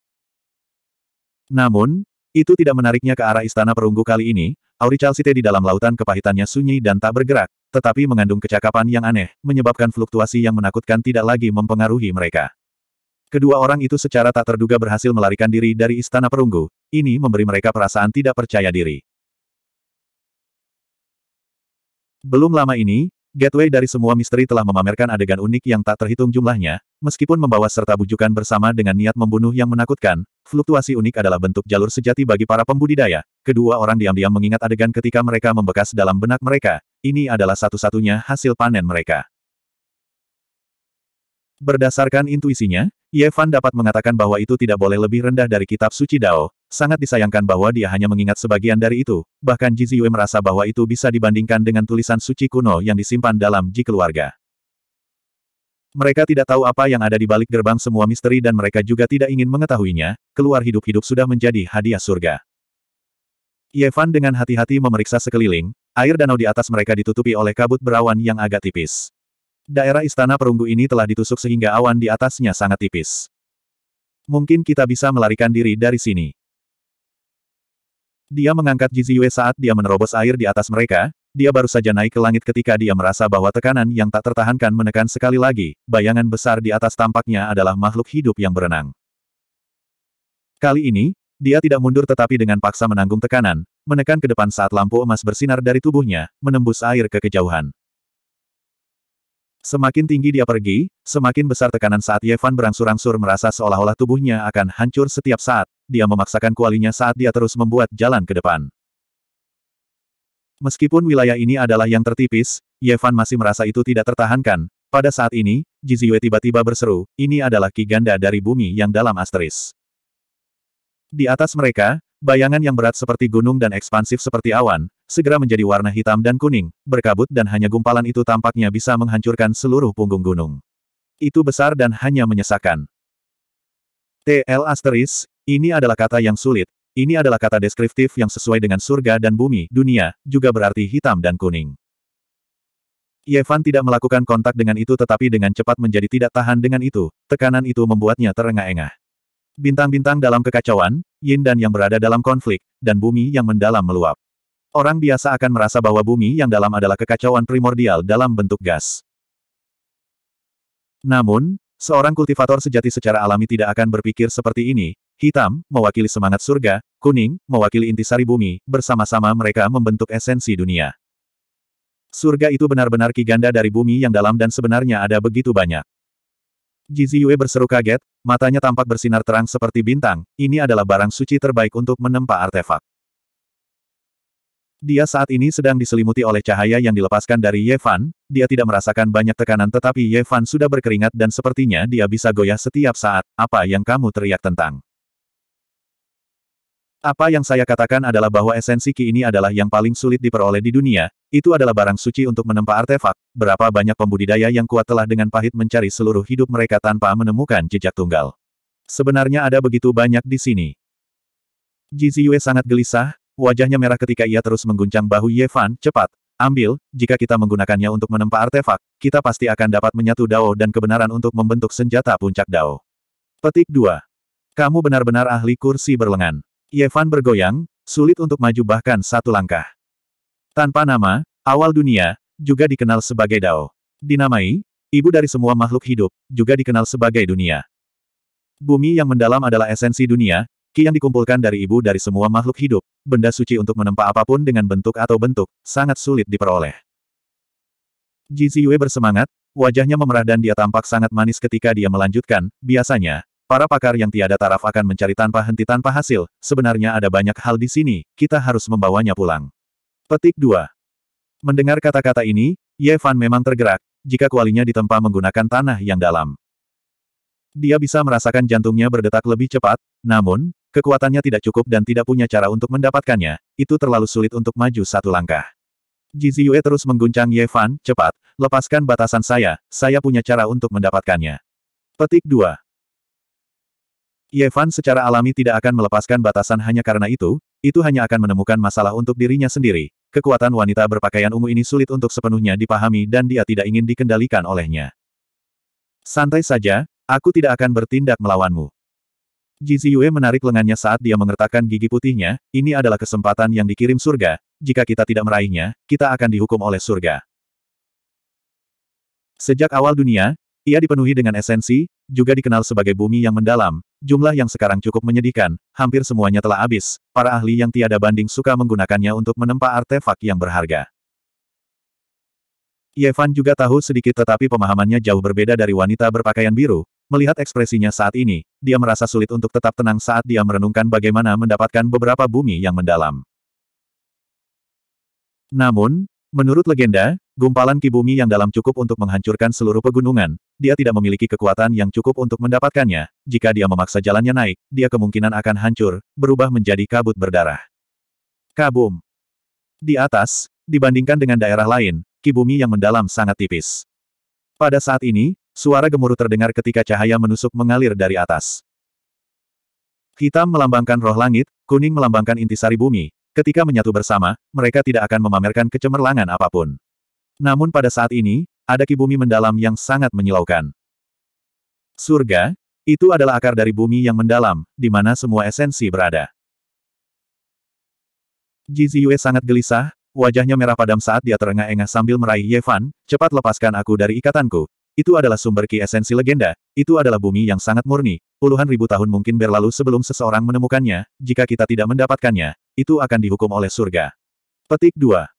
Namun, itu tidak menariknya ke arah istana perunggu kali ini, Auricalcite di dalam lautan kepahitannya sunyi dan tak bergerak, tetapi mengandung kecakapan yang aneh, menyebabkan fluktuasi yang menakutkan tidak lagi mempengaruhi mereka. Kedua orang itu secara tak terduga berhasil melarikan diri dari Istana Perunggu, ini memberi mereka perasaan tidak percaya diri. Belum lama ini, gateway dari semua misteri telah memamerkan adegan unik yang tak terhitung jumlahnya, meskipun membawa serta bujukan bersama dengan niat membunuh yang menakutkan, fluktuasi unik adalah bentuk jalur sejati bagi para pembudidaya. Kedua orang diam-diam mengingat adegan ketika mereka membekas dalam benak mereka, ini adalah satu-satunya hasil panen mereka. Berdasarkan intuisinya, Yevan dapat mengatakan bahwa itu tidak boleh lebih rendah dari kitab suci Dao, sangat disayangkan bahwa dia hanya mengingat sebagian dari itu, bahkan Ji Ziyue merasa bahwa itu bisa dibandingkan dengan tulisan suci kuno yang disimpan dalam Ji keluarga. Mereka tidak tahu apa yang ada di balik gerbang semua misteri dan mereka juga tidak ingin mengetahuinya, keluar hidup-hidup sudah menjadi hadiah surga. Yevan dengan hati-hati memeriksa sekeliling, air danau di atas mereka ditutupi oleh kabut berawan yang agak tipis. Daerah istana perunggu ini telah ditusuk sehingga awan di atasnya sangat tipis. Mungkin kita bisa melarikan diri dari sini. Dia mengangkat Jiziyue saat dia menerobos air di atas mereka, dia baru saja naik ke langit ketika dia merasa bahwa tekanan yang tak tertahankan menekan sekali lagi, bayangan besar di atas tampaknya adalah makhluk hidup yang berenang. Kali ini, dia tidak mundur tetapi dengan paksa menanggung tekanan, menekan ke depan saat lampu emas bersinar dari tubuhnya, menembus air ke kejauhan. Semakin tinggi dia pergi, semakin besar tekanan saat Yevan berangsur-angsur merasa seolah-olah tubuhnya akan hancur setiap saat, dia memaksakan kualinya saat dia terus membuat jalan ke depan. Meskipun wilayah ini adalah yang tertipis, Yevan masih merasa itu tidak tertahankan. Pada saat ini, Jiziwe tiba-tiba berseru, ini adalah ki ganda dari bumi yang dalam asteris. Di atas mereka, Bayangan yang berat seperti gunung dan ekspansif seperti awan, segera menjadi warna hitam dan kuning, berkabut dan hanya gumpalan itu tampaknya bisa menghancurkan seluruh punggung gunung. Itu besar dan hanya menyesakan. TL asteris, ini adalah kata yang sulit, ini adalah kata deskriptif yang sesuai dengan surga dan bumi, dunia, juga berarti hitam dan kuning. Yevan tidak melakukan kontak dengan itu tetapi dengan cepat menjadi tidak tahan dengan itu, tekanan itu membuatnya terengah-engah. Bintang-bintang dalam kekacauan, yin dan yang berada dalam konflik, dan bumi yang mendalam meluap. Orang biasa akan merasa bahwa bumi yang dalam adalah kekacauan primordial dalam bentuk gas. Namun, seorang kultivator sejati secara alami tidak akan berpikir seperti ini. Hitam, mewakili semangat surga, kuning, mewakili intisari bumi, bersama-sama mereka membentuk esensi dunia. Surga itu benar-benar kiganda dari bumi yang dalam dan sebenarnya ada begitu banyak. Gizi Yue berseru kaget, matanya tampak bersinar terang seperti bintang, ini adalah barang suci terbaik untuk menempa artefak. Dia saat ini sedang diselimuti oleh cahaya yang dilepaskan dari Ye Fan, dia tidak merasakan banyak tekanan tetapi Ye Fan sudah berkeringat dan sepertinya dia bisa goyah setiap saat, apa yang kamu teriak tentang. Apa yang saya katakan adalah bahwa esensi Ki ini adalah yang paling sulit diperoleh di dunia, itu adalah barang suci untuk menempa artefak, berapa banyak pembudidaya yang kuat telah dengan pahit mencari seluruh hidup mereka tanpa menemukan jejak tunggal. Sebenarnya ada begitu banyak di sini. Jiziyue sangat gelisah, wajahnya merah ketika ia terus mengguncang bahu Yefan, cepat, ambil, jika kita menggunakannya untuk menempa artefak, kita pasti akan dapat menyatu Dao dan kebenaran untuk membentuk senjata puncak Dao. Petik 2. Kamu benar-benar ahli kursi berlengan. Yevan bergoyang, sulit untuk maju bahkan satu langkah. Tanpa nama, awal dunia, juga dikenal sebagai Dao. Dinamai, ibu dari semua makhluk hidup, juga dikenal sebagai dunia. Bumi yang mendalam adalah esensi dunia, ki yang dikumpulkan dari ibu dari semua makhluk hidup, benda suci untuk menempa apapun dengan bentuk atau bentuk, sangat sulit diperoleh. Ji Ziyue bersemangat, wajahnya memerah dan dia tampak sangat manis ketika dia melanjutkan, biasanya, Para pakar yang tiada taraf akan mencari tanpa henti tanpa hasil, sebenarnya ada banyak hal di sini, kita harus membawanya pulang. Petik 2. Mendengar kata-kata ini, Ye Fan memang tergerak, jika kualinya ditempa menggunakan tanah yang dalam. Dia bisa merasakan jantungnya berdetak lebih cepat, namun, kekuatannya tidak cukup dan tidak punya cara untuk mendapatkannya, itu terlalu sulit untuk maju satu langkah. Jizi Yue terus mengguncang Ye Fan, cepat, lepaskan batasan saya, saya punya cara untuk mendapatkannya. Petik 2. Yevan secara alami tidak akan melepaskan batasan hanya karena itu, itu hanya akan menemukan masalah untuk dirinya sendiri. Kekuatan wanita berpakaian ungu ini sulit untuk sepenuhnya dipahami dan dia tidak ingin dikendalikan olehnya. Santai saja, aku tidak akan bertindak melawanmu. Jizi Yue menarik lengannya saat dia mengertakkan gigi putihnya, ini adalah kesempatan yang dikirim surga, jika kita tidak meraihnya, kita akan dihukum oleh surga. Sejak awal dunia, ia dipenuhi dengan esensi, juga dikenal sebagai bumi yang mendalam, jumlah yang sekarang cukup menyedihkan, hampir semuanya telah habis, para ahli yang tiada banding suka menggunakannya untuk menempa artefak yang berharga. Yevan juga tahu sedikit tetapi pemahamannya jauh berbeda dari wanita berpakaian biru, melihat ekspresinya saat ini, dia merasa sulit untuk tetap tenang saat dia merenungkan bagaimana mendapatkan beberapa bumi yang mendalam. Namun, menurut legenda, Gumpalan kibumi yang dalam cukup untuk menghancurkan seluruh pegunungan, dia tidak memiliki kekuatan yang cukup untuk mendapatkannya, jika dia memaksa jalannya naik, dia kemungkinan akan hancur, berubah menjadi kabut berdarah. Kabum! Di atas, dibandingkan dengan daerah lain, kibumi yang mendalam sangat tipis. Pada saat ini, suara gemuruh terdengar ketika cahaya menusuk mengalir dari atas. Hitam melambangkan roh langit, kuning melambangkan intisari bumi. Ketika menyatu bersama, mereka tidak akan memamerkan kecemerlangan apapun. Namun pada saat ini, ada kibumi mendalam yang sangat menyilaukan. Surga, itu adalah akar dari bumi yang mendalam, di mana semua esensi berada. Jiziyue sangat gelisah, wajahnya merah padam saat dia terengah-engah sambil meraih Yevan. cepat lepaskan aku dari ikatanku. Itu adalah sumber ki esensi legenda, itu adalah bumi yang sangat murni, puluhan ribu tahun mungkin berlalu sebelum seseorang menemukannya, jika kita tidak mendapatkannya, itu akan dihukum oleh surga. Petik 2.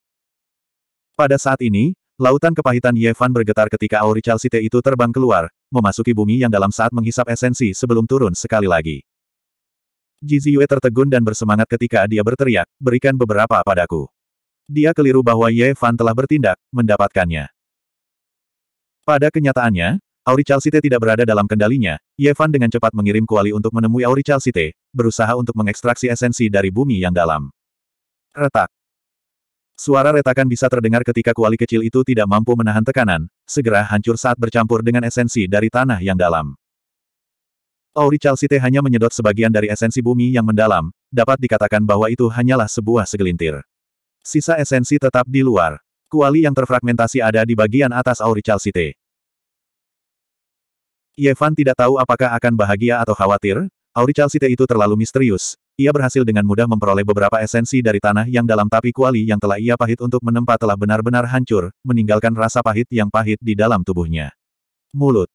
Pada saat ini, lautan kepahitan Yevan bergetar ketika auri Chalcite itu terbang keluar, memasuki bumi yang dalam saat menghisap esensi sebelum turun sekali lagi. Jiziyue tertegun dan bersemangat ketika dia berteriak, berikan beberapa padaku. Dia keliru bahwa Yevan telah bertindak, mendapatkannya. Pada kenyataannya, Auri Chalcite tidak berada dalam kendalinya, Yevan dengan cepat mengirim kuali untuk menemui Auri Chalcite, berusaha untuk mengekstraksi esensi dari bumi yang dalam. Retak. Suara retakan bisa terdengar ketika kuali kecil itu tidak mampu menahan tekanan, segera hancur saat bercampur dengan esensi dari tanah yang dalam. Auri Chalcite hanya menyedot sebagian dari esensi bumi yang mendalam, dapat dikatakan bahwa itu hanyalah sebuah segelintir. Sisa esensi tetap di luar. Kuali yang terfragmentasi ada di bagian atas Auri Chalcite. Yevan tidak tahu apakah akan bahagia atau khawatir, Auri Chalcite itu terlalu misterius, ia berhasil dengan mudah memperoleh beberapa esensi dari tanah yang dalam tapi kuali yang telah ia pahit untuk menempa telah benar-benar hancur, meninggalkan rasa pahit yang pahit di dalam tubuhnya. Mulut.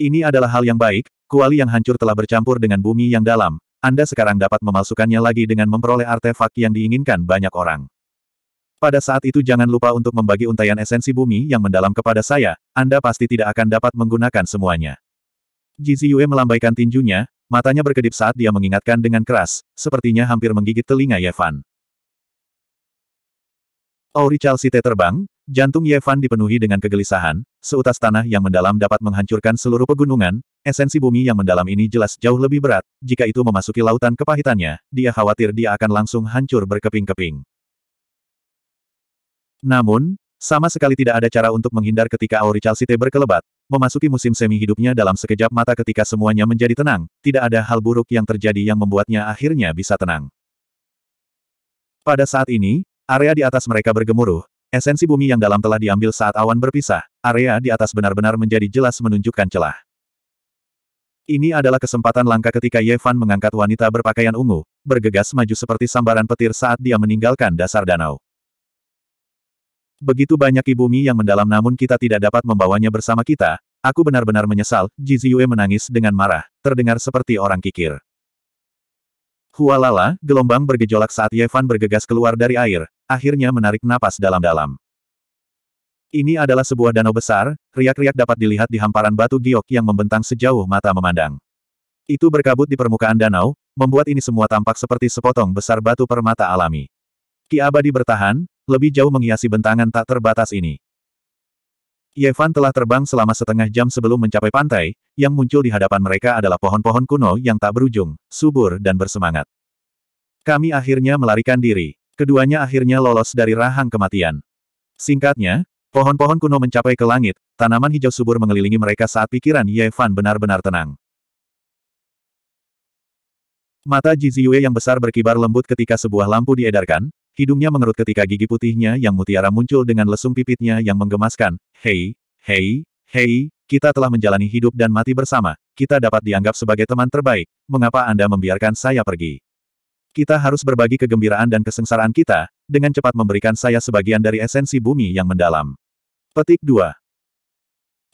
Ini adalah hal yang baik, kuali yang hancur telah bercampur dengan bumi yang dalam, Anda sekarang dapat memasukkannya lagi dengan memperoleh artefak yang diinginkan banyak orang. Pada saat itu jangan lupa untuk membagi untayan esensi bumi yang mendalam kepada saya, Anda pasti tidak akan dapat menggunakan semuanya. Jiziyue melambaikan tinjunya, Matanya berkedip saat dia mengingatkan dengan keras, sepertinya hampir menggigit telinga Yevan. Auri oh, Chalcite terbang, jantung Yevan dipenuhi dengan kegelisahan, seutas tanah yang mendalam dapat menghancurkan seluruh pegunungan, esensi bumi yang mendalam ini jelas jauh lebih berat, jika itu memasuki lautan kepahitannya, dia khawatir dia akan langsung hancur berkeping-keping. Namun, sama sekali tidak ada cara untuk menghindar ketika Auri oh, Chalcite berkelebat, Memasuki musim semi hidupnya dalam sekejap mata ketika semuanya menjadi tenang, tidak ada hal buruk yang terjadi yang membuatnya akhirnya bisa tenang. Pada saat ini, area di atas mereka bergemuruh, esensi bumi yang dalam telah diambil saat awan berpisah, area di atas benar-benar menjadi jelas menunjukkan celah. Ini adalah kesempatan langka ketika Yevan mengangkat wanita berpakaian ungu, bergegas maju seperti sambaran petir saat dia meninggalkan dasar danau. Begitu banyak ibu Mi yang mendalam namun kita tidak dapat membawanya bersama kita, aku benar-benar menyesal, Jiziyue menangis dengan marah, terdengar seperti orang kikir. Hualala, gelombang bergejolak saat Yevan bergegas keluar dari air, akhirnya menarik napas dalam-dalam. Ini adalah sebuah danau besar, riak-riak dapat dilihat di hamparan batu giok yang membentang sejauh mata memandang. Itu berkabut di permukaan danau, membuat ini semua tampak seperti sepotong besar batu permata alami. Ki Abadi bertahan, lebih jauh menghiasi bentangan tak terbatas ini. Yevan telah terbang selama setengah jam sebelum mencapai pantai, yang muncul di hadapan mereka adalah pohon-pohon kuno yang tak berujung, subur dan bersemangat. Kami akhirnya melarikan diri. Keduanya akhirnya lolos dari rahang kematian. Singkatnya, pohon-pohon kuno mencapai ke langit, tanaman hijau subur mengelilingi mereka saat pikiran Yevan benar-benar tenang. Mata Jiziyue yang besar berkibar lembut ketika sebuah lampu diedarkan, Hidungnya mengerut ketika gigi putihnya yang mutiara muncul dengan lesung pipitnya yang menggemaskan. Hei, hei, hei, kita telah menjalani hidup dan mati bersama. Kita dapat dianggap sebagai teman terbaik. Mengapa Anda membiarkan saya pergi? Kita harus berbagi kegembiraan dan kesengsaraan kita, dengan cepat memberikan saya sebagian dari esensi bumi yang mendalam. Petik 2.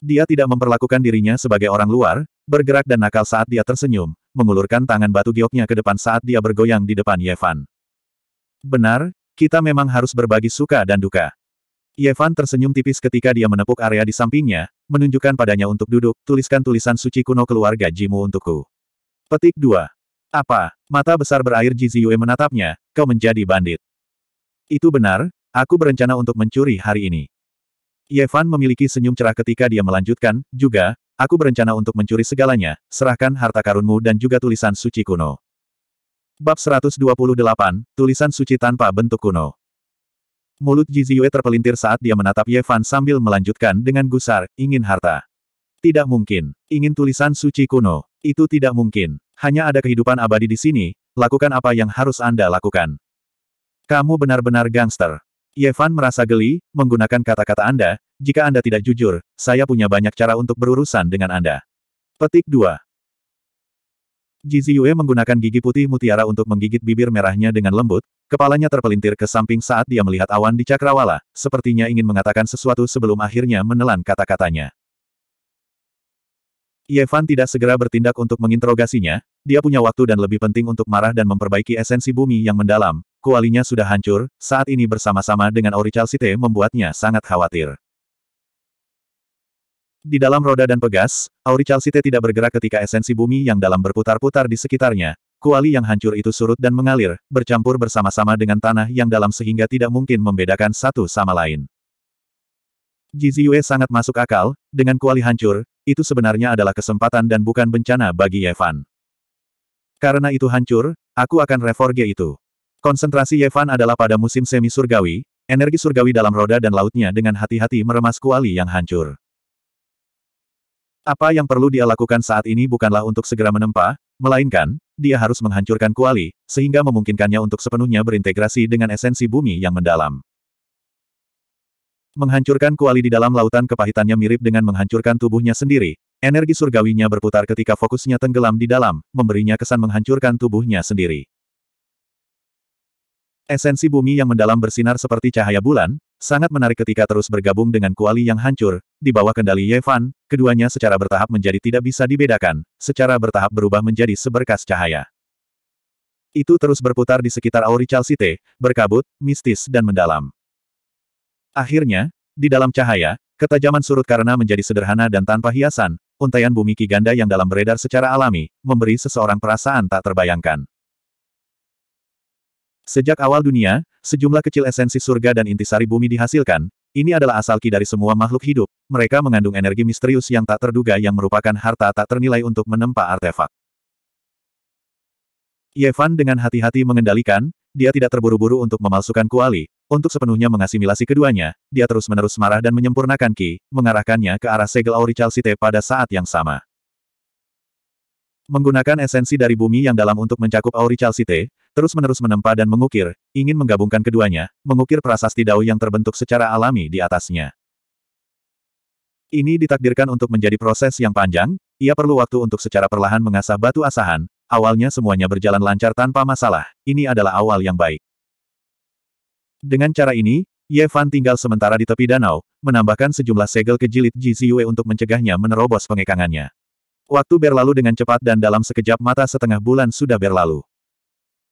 Dia tidak memperlakukan dirinya sebagai orang luar, bergerak dan nakal saat dia tersenyum, mengulurkan tangan batu gioknya ke depan saat dia bergoyang di depan Yevan. Benar, kita memang harus berbagi suka dan duka. Yevan tersenyum tipis ketika dia menepuk area di sampingnya, menunjukkan padanya untuk duduk, tuliskan tulisan suci kuno keluarga Jimu untukku. Petik 2. Apa? Mata besar berair Jiziyue menatapnya, kau menjadi bandit. Itu benar, aku berencana untuk mencuri hari ini. Yevan memiliki senyum cerah ketika dia melanjutkan, juga, aku berencana untuk mencuri segalanya, serahkan harta karunmu dan juga tulisan suci kuno. Bab 128, Tulisan Suci Tanpa Bentuk Kuno Mulut Ziyue terpelintir saat dia menatap Ye Fan sambil melanjutkan dengan gusar, ingin harta. Tidak mungkin. Ingin tulisan suci kuno. Itu tidak mungkin. Hanya ada kehidupan abadi di sini, lakukan apa yang harus Anda lakukan. Kamu benar-benar gangster. Yevan merasa geli, menggunakan kata-kata Anda, jika Anda tidak jujur, saya punya banyak cara untuk berurusan dengan Anda. Petik 2. Jizi Yue menggunakan gigi putih mutiara untuk menggigit bibir merahnya dengan lembut, kepalanya terpelintir ke samping saat dia melihat awan di cakrawala, sepertinya ingin mengatakan sesuatu sebelum akhirnya menelan kata-katanya. Yevan tidak segera bertindak untuk menginterogasinya, dia punya waktu dan lebih penting untuk marah dan memperbaiki esensi bumi yang mendalam, kualinya sudah hancur, saat ini bersama-sama dengan Orichal membuatnya sangat khawatir. Di dalam roda dan pegas, auri Chalcite tidak bergerak ketika esensi bumi yang dalam berputar-putar di sekitarnya, kuali yang hancur itu surut dan mengalir, bercampur bersama-sama dengan tanah yang dalam sehingga tidak mungkin membedakan satu sama lain. Jiziyue sangat masuk akal, dengan kuali hancur, itu sebenarnya adalah kesempatan dan bukan bencana bagi Yevan. Karena itu hancur, aku akan reforge itu. Konsentrasi Yevan adalah pada musim semi surgawi, energi surgawi dalam roda dan lautnya dengan hati-hati meremas kuali yang hancur. Apa yang perlu dia lakukan saat ini bukanlah untuk segera menempa, melainkan, dia harus menghancurkan kuali, sehingga memungkinkannya untuk sepenuhnya berintegrasi dengan esensi bumi yang mendalam. Menghancurkan kuali di dalam lautan kepahitannya mirip dengan menghancurkan tubuhnya sendiri, energi surgawinya berputar ketika fokusnya tenggelam di dalam, memberinya kesan menghancurkan tubuhnya sendiri. Esensi bumi yang mendalam bersinar seperti cahaya bulan, Sangat menarik ketika terus bergabung dengan kuali yang hancur, di bawah kendali Yevan. keduanya secara bertahap menjadi tidak bisa dibedakan, secara bertahap berubah menjadi seberkas cahaya. Itu terus berputar di sekitar Auri Chalcite, berkabut, mistis dan mendalam. Akhirnya, di dalam cahaya, ketajaman surut karena menjadi sederhana dan tanpa hiasan, untaian bumi kiganda yang dalam beredar secara alami, memberi seseorang perasaan tak terbayangkan. Sejak awal dunia, Sejumlah kecil esensi surga dan intisari bumi dihasilkan, ini adalah asal ki dari semua makhluk hidup, mereka mengandung energi misterius yang tak terduga yang merupakan harta tak ternilai untuk menempa artefak. Yevan dengan hati-hati mengendalikan, dia tidak terburu-buru untuk memalsukan kuali, untuk sepenuhnya mengasimilasi keduanya, dia terus-menerus marah dan menyempurnakan Ki, mengarahkannya ke arah segel Aurichalcite pada saat yang sama. Menggunakan esensi dari bumi yang dalam untuk mencakup auri chalcite, terus-menerus menempa dan mengukir, ingin menggabungkan keduanya, mengukir prasasti dao yang terbentuk secara alami di atasnya. Ini ditakdirkan untuk menjadi proses yang panjang, ia perlu waktu untuk secara perlahan mengasah batu asahan, awalnya semuanya berjalan lancar tanpa masalah, ini adalah awal yang baik. Dengan cara ini, Ye Fan tinggal sementara di tepi danau, menambahkan sejumlah segel ke jilid Ji Ziyue untuk mencegahnya menerobos pengekangannya. Waktu berlalu dengan cepat dan dalam sekejap mata setengah bulan sudah berlalu.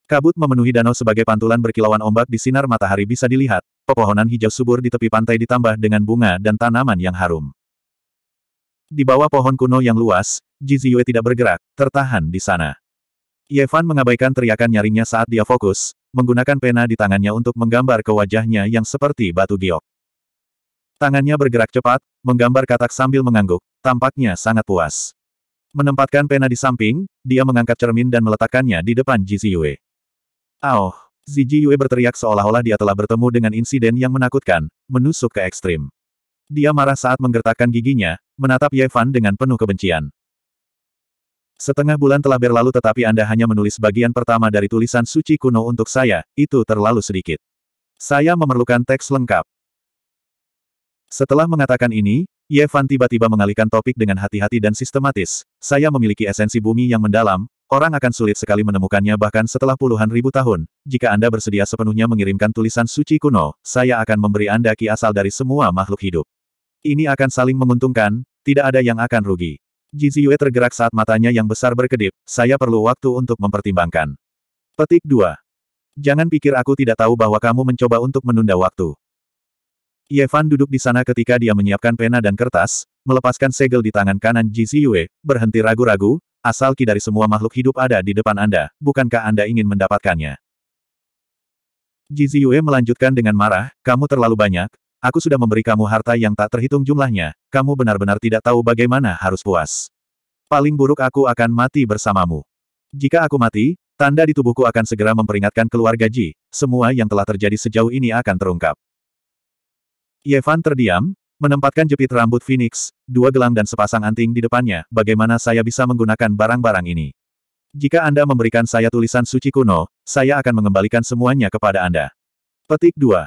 Kabut memenuhi danau sebagai pantulan berkilauan ombak di sinar matahari bisa dilihat, pepohonan hijau subur di tepi pantai ditambah dengan bunga dan tanaman yang harum. Di bawah pohon kuno yang luas, Jiziyue tidak bergerak, tertahan di sana. Yevan mengabaikan teriakan nyaringnya saat dia fokus, menggunakan pena di tangannya untuk menggambar ke wajahnya yang seperti batu giok. Tangannya bergerak cepat, menggambar katak sambil mengangguk, tampaknya sangat puas. Menempatkan pena di samping, dia mengangkat cermin dan meletakkannya di depan Aoh, Ji Ziyue berteriak seolah-olah dia telah bertemu dengan insiden yang menakutkan, menusuk ke ekstrim. Dia marah saat menggertakkan giginya, menatap Ye Fan dengan penuh kebencian. Setengah bulan telah berlalu tetapi Anda hanya menulis bagian pertama dari tulisan suci kuno untuk saya, itu terlalu sedikit. Saya memerlukan teks lengkap. Setelah mengatakan ini, Ye Fan tiba-tiba mengalihkan topik dengan hati-hati dan sistematis. Saya memiliki esensi bumi yang mendalam, orang akan sulit sekali menemukannya bahkan setelah puluhan ribu tahun. Jika Anda bersedia sepenuhnya mengirimkan tulisan suci kuno, saya akan memberi Anda ki asal dari semua makhluk hidup. Ini akan saling menguntungkan, tidak ada yang akan rugi. Ziyue tergerak saat matanya yang besar berkedip, saya perlu waktu untuk mempertimbangkan. Petik 2. Jangan pikir aku tidak tahu bahwa kamu mencoba untuk menunda waktu. Yevan duduk di sana ketika dia menyiapkan pena dan kertas, melepaskan segel di tangan kanan Ji Ziyue, berhenti ragu-ragu, asal ki dari semua makhluk hidup ada di depan Anda, bukankah Anda ingin mendapatkannya? Ji Ziyue melanjutkan dengan marah, kamu terlalu banyak, aku sudah memberi kamu harta yang tak terhitung jumlahnya, kamu benar-benar tidak tahu bagaimana harus puas. Paling buruk aku akan mati bersamamu. Jika aku mati, tanda di tubuhku akan segera memperingatkan keluarga Ji, semua yang telah terjadi sejauh ini akan terungkap. Yevan terdiam, menempatkan jepit rambut Phoenix, dua gelang dan sepasang anting di depannya, bagaimana saya bisa menggunakan barang-barang ini? Jika Anda memberikan saya tulisan suci kuno, saya akan mengembalikan semuanya kepada Anda. Petik 2.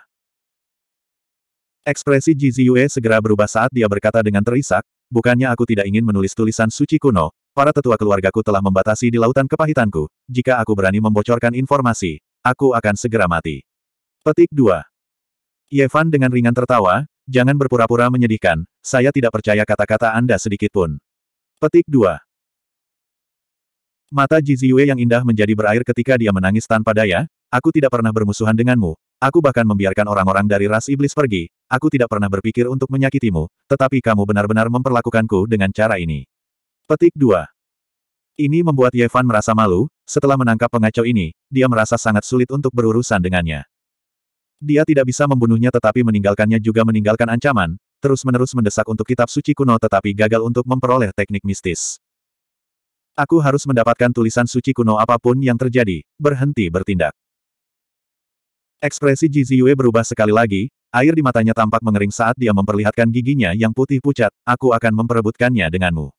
Ekspresi Jiziyue segera berubah saat dia berkata dengan terisak, bukannya aku tidak ingin menulis tulisan suci kuno, para tetua keluargaku telah membatasi di lautan kepahitanku, jika aku berani membocorkan informasi, aku akan segera mati. Petik 2. Yevan dengan ringan tertawa, jangan berpura-pura menyedihkan, saya tidak percaya kata-kata Anda sedikitpun. Petik 2. Mata Jiziwe yang indah menjadi berair ketika dia menangis tanpa daya, aku tidak pernah bermusuhan denganmu, aku bahkan membiarkan orang-orang dari ras iblis pergi, aku tidak pernah berpikir untuk menyakitimu, tetapi kamu benar-benar memperlakukanku dengan cara ini. Petik 2. Ini membuat Yevan merasa malu, setelah menangkap pengacau ini, dia merasa sangat sulit untuk berurusan dengannya. Dia tidak bisa membunuhnya tetapi meninggalkannya juga meninggalkan ancaman, terus-menerus mendesak untuk kitab suci kuno tetapi gagal untuk memperoleh teknik mistis. Aku harus mendapatkan tulisan suci kuno apapun yang terjadi, berhenti bertindak. Ekspresi Ji Ziyue berubah sekali lagi, air di matanya tampak mengering saat dia memperlihatkan giginya yang putih pucat, aku akan memperebutkannya denganmu.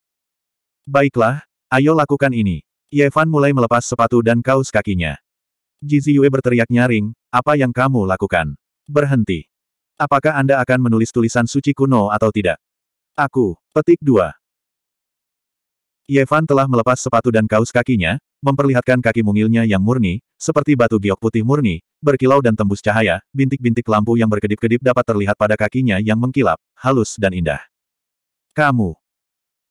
Baiklah, ayo lakukan ini. Yevan mulai melepas sepatu dan kaos kakinya. Jiziyue berteriak nyaring, apa yang kamu lakukan? Berhenti. Apakah Anda akan menulis tulisan suci kuno atau tidak? Aku, petik dua. Yevan telah melepas sepatu dan kaos kakinya, memperlihatkan kaki mungilnya yang murni, seperti batu giok putih murni, berkilau dan tembus cahaya, bintik-bintik lampu yang berkedip-kedip dapat terlihat pada kakinya yang mengkilap, halus dan indah. Kamu.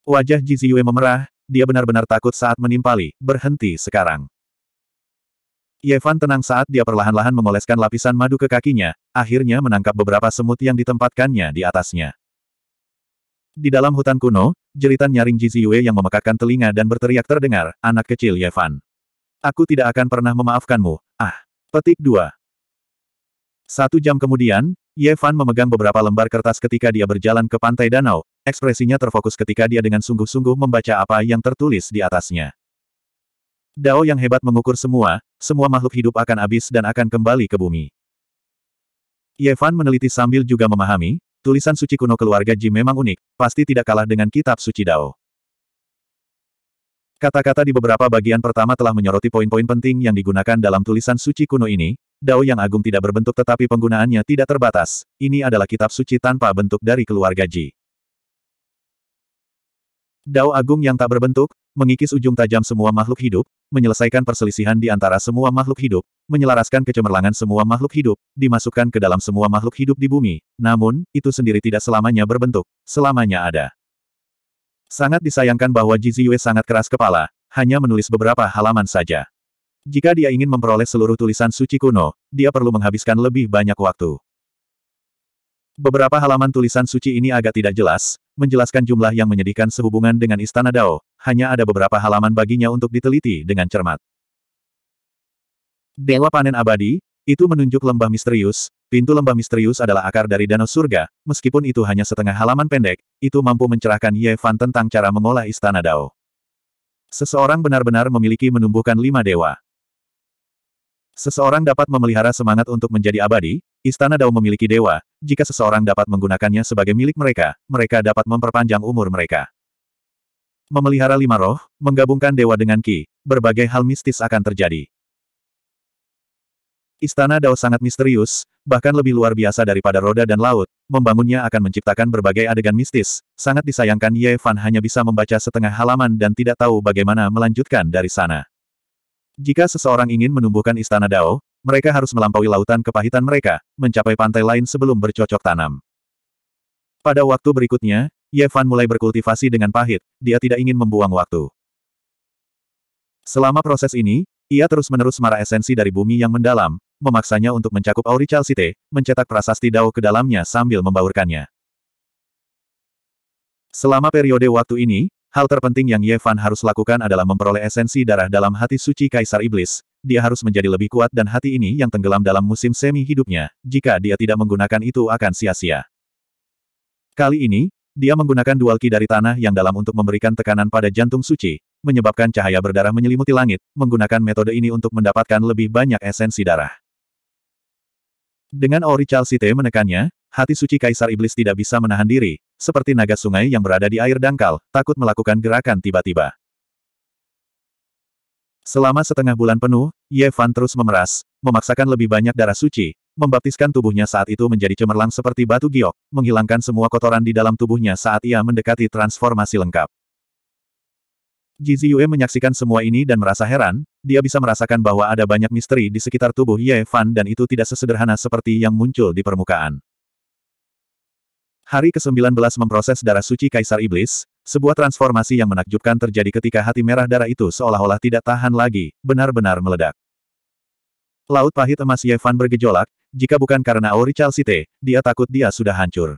Wajah Jiziyue memerah, dia benar-benar takut saat menimpali, berhenti sekarang. Yevan tenang saat dia perlahan-lahan mengoleskan lapisan madu ke kakinya, akhirnya menangkap beberapa semut yang ditempatkannya di atasnya. Di dalam hutan kuno, jeritan nyaring Jiziyue yang memekakkan telinga dan berteriak terdengar, anak kecil Yevan. Aku tidak akan pernah memaafkanmu, ah. Petik 2. Satu jam kemudian, Yevan memegang beberapa lembar kertas ketika dia berjalan ke pantai danau, ekspresinya terfokus ketika dia dengan sungguh-sungguh membaca apa yang tertulis di atasnya. Dao yang hebat mengukur semua, semua makhluk hidup akan habis dan akan kembali ke bumi. Yevan meneliti sambil juga memahami, tulisan suci kuno keluarga Ji memang unik, pasti tidak kalah dengan kitab suci Dao. Kata-kata di beberapa bagian pertama telah menyoroti poin-poin penting yang digunakan dalam tulisan suci kuno ini, Dao yang agung tidak berbentuk tetapi penggunaannya tidak terbatas, ini adalah kitab suci tanpa bentuk dari keluarga Ji. Dao agung yang tak berbentuk, mengikis ujung tajam semua makhluk hidup, menyelesaikan perselisihan di antara semua makhluk hidup, menyelaraskan kecemerlangan semua makhluk hidup, dimasukkan ke dalam semua makhluk hidup di bumi, namun, itu sendiri tidak selamanya berbentuk, selamanya ada. Sangat disayangkan bahwa Jiziyue sangat keras kepala, hanya menulis beberapa halaman saja. Jika dia ingin memperoleh seluruh tulisan suci kuno, dia perlu menghabiskan lebih banyak waktu. Beberapa halaman tulisan suci ini agak tidak jelas, menjelaskan jumlah yang menyedihkan sehubungan dengan Istana Dao, hanya ada beberapa halaman baginya untuk diteliti dengan cermat. Dewa Panen Abadi, itu menunjuk lembah misterius, pintu lembah misterius adalah akar dari danau surga, meskipun itu hanya setengah halaman pendek, itu mampu mencerahkan Ye Fan tentang cara mengolah Istana Dao. Seseorang benar-benar memiliki menumbuhkan lima dewa. Seseorang dapat memelihara semangat untuk menjadi abadi, Istana Dao memiliki dewa, jika seseorang dapat menggunakannya sebagai milik mereka, mereka dapat memperpanjang umur mereka. Memelihara lima roh, menggabungkan dewa dengan ki, berbagai hal mistis akan terjadi. Istana Dao sangat misterius, bahkan lebih luar biasa daripada roda dan laut, membangunnya akan menciptakan berbagai adegan mistis, sangat disayangkan Ye Fan hanya bisa membaca setengah halaman dan tidak tahu bagaimana melanjutkan dari sana. Jika seseorang ingin menumbuhkan Istana Dao, mereka harus melampaui lautan kepahitan mereka, mencapai pantai lain sebelum bercocok tanam. Pada waktu berikutnya, Yevan mulai berkultivasi dengan pahit, dia tidak ingin membuang waktu. Selama proses ini, ia terus-menerus marah esensi dari bumi yang mendalam, memaksanya untuk mencakup auri Chalcite, mencetak prasasti dao ke dalamnya sambil membaurkannya. Selama periode waktu ini, Hal terpenting yang Yevan harus lakukan adalah memperoleh esensi darah dalam hati suci Kaisar Iblis. Dia harus menjadi lebih kuat dan hati ini yang tenggelam dalam musim semi hidupnya, jika dia tidak menggunakan itu akan sia-sia. Kali ini, dia menggunakan dual ki dari tanah yang dalam untuk memberikan tekanan pada jantung suci, menyebabkan cahaya berdarah menyelimuti langit, menggunakan metode ini untuk mendapatkan lebih banyak esensi darah. Dengan Ori Chalcite menekannya, hati suci Kaisar Iblis tidak bisa menahan diri, seperti naga sungai yang berada di air dangkal, takut melakukan gerakan tiba-tiba. Selama setengah bulan penuh, Ye Fan terus memeras, memaksakan lebih banyak darah suci, membaptiskan tubuhnya saat itu menjadi cemerlang seperti batu giok, menghilangkan semua kotoran di dalam tubuhnya saat ia mendekati transformasi lengkap. Ji Ziyue menyaksikan semua ini dan merasa heran, dia bisa merasakan bahwa ada banyak misteri di sekitar tubuh Ye Fan dan itu tidak sesederhana seperti yang muncul di permukaan. Hari ke-19 memproses darah suci Kaisar Iblis, sebuah transformasi yang menakjubkan terjadi ketika hati merah darah itu seolah-olah tidak tahan lagi, benar-benar meledak. Laut pahit emas Yevan bergejolak, jika bukan karena Auri Chalcite, dia takut dia sudah hancur.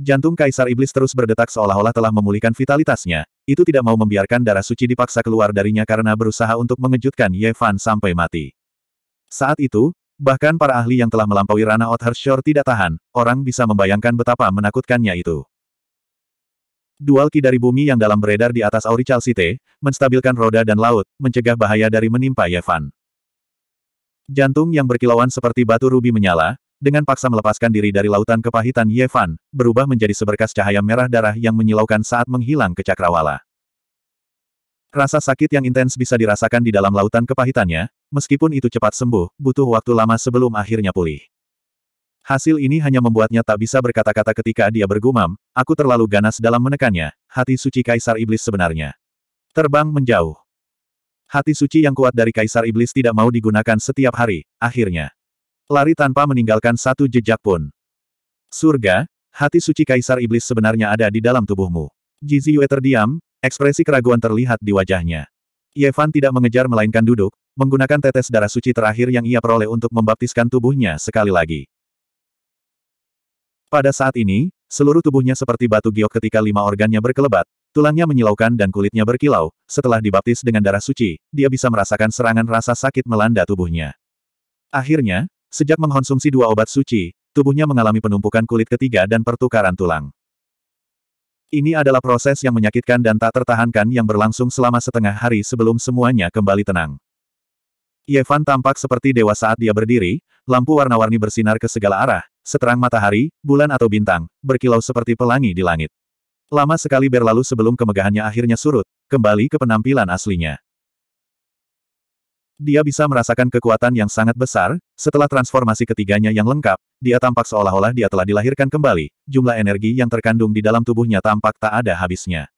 Jantung Kaisar Iblis terus berdetak seolah-olah telah memulihkan vitalitasnya, itu tidak mau membiarkan darah suci dipaksa keluar darinya karena berusaha untuk mengejutkan Yevan sampai mati. Saat itu, Bahkan para ahli yang telah melampaui ranah Othar Shore tidak tahan, orang bisa membayangkan betapa menakutkannya itu. Dual ki dari bumi yang dalam beredar di atas auri Chalcite, menstabilkan roda dan laut, mencegah bahaya dari menimpa Yevan. Jantung yang berkilauan seperti batu rubi menyala, dengan paksa melepaskan diri dari lautan kepahitan Yevan, berubah menjadi seberkas cahaya merah darah yang menyilaukan saat menghilang ke cakrawala. Rasa sakit yang intens bisa dirasakan di dalam lautan kepahitannya, Meskipun itu cepat sembuh, butuh waktu lama sebelum akhirnya pulih. Hasil ini hanya membuatnya tak bisa berkata-kata ketika dia bergumam, aku terlalu ganas dalam menekannya, hati suci Kaisar Iblis sebenarnya. Terbang menjauh. Hati suci yang kuat dari Kaisar Iblis tidak mau digunakan setiap hari, akhirnya. Lari tanpa meninggalkan satu jejak pun. Surga, hati suci Kaisar Iblis sebenarnya ada di dalam tubuhmu. Jizi Yue terdiam, ekspresi keraguan terlihat di wajahnya. Yevan tidak mengejar melainkan duduk, menggunakan tetes darah suci terakhir yang ia peroleh untuk membaptiskan tubuhnya sekali lagi. Pada saat ini, seluruh tubuhnya seperti batu giok ketika lima organnya berkelebat, tulangnya menyilaukan dan kulitnya berkilau, setelah dibaptis dengan darah suci, dia bisa merasakan serangan rasa sakit melanda tubuhnya. Akhirnya, sejak mengkonsumsi dua obat suci, tubuhnya mengalami penumpukan kulit ketiga dan pertukaran tulang. Ini adalah proses yang menyakitkan dan tak tertahankan yang berlangsung selama setengah hari sebelum semuanya kembali tenang. Yevan tampak seperti dewa saat dia berdiri, lampu warna-warni bersinar ke segala arah, seterang matahari, bulan atau bintang, berkilau seperti pelangi di langit. Lama sekali berlalu sebelum kemegahannya akhirnya surut, kembali ke penampilan aslinya. Dia bisa merasakan kekuatan yang sangat besar, setelah transformasi ketiganya yang lengkap, dia tampak seolah-olah dia telah dilahirkan kembali, jumlah energi yang terkandung di dalam tubuhnya tampak tak ada habisnya.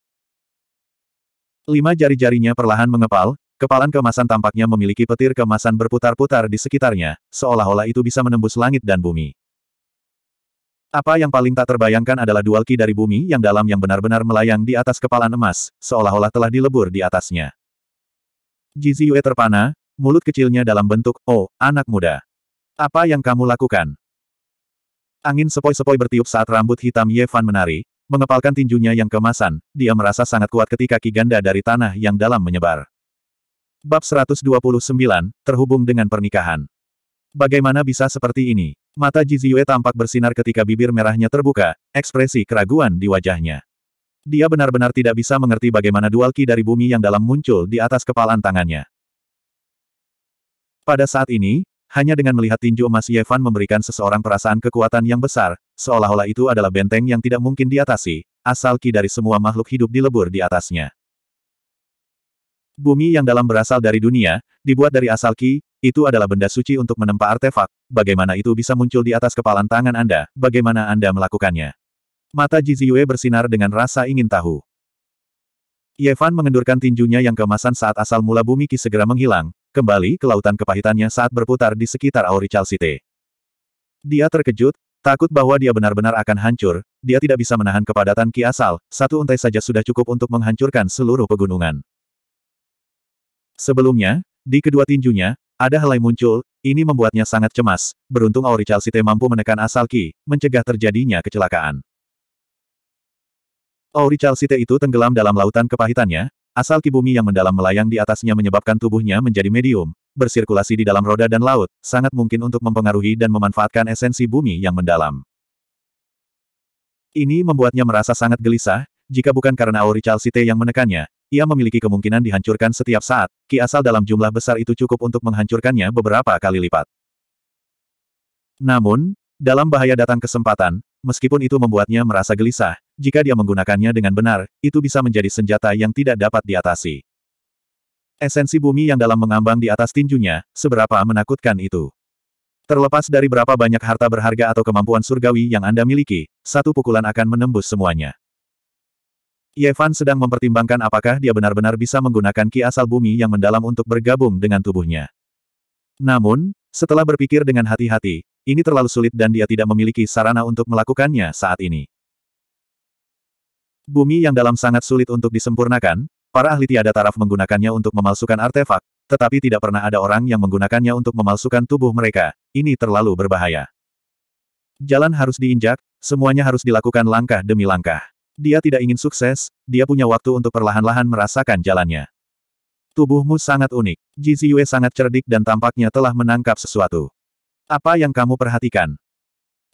Lima jari-jarinya perlahan mengepal, Kepalan kemasan tampaknya memiliki petir kemasan berputar-putar di sekitarnya, seolah-olah itu bisa menembus langit dan bumi. Apa yang paling tak terbayangkan adalah dual ki dari bumi yang dalam yang benar-benar melayang di atas kepalan emas, seolah-olah telah dilebur di atasnya. Jizi Yue terpana, mulut kecilnya dalam bentuk, oh, anak muda. Apa yang kamu lakukan? Angin sepoi-sepoi bertiup saat rambut hitam Ye Fan menari, mengepalkan tinjunya yang kemasan, dia merasa sangat kuat ketika ki ganda dari tanah yang dalam menyebar. Bab 129, terhubung dengan pernikahan. Bagaimana bisa seperti ini? Mata Jiziyue tampak bersinar ketika bibir merahnya terbuka, ekspresi keraguan di wajahnya. Dia benar-benar tidak bisa mengerti bagaimana dual ki dari bumi yang dalam muncul di atas kepalan tangannya. Pada saat ini, hanya dengan melihat tinju emas Yevan memberikan seseorang perasaan kekuatan yang besar, seolah-olah itu adalah benteng yang tidak mungkin diatasi, asal ki dari semua makhluk hidup dilebur di atasnya. Bumi yang dalam berasal dari dunia, dibuat dari asal ki, itu adalah benda suci untuk menempa artefak, bagaimana itu bisa muncul di atas kepalan tangan Anda, bagaimana Anda melakukannya. Mata Jiziyue bersinar dengan rasa ingin tahu. Yevan mengendurkan tinjunya yang kemasan saat asal mula bumi ki segera menghilang, kembali ke lautan kepahitannya saat berputar di sekitar Auri City. Dia terkejut, takut bahwa dia benar-benar akan hancur, dia tidak bisa menahan kepadatan ki asal, satu untai saja sudah cukup untuk menghancurkan seluruh pegunungan. Sebelumnya, di kedua tinjunya, ada helai muncul, ini membuatnya sangat cemas, beruntung Auri Chalcite mampu menekan asal Ki, mencegah terjadinya kecelakaan. Auri Chalcite itu tenggelam dalam lautan kepahitannya, asal Ki bumi yang mendalam melayang di atasnya menyebabkan tubuhnya menjadi medium, bersirkulasi di dalam roda dan laut, sangat mungkin untuk mempengaruhi dan memanfaatkan esensi bumi yang mendalam. Ini membuatnya merasa sangat gelisah, jika bukan karena Auri Chalcite yang menekannya, ia memiliki kemungkinan dihancurkan setiap saat, ki asal dalam jumlah besar itu cukup untuk menghancurkannya beberapa kali lipat. Namun, dalam bahaya datang kesempatan, meskipun itu membuatnya merasa gelisah, jika dia menggunakannya dengan benar, itu bisa menjadi senjata yang tidak dapat diatasi. Esensi bumi yang dalam mengambang di atas tinjunya, seberapa menakutkan itu. Terlepas dari berapa banyak harta berharga atau kemampuan surgawi yang Anda miliki, satu pukulan akan menembus semuanya. Yevan sedang mempertimbangkan apakah dia benar-benar bisa menggunakan ki asal bumi yang mendalam untuk bergabung dengan tubuhnya. Namun, setelah berpikir dengan hati-hati, ini terlalu sulit dan dia tidak memiliki sarana untuk melakukannya saat ini. Bumi yang dalam sangat sulit untuk disempurnakan, para ahli tiada taraf menggunakannya untuk memalsukan artefak, tetapi tidak pernah ada orang yang menggunakannya untuk memalsukan tubuh mereka, ini terlalu berbahaya. Jalan harus diinjak, semuanya harus dilakukan langkah demi langkah. Dia tidak ingin sukses, dia punya waktu untuk perlahan-lahan merasakan jalannya. Tubuhmu sangat unik. Jiziyue sangat cerdik dan tampaknya telah menangkap sesuatu. Apa yang kamu perhatikan?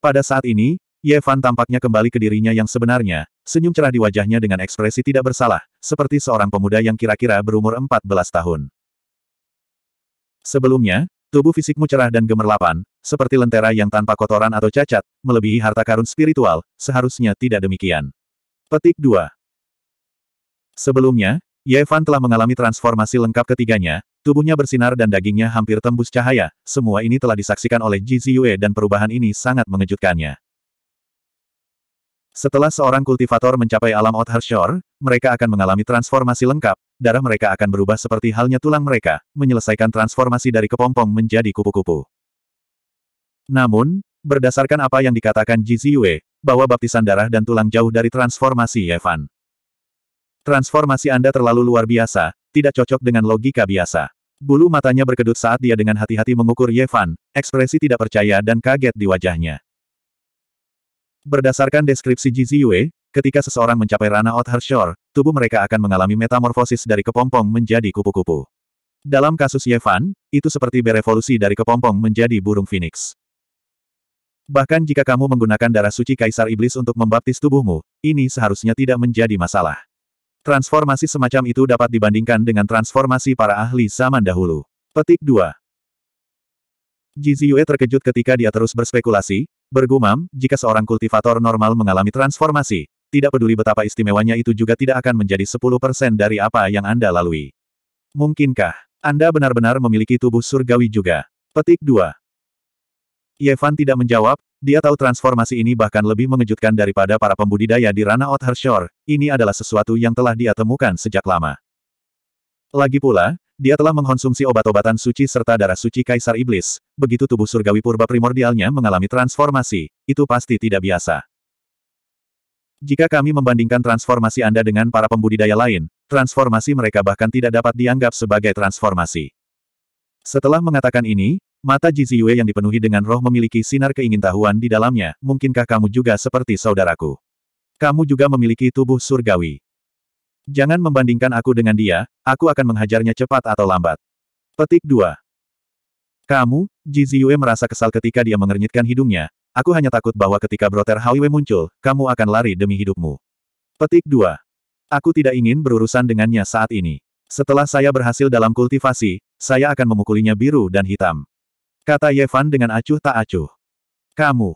Pada saat ini, Ye tampaknya kembali ke dirinya yang sebenarnya, senyum cerah di wajahnya dengan ekspresi tidak bersalah, seperti seorang pemuda yang kira-kira berumur 14 tahun. Sebelumnya, tubuh fisikmu cerah dan gemerlapan, seperti lentera yang tanpa kotoran atau cacat, melebihi harta karun spiritual, seharusnya tidak demikian. Petik 2. Sebelumnya, Yevan telah mengalami transformasi lengkap ketiganya, tubuhnya bersinar dan dagingnya hampir tembus cahaya, semua ini telah disaksikan oleh Ji Ziyue dan perubahan ini sangat mengejutkannya. Setelah seorang kultivator mencapai alam Outer Shore, mereka akan mengalami transformasi lengkap, darah mereka akan berubah seperti halnya tulang mereka, menyelesaikan transformasi dari kepompong menjadi kupu-kupu. Namun, berdasarkan apa yang dikatakan Ji Ziyue, bahwa baptisan darah dan tulang jauh dari transformasi Yevan. Transformasi Anda terlalu luar biasa, tidak cocok dengan logika biasa. Bulu matanya berkedut saat dia dengan hati-hati mengukur Yevan, ekspresi tidak percaya dan kaget di wajahnya. Berdasarkan deskripsi Jiziyue, ketika seseorang mencapai ranah Othershore, Shore, tubuh mereka akan mengalami metamorfosis dari kepompong menjadi kupu-kupu. Dalam kasus Yevan, itu seperti berevolusi dari kepompong menjadi burung phoenix. Bahkan jika kamu menggunakan darah suci Kaisar Iblis untuk membaptis tubuhmu, ini seharusnya tidak menjadi masalah. Transformasi semacam itu dapat dibandingkan dengan transformasi para ahli zaman dahulu. Petik 2. Jiziyue terkejut ketika dia terus berspekulasi, bergumam, jika seorang kultivator normal mengalami transformasi, tidak peduli betapa istimewanya itu juga tidak akan menjadi 10% dari apa yang Anda lalui. Mungkinkah Anda benar-benar memiliki tubuh surgawi juga? Petik 2. Yevan tidak menjawab, dia tahu transformasi ini bahkan lebih mengejutkan daripada para pembudidaya di ranah Outer Shore, ini adalah sesuatu yang telah dia temukan sejak lama. Lagi pula, dia telah mengkonsumsi obat-obatan suci serta darah suci Kaisar Iblis, begitu tubuh surgawi purba primordialnya mengalami transformasi, itu pasti tidak biasa. Jika kami membandingkan transformasi Anda dengan para pembudidaya lain, transformasi mereka bahkan tidak dapat dianggap sebagai transformasi. Setelah mengatakan ini, Mata Jiziyue yang dipenuhi dengan roh memiliki sinar keingintahuan di dalamnya, mungkinkah kamu juga seperti saudaraku? Kamu juga memiliki tubuh surgawi. Jangan membandingkan aku dengan dia, aku akan menghajarnya cepat atau lambat. Petik 2. Kamu, Jiziyue merasa kesal ketika dia mengernyitkan hidungnya, aku hanya takut bahwa ketika Brother Haiwei muncul, kamu akan lari demi hidupmu. Petik 2. Aku tidak ingin berurusan dengannya saat ini. Setelah saya berhasil dalam kultivasi, saya akan memukulinya biru dan hitam. Kata Yevan dengan acuh tak acuh. Kamu.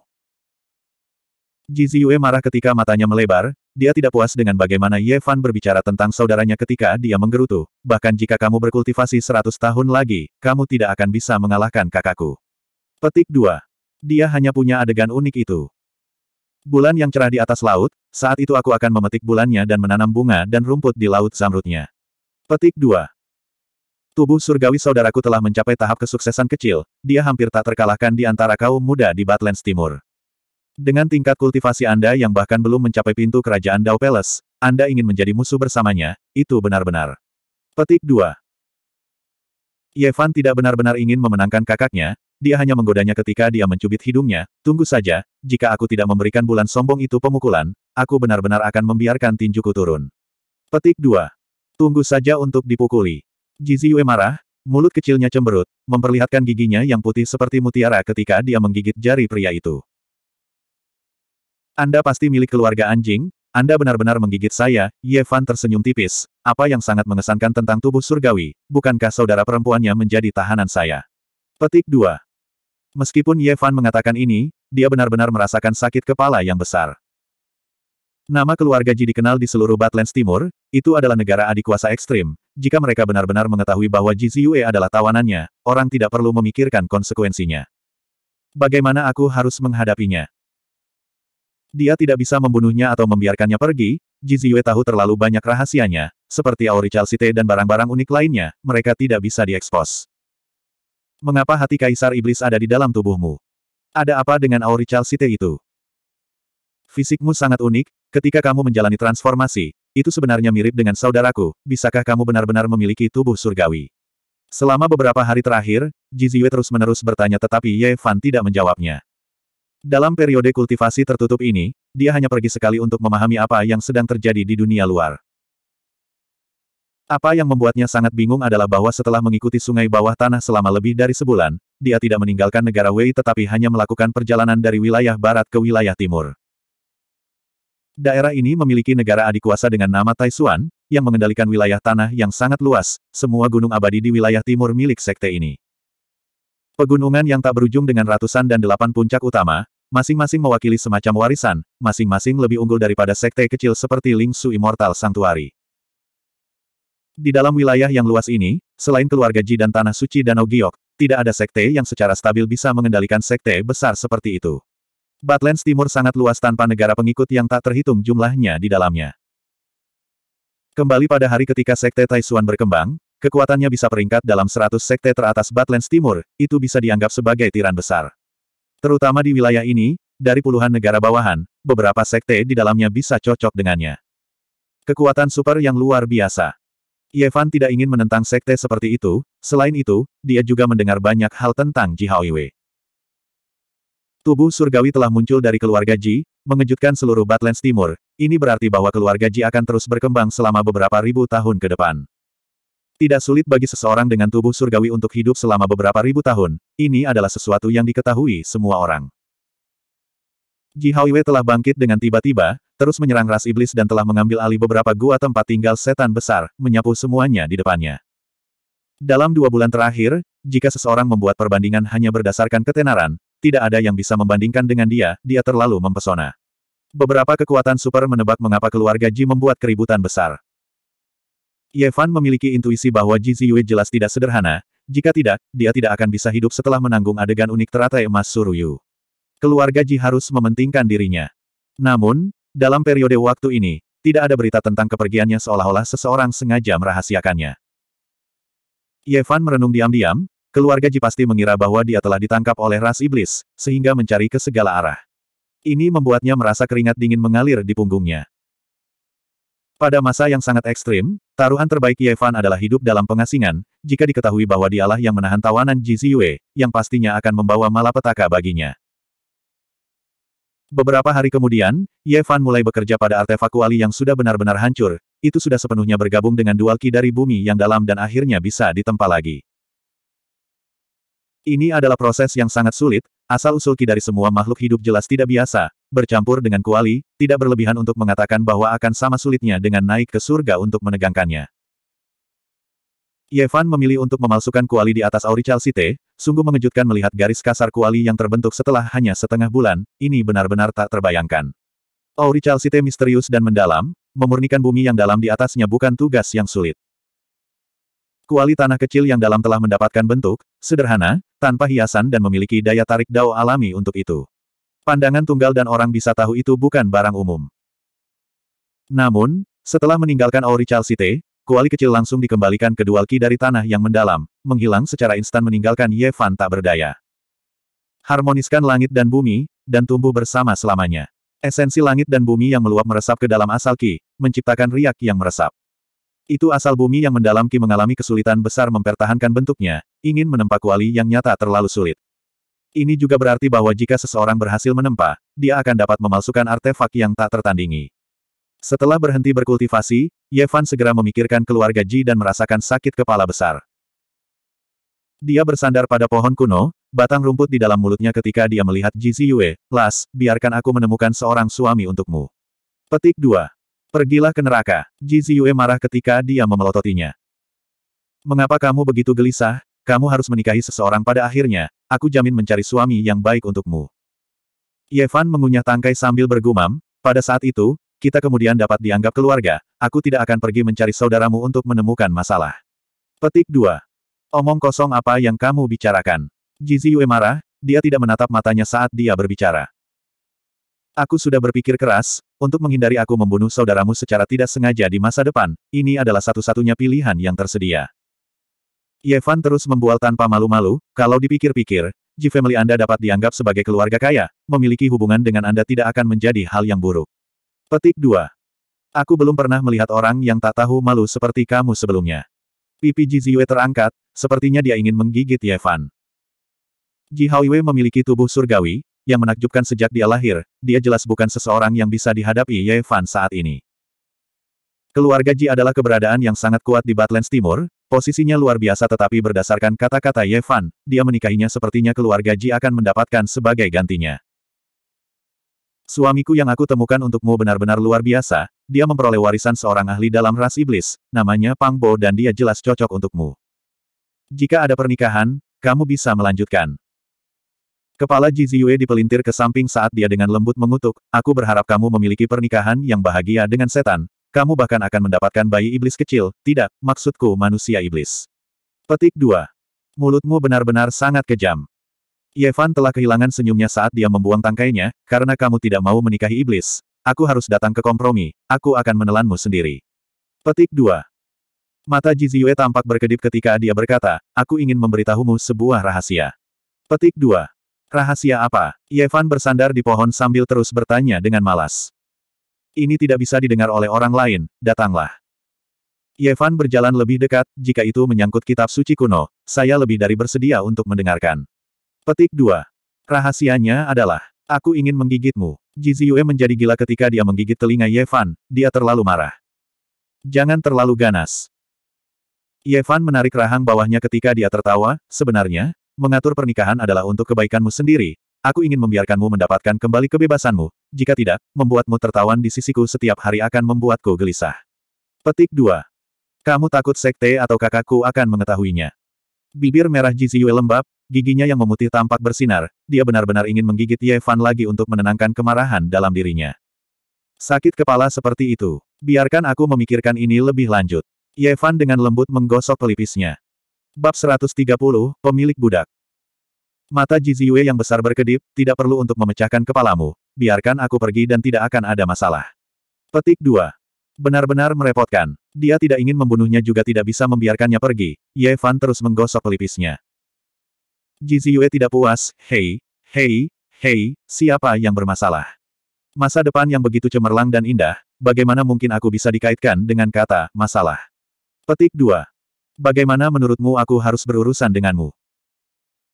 Jiziyue marah ketika matanya melebar, dia tidak puas dengan bagaimana Yevan berbicara tentang saudaranya ketika dia menggerutu. Bahkan jika kamu berkultivasi seratus tahun lagi, kamu tidak akan bisa mengalahkan kakakku. Petik 2. Dia hanya punya adegan unik itu. Bulan yang cerah di atas laut, saat itu aku akan memetik bulannya dan menanam bunga dan rumput di laut zamrudnya. Petik 2. Tubuh surgawi saudaraku telah mencapai tahap kesuksesan kecil, dia hampir tak terkalahkan di antara kaum muda di Batlands Timur. Dengan tingkat kultivasi Anda yang bahkan belum mencapai pintu kerajaan Dao Palace, Anda ingin menjadi musuh bersamanya, itu benar-benar. Petik 2 Yevan tidak benar-benar ingin memenangkan kakaknya, dia hanya menggodanya ketika dia mencubit hidungnya, tunggu saja, jika aku tidak memberikan bulan sombong itu pemukulan, aku benar-benar akan membiarkan tinjuku turun. Petik 2. Tunggu saja untuk dipukuli. Jiziyue marah, mulut kecilnya cemberut, memperlihatkan giginya yang putih seperti mutiara ketika dia menggigit jari pria itu. Anda pasti milik keluarga anjing, Anda benar-benar menggigit saya, Yevan tersenyum tipis, apa yang sangat mengesankan tentang tubuh surgawi, bukankah saudara perempuannya menjadi tahanan saya? Petik 2. Meskipun Yevan mengatakan ini, dia benar-benar merasakan sakit kepala yang besar. Nama keluarga Ji dikenal di seluruh Badlands Timur, itu adalah negara adik kuasa ekstrim, jika mereka benar-benar mengetahui bahwa Ji Ziyue adalah tawanannya, orang tidak perlu memikirkan konsekuensinya. Bagaimana aku harus menghadapinya? Dia tidak bisa membunuhnya atau membiarkannya pergi, Ji Ziyue tahu terlalu banyak rahasianya, seperti Auri Chalcite dan barang-barang unik lainnya, mereka tidak bisa diekspos. Mengapa hati Kaisar Iblis ada di dalam tubuhmu? Ada apa dengan Auri Chalcite itu? Fisikmu sangat unik, ketika kamu menjalani transformasi, itu sebenarnya mirip dengan saudaraku, bisakah kamu benar-benar memiliki tubuh surgawi? Selama beberapa hari terakhir, Jiziwe terus-menerus bertanya tetapi Ye Fan tidak menjawabnya. Dalam periode kultivasi tertutup ini, dia hanya pergi sekali untuk memahami apa yang sedang terjadi di dunia luar. Apa yang membuatnya sangat bingung adalah bahwa setelah mengikuti sungai bawah tanah selama lebih dari sebulan, dia tidak meninggalkan negara Wei tetapi hanya melakukan perjalanan dari wilayah barat ke wilayah timur. Daerah ini memiliki negara adik kuasa dengan nama Taisuan, yang mengendalikan wilayah tanah yang sangat luas, semua gunung abadi di wilayah timur milik sekte ini. Pegunungan yang tak berujung dengan ratusan dan delapan puncak utama, masing-masing mewakili semacam warisan, masing-masing lebih unggul daripada sekte kecil seperti Lingsu Immortal Sanctuary. Di dalam wilayah yang luas ini, selain keluarga Ji dan Tanah Suci Danau Giok, tidak ada sekte yang secara stabil bisa mengendalikan sekte besar seperti itu. Batlands Timur sangat luas tanpa negara pengikut yang tak terhitung jumlahnya di dalamnya. Kembali pada hari ketika Sekte Taisuan berkembang, kekuatannya bisa peringkat dalam 100 sekte teratas Batlands Timur, itu bisa dianggap sebagai tiran besar. Terutama di wilayah ini, dari puluhan negara bawahan, beberapa sekte di dalamnya bisa cocok dengannya. Kekuatan super yang luar biasa. Yevan tidak ingin menentang sekte seperti itu, selain itu, dia juga mendengar banyak hal tentang Wei. Tubuh surgawi telah muncul dari keluarga Ji, mengejutkan seluruh Batlands Timur. Ini berarti bahwa keluarga Ji akan terus berkembang selama beberapa ribu tahun ke depan. Tidak sulit bagi seseorang dengan tubuh surgawi untuk hidup selama beberapa ribu tahun. Ini adalah sesuatu yang diketahui semua orang. Ji Haoiwei telah bangkit dengan tiba-tiba, terus menyerang ras iblis dan telah mengambil alih beberapa gua tempat tinggal setan besar, menyapu semuanya di depannya. Dalam dua bulan terakhir, jika seseorang membuat perbandingan hanya berdasarkan ketenaran, tidak ada yang bisa membandingkan dengan dia, dia terlalu mempesona. Beberapa kekuatan super menebak mengapa keluarga Ji membuat keributan besar. Yevan memiliki intuisi bahwa Ji Ziyue jelas tidak sederhana, jika tidak, dia tidak akan bisa hidup setelah menanggung adegan unik teratai emas Suruyu. Keluarga Ji harus mementingkan dirinya. Namun, dalam periode waktu ini, tidak ada berita tentang kepergiannya seolah-olah seseorang sengaja merahasiakannya. Yevan merenung diam-diam, keluarga Ji pasti mengira bahwa dia telah ditangkap oleh ras iblis, sehingga mencari ke segala arah. Ini membuatnya merasa keringat dingin mengalir di punggungnya. Pada masa yang sangat ekstrim, taruhan terbaik Yevan adalah hidup dalam pengasingan, jika diketahui bahwa dialah yang menahan tawanan Ji Ziyue, yang pastinya akan membawa malapetaka baginya. Beberapa hari kemudian, Yevan mulai bekerja pada artefak kuali yang sudah benar-benar hancur, itu sudah sepenuhnya bergabung dengan dual ki dari bumi yang dalam dan akhirnya bisa ditempa lagi. Ini adalah proses yang sangat sulit, asal-usul ki dari semua makhluk hidup jelas tidak biasa, bercampur dengan kuali, tidak berlebihan untuk mengatakan bahwa akan sama sulitnya dengan naik ke surga untuk menegangkannya. Yevan memilih untuk memalsukan kuali di atas Aurical Cite, sungguh mengejutkan melihat garis kasar kuali yang terbentuk setelah hanya setengah bulan, ini benar-benar tak terbayangkan. Aurical Cite misterius dan mendalam, memurnikan bumi yang dalam di atasnya bukan tugas yang sulit. Kuali tanah kecil yang dalam telah mendapatkan bentuk, sederhana, tanpa hiasan dan memiliki daya tarik dao alami untuk itu. Pandangan tunggal dan orang bisa tahu itu bukan barang umum. Namun, setelah meninggalkan Auri Chalcite, kuali kecil langsung dikembalikan ke dual ki dari tanah yang mendalam, menghilang secara instan meninggalkan Ye Fan tak berdaya. Harmoniskan langit dan bumi, dan tumbuh bersama selamanya. Esensi langit dan bumi yang meluap meresap ke dalam asal ki, menciptakan riak yang meresap. Itu asal bumi yang mendalam Ki mengalami kesulitan besar mempertahankan bentuknya, ingin menempa kuali yang nyata terlalu sulit. Ini juga berarti bahwa jika seseorang berhasil menempa, dia akan dapat memalsukan artefak yang tak tertandingi. Setelah berhenti berkultivasi, Yevan segera memikirkan keluarga Ji dan merasakan sakit kepala besar. Dia bersandar pada pohon kuno, batang rumput di dalam mulutnya ketika dia melihat Ji Ziyue, Las, biarkan aku menemukan seorang suami untukmu. Petik 2. Pergilah ke neraka. Ji Ziyue marah ketika dia memelototinya. Mengapa kamu begitu gelisah? Kamu harus menikahi seseorang pada akhirnya, aku jamin mencari suami yang baik untukmu. Yevan mengunyah tangkai sambil bergumam, pada saat itu, kita kemudian dapat dianggap keluarga, aku tidak akan pergi mencari saudaramu untuk menemukan masalah. Petik 2. Omong kosong apa yang kamu bicarakan? Jiziyue marah, dia tidak menatap matanya saat dia berbicara. Aku sudah berpikir keras, untuk menghindari aku membunuh saudaramu secara tidak sengaja di masa depan, ini adalah satu-satunya pilihan yang tersedia. Yevan terus membual tanpa malu-malu, kalau dipikir-pikir, G-Family Anda dapat dianggap sebagai keluarga kaya, memiliki hubungan dengan Anda tidak akan menjadi hal yang buruk. Petik 2. Aku belum pernah melihat orang yang tak tahu malu seperti kamu sebelumnya. Pipi Ji Ziyue terangkat, sepertinya dia ingin menggigit Yevan. Ji memiliki tubuh surgawi, yang menakjubkan sejak dia lahir, dia jelas bukan seseorang yang bisa dihadapi Ye Fan saat ini. Keluarga Ji adalah keberadaan yang sangat kuat di Batlands Timur, posisinya luar biasa tetapi berdasarkan kata-kata Ye Fan, dia menikahinya sepertinya keluarga Ji akan mendapatkan sebagai gantinya. Suamiku yang aku temukan untukmu benar-benar luar biasa, dia memperoleh warisan seorang ahli dalam ras iblis, namanya Pangbo, dan dia jelas cocok untukmu. Jika ada pernikahan, kamu bisa melanjutkan. Kepala Ji Ziyue dipelintir ke samping saat dia dengan lembut mengutuk, aku berharap kamu memiliki pernikahan yang bahagia dengan setan, kamu bahkan akan mendapatkan bayi iblis kecil, tidak, maksudku manusia iblis. Petik 2. Mulutmu benar-benar sangat kejam. Yevan telah kehilangan senyumnya saat dia membuang tangkainya, karena kamu tidak mau menikahi iblis. Aku harus datang ke kompromi, aku akan menelanmu sendiri. Petik 2. Mata Jiziyue tampak berkedip ketika dia berkata, aku ingin memberitahumu sebuah rahasia. Petik 2. Rahasia apa? Yevan bersandar di pohon sambil terus bertanya dengan malas. Ini tidak bisa didengar oleh orang lain, datanglah. Yevan berjalan lebih dekat, jika itu menyangkut kitab suci kuno, saya lebih dari bersedia untuk mendengarkan. Petik 2. Rahasianya adalah, aku ingin menggigitmu. Jiziyue menjadi gila ketika dia menggigit telinga Yevan, dia terlalu marah. Jangan terlalu ganas. Yevan menarik rahang bawahnya ketika dia tertawa, sebenarnya, mengatur pernikahan adalah untuk kebaikanmu sendiri, aku ingin membiarkanmu mendapatkan kembali kebebasanmu, jika tidak, membuatmu tertawan di sisiku setiap hari akan membuatku gelisah. Petik 2. Kamu takut sekte atau kakakku akan mengetahuinya. Bibir merah Jiziyue lembab, giginya yang memutih tampak bersinar, dia benar-benar ingin menggigit Ye Fan lagi untuk menenangkan kemarahan dalam dirinya. Sakit kepala seperti itu. Biarkan aku memikirkan ini lebih lanjut. Ye Fan dengan lembut menggosok pelipisnya. Bab 130, Pemilik Budak Mata Jiziwe yang besar berkedip, tidak perlu untuk memecahkan kepalamu. Biarkan aku pergi dan tidak akan ada masalah. Petik 2. Benar-benar merepotkan. Dia tidak ingin membunuhnya juga tidak bisa membiarkannya pergi. Ye Fan terus menggosok pelipisnya. Jiziwe tidak puas, hei, hei, hei, siapa yang bermasalah? Masa depan yang begitu cemerlang dan indah, bagaimana mungkin aku bisa dikaitkan dengan kata, masalah? Petik 2. Bagaimana menurutmu aku harus berurusan denganmu?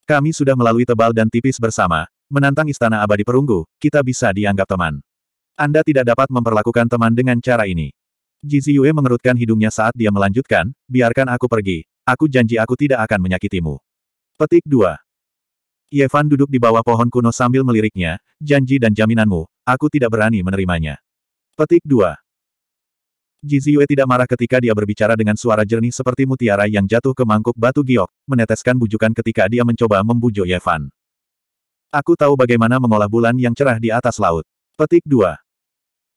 Kami sudah melalui tebal dan tipis bersama, menantang istana abadi perunggu, kita bisa dianggap teman. Anda tidak dapat memperlakukan teman dengan cara ini. Jizi Yue mengerutkan hidungnya saat dia melanjutkan, biarkan aku pergi, aku janji aku tidak akan menyakitimu. Petik 2. Yevan duduk di bawah pohon kuno sambil meliriknya, janji dan jaminanmu, aku tidak berani menerimanya. Petik 2. Jiziyue tidak marah ketika dia berbicara dengan suara jernih seperti mutiara yang jatuh ke mangkuk batu giok, meneteskan bujukan ketika dia mencoba membujuk Yevan. Aku tahu bagaimana mengolah bulan yang cerah di atas laut. Petik 2.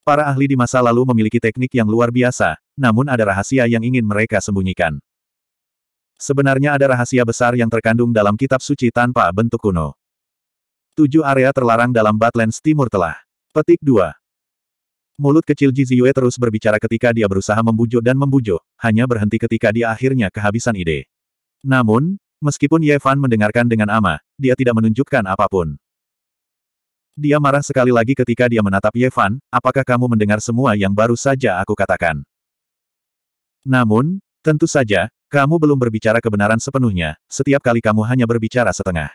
Para ahli di masa lalu memiliki teknik yang luar biasa, namun ada rahasia yang ingin mereka sembunyikan. Sebenarnya ada rahasia besar yang terkandung dalam kitab suci tanpa bentuk kuno. Tujuh area terlarang dalam Batlands Timur telah. Petik 2. Mulut kecil Ji Ziyue terus berbicara ketika dia berusaha membujuk dan membujuk, hanya berhenti ketika dia akhirnya kehabisan ide. Namun, meskipun Ye Fan mendengarkan dengan ama, dia tidak menunjukkan apapun. Dia marah sekali lagi ketika dia menatap Ye Fan, apakah kamu mendengar semua yang baru saja aku katakan? Namun, tentu saja, kamu belum berbicara kebenaran sepenuhnya, setiap kali kamu hanya berbicara setengah.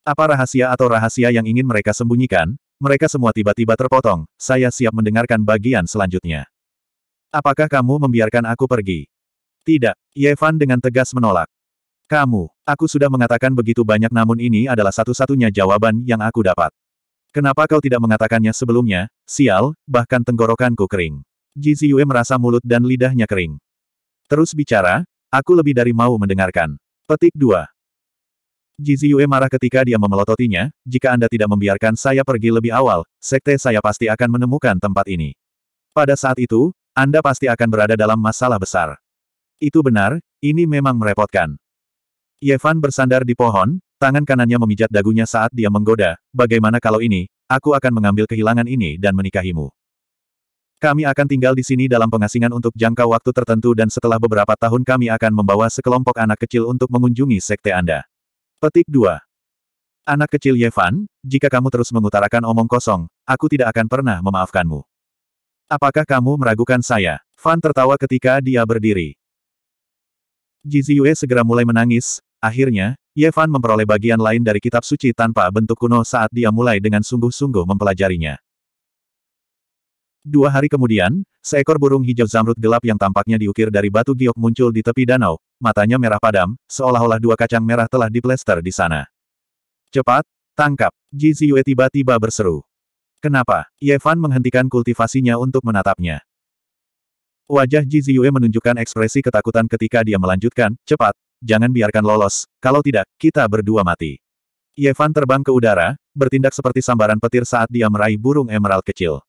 Apa rahasia atau rahasia yang ingin mereka sembunyikan, mereka semua tiba-tiba terpotong, saya siap mendengarkan bagian selanjutnya. Apakah kamu membiarkan aku pergi? Tidak, Yevan dengan tegas menolak. Kamu, aku sudah mengatakan begitu banyak namun ini adalah satu-satunya jawaban yang aku dapat. Kenapa kau tidak mengatakannya sebelumnya, sial, bahkan tenggorokanku kering. Jiziyue merasa mulut dan lidahnya kering. Terus bicara, aku lebih dari mau mendengarkan. Petik 2. Jiziyue marah ketika dia memelototinya, jika Anda tidak membiarkan saya pergi lebih awal, sekte saya pasti akan menemukan tempat ini. Pada saat itu, Anda pasti akan berada dalam masalah besar. Itu benar, ini memang merepotkan. Yevan bersandar di pohon, tangan kanannya memijat dagunya saat dia menggoda, bagaimana kalau ini, aku akan mengambil kehilangan ini dan menikahimu. Kami akan tinggal di sini dalam pengasingan untuk jangka waktu tertentu dan setelah beberapa tahun kami akan membawa sekelompok anak kecil untuk mengunjungi sekte Anda. Petik 2. Anak kecil Yevan, jika kamu terus mengutarakan omong kosong, aku tidak akan pernah memaafkanmu. Apakah kamu meragukan saya? Fan tertawa ketika dia berdiri. Jiziyue segera mulai menangis, akhirnya, Yevan memperoleh bagian lain dari kitab suci tanpa bentuk kuno saat dia mulai dengan sungguh-sungguh mempelajarinya. Dua hari kemudian, seekor burung hijau zamrud gelap yang tampaknya diukir dari batu giok muncul di tepi danau, matanya merah padam, seolah-olah dua kacang merah telah diplester di sana. Cepat, tangkap, Ji Ziyue tiba-tiba berseru. Kenapa? Ye Fan menghentikan kultivasinya untuk menatapnya. Wajah Ji Ziyue menunjukkan ekspresi ketakutan ketika dia melanjutkan, cepat, jangan biarkan lolos, kalau tidak, kita berdua mati. Ye Fan terbang ke udara, bertindak seperti sambaran petir saat dia meraih burung emerald kecil.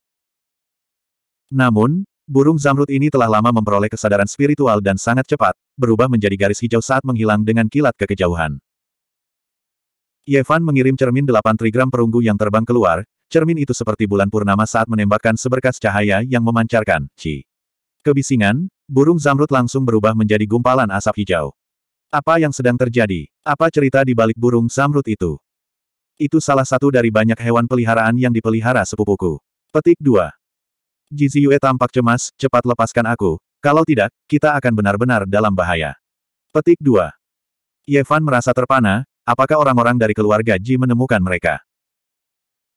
Namun, Burung zamrud ini telah lama memperoleh kesadaran spiritual dan sangat cepat, berubah menjadi garis hijau saat menghilang dengan kilat ke kejauhan. Yevan mengirim cermin delapan trigram perunggu yang terbang keluar, cermin itu seperti bulan purnama saat menembakkan seberkas cahaya yang memancarkan, ci. Kebisingan, burung zamrud langsung berubah menjadi gumpalan asap hijau. Apa yang sedang terjadi? Apa cerita di balik burung zamrud itu? Itu salah satu dari banyak hewan peliharaan yang dipelihara sepupuku. Petik 2. Jiziyue Yue tampak cemas, cepat lepaskan aku. Kalau tidak, kita akan benar-benar dalam bahaya. Petik 2. Yevan merasa terpana, apakah orang-orang dari keluarga Ji menemukan mereka?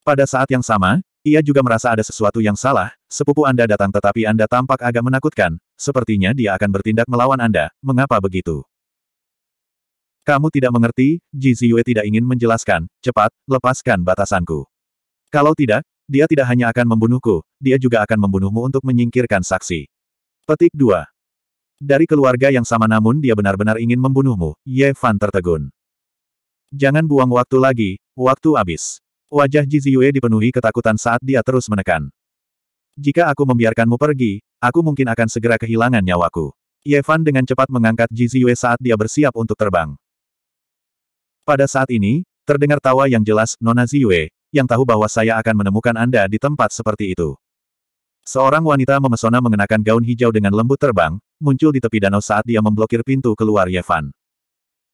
Pada saat yang sama, ia juga merasa ada sesuatu yang salah, sepupu Anda datang tetapi Anda tampak agak menakutkan, sepertinya dia akan bertindak melawan Anda, mengapa begitu? Kamu tidak mengerti, Ji Ziyue tidak ingin menjelaskan, cepat, lepaskan batasanku. Kalau tidak, dia tidak hanya akan membunuhku, dia juga akan membunuhmu untuk menyingkirkan saksi. Petik 2. Dari keluarga yang sama namun dia benar-benar ingin membunuhmu, Ye Fan tertegun. Jangan buang waktu lagi, waktu habis. Wajah Ziyue dipenuhi ketakutan saat dia terus menekan. Jika aku membiarkanmu pergi, aku mungkin akan segera kehilangan nyawaku. Ye Fan dengan cepat mengangkat Ziyue saat dia bersiap untuk terbang. Pada saat ini, terdengar tawa yang jelas, Nona Ziyue, yang tahu bahwa saya akan menemukan Anda di tempat seperti itu. Seorang wanita memesona mengenakan gaun hijau dengan lembut terbang, muncul di tepi danau saat dia memblokir pintu keluar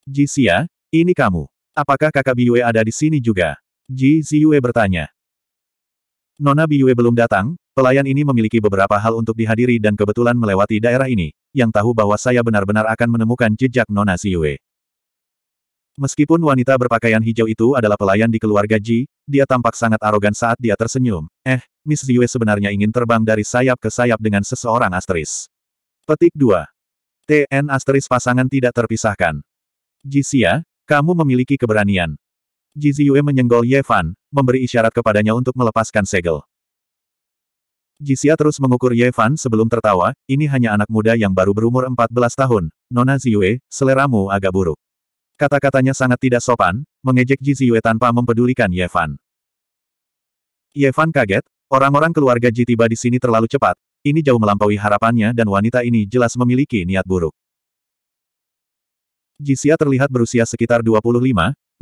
Ji Xia, ini kamu. Apakah kakak Biyue ada di sini juga? Ji Ziyue bertanya. Nona Biyue belum datang, pelayan ini memiliki beberapa hal untuk dihadiri dan kebetulan melewati daerah ini, yang tahu bahwa saya benar-benar akan menemukan jejak Nona Ziyue. Meskipun wanita berpakaian hijau itu adalah pelayan di keluarga Ji, dia tampak sangat arogan saat dia tersenyum. Eh, Miss Ziyue sebenarnya ingin terbang dari sayap ke sayap dengan seseorang asteris. Petik 2. TN asteris pasangan tidak terpisahkan. Ji Xia, kamu memiliki keberanian. Ji Ziyue menyenggol Ye Fan, memberi isyarat kepadanya untuk melepaskan segel. Ji Xia terus mengukur Ye Fan sebelum tertawa, ini hanya anak muda yang baru berumur 14 tahun. Nona Ziyue, seleramu agak buruk. Kata-katanya sangat tidak sopan, mengejek Ji Ziyue tanpa mempedulikan Ye Fan. kaget, orang-orang keluarga Ji tiba di sini terlalu cepat, ini jauh melampaui harapannya dan wanita ini jelas memiliki niat buruk. Ji Xia terlihat berusia sekitar 25,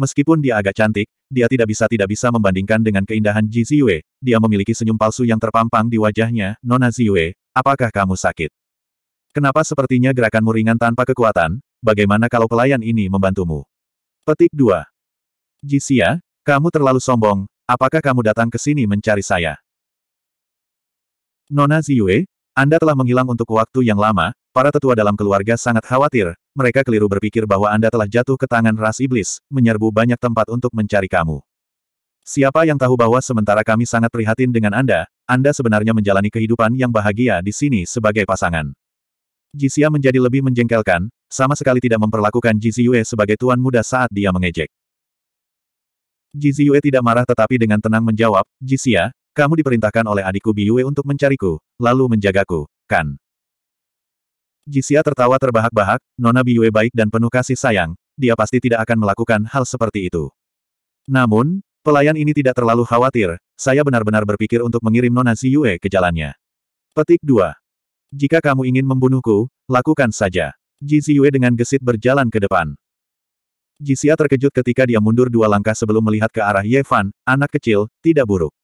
meskipun dia agak cantik, dia tidak bisa tidak bisa membandingkan dengan keindahan Ji Ziyue, dia memiliki senyum palsu yang terpampang di wajahnya, Nona Ziyue, apakah kamu sakit? Kenapa sepertinya gerakan ringan tanpa kekuatan, bagaimana kalau pelayan ini membantumu? Petik 2. Jisia, kamu terlalu sombong, apakah kamu datang ke sini mencari saya? Nona Ziyue, Anda telah menghilang untuk waktu yang lama, para tetua dalam keluarga sangat khawatir, mereka keliru berpikir bahwa Anda telah jatuh ke tangan ras iblis, menyerbu banyak tempat untuk mencari kamu. Siapa yang tahu bahwa sementara kami sangat prihatin dengan Anda, Anda sebenarnya menjalani kehidupan yang bahagia di sini sebagai pasangan. Jixia menjadi lebih menjengkelkan, sama sekali tidak memperlakukan Jiziyue sebagai tuan muda saat dia mengejek. Jiziyue tidak marah tetapi dengan tenang menjawab, Jixia, kamu diperintahkan oleh adikku Biyue untuk mencariku, lalu menjagaku, kan? Jixia tertawa terbahak-bahak, Nona Biyue baik dan penuh kasih sayang, dia pasti tidak akan melakukan hal seperti itu. Namun, pelayan ini tidak terlalu khawatir, saya benar-benar berpikir untuk mengirim Nona Ziyue ke jalannya. Petik 2. Jika kamu ingin membunuhku, lakukan saja. Ji Ziyue dengan gesit berjalan ke depan. Ji Xia terkejut ketika dia mundur dua langkah sebelum melihat ke arah Ye Fan, anak kecil, tidak buruk.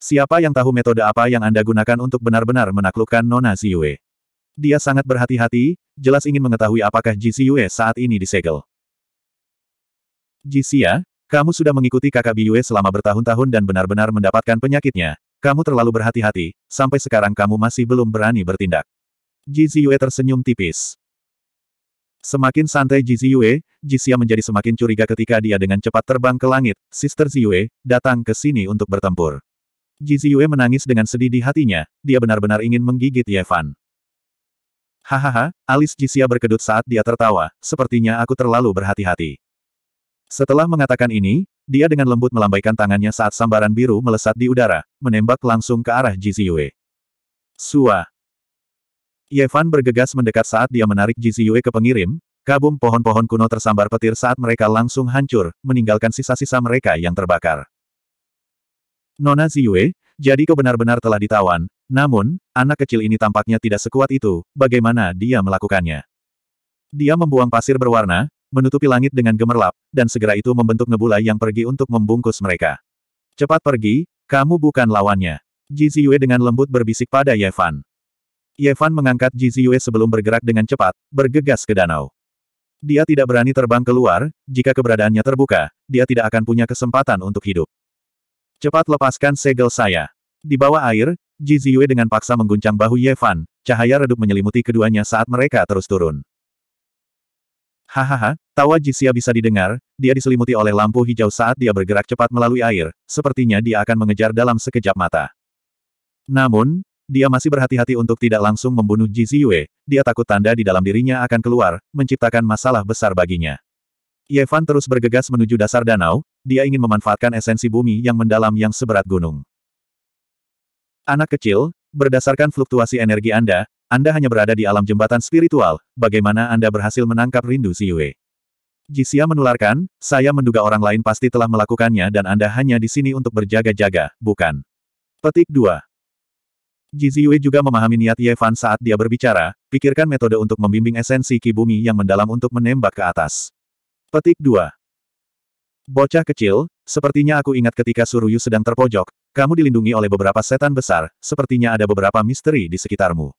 Siapa yang tahu metode apa yang Anda gunakan untuk benar-benar menaklukkan Nona Ziyue? Dia sangat berhati-hati, jelas ingin mengetahui apakah Ji Ziyue saat ini disegel. Ji Xia, kamu sudah mengikuti kakak Biyue selama bertahun-tahun dan benar-benar mendapatkan penyakitnya. Kamu terlalu berhati-hati, sampai sekarang kamu masih belum berani bertindak. Jiziyue tersenyum tipis. Semakin santai Jiziyue, Jixia menjadi semakin curiga ketika dia dengan cepat terbang ke langit, Sister Ziyue, datang ke sini untuk bertempur. Jiziyue menangis dengan sedih di hatinya, dia benar-benar ingin menggigit Yevan. Hahaha, alis Jixia berkedut saat dia tertawa, sepertinya aku terlalu berhati-hati. Setelah mengatakan ini, dia dengan lembut melambaikan tangannya saat sambaran biru melesat di udara, menembak langsung ke arah Jiziyue. Suah. Yevan bergegas mendekat saat dia menarik Jiziyue ke pengirim, kabum pohon-pohon kuno tersambar petir saat mereka langsung hancur, meninggalkan sisa-sisa mereka yang terbakar. Nona Ziyue, jadi kau benar-benar telah ditawan, namun, anak kecil ini tampaknya tidak sekuat itu, bagaimana dia melakukannya. Dia membuang pasir berwarna, menutupi langit dengan gemerlap, dan segera itu membentuk nebula yang pergi untuk membungkus mereka. Cepat pergi, kamu bukan lawannya. Jiziyue dengan lembut berbisik pada Yevan. Yevan mengangkat Jiziyue sebelum bergerak dengan cepat, bergegas ke danau. Dia tidak berani terbang keluar, jika keberadaannya terbuka, dia tidak akan punya kesempatan untuk hidup. Cepat lepaskan segel saya. Di bawah air, Jiziyue dengan paksa mengguncang bahu Yevan, cahaya redup menyelimuti keduanya saat mereka terus turun. Hahaha, tawa Jisia bisa didengar, dia diselimuti oleh lampu hijau saat dia bergerak cepat melalui air, sepertinya dia akan mengejar dalam sekejap mata. Namun, dia masih berhati-hati untuk tidak langsung membunuh Ji Ziyue, dia takut tanda di dalam dirinya akan keluar, menciptakan masalah besar baginya. Yefan terus bergegas menuju dasar danau, dia ingin memanfaatkan esensi bumi yang mendalam yang seberat gunung. Anak kecil, berdasarkan fluktuasi energi Anda, Anda hanya berada di alam jembatan spiritual, bagaimana Anda berhasil menangkap rindu Ziyue? Jisia menularkan, saya menduga orang lain pasti telah melakukannya dan Anda hanya di sini untuk berjaga-jaga, bukan? Petik 2. Jiziyue juga memahami niat Ye Fan saat dia berbicara, pikirkan metode untuk membimbing esensi ki bumi yang mendalam untuk menembak ke atas. Petik 2. Bocah kecil, sepertinya aku ingat ketika Suruyu sedang terpojok, kamu dilindungi oleh beberapa setan besar, sepertinya ada beberapa misteri di sekitarmu.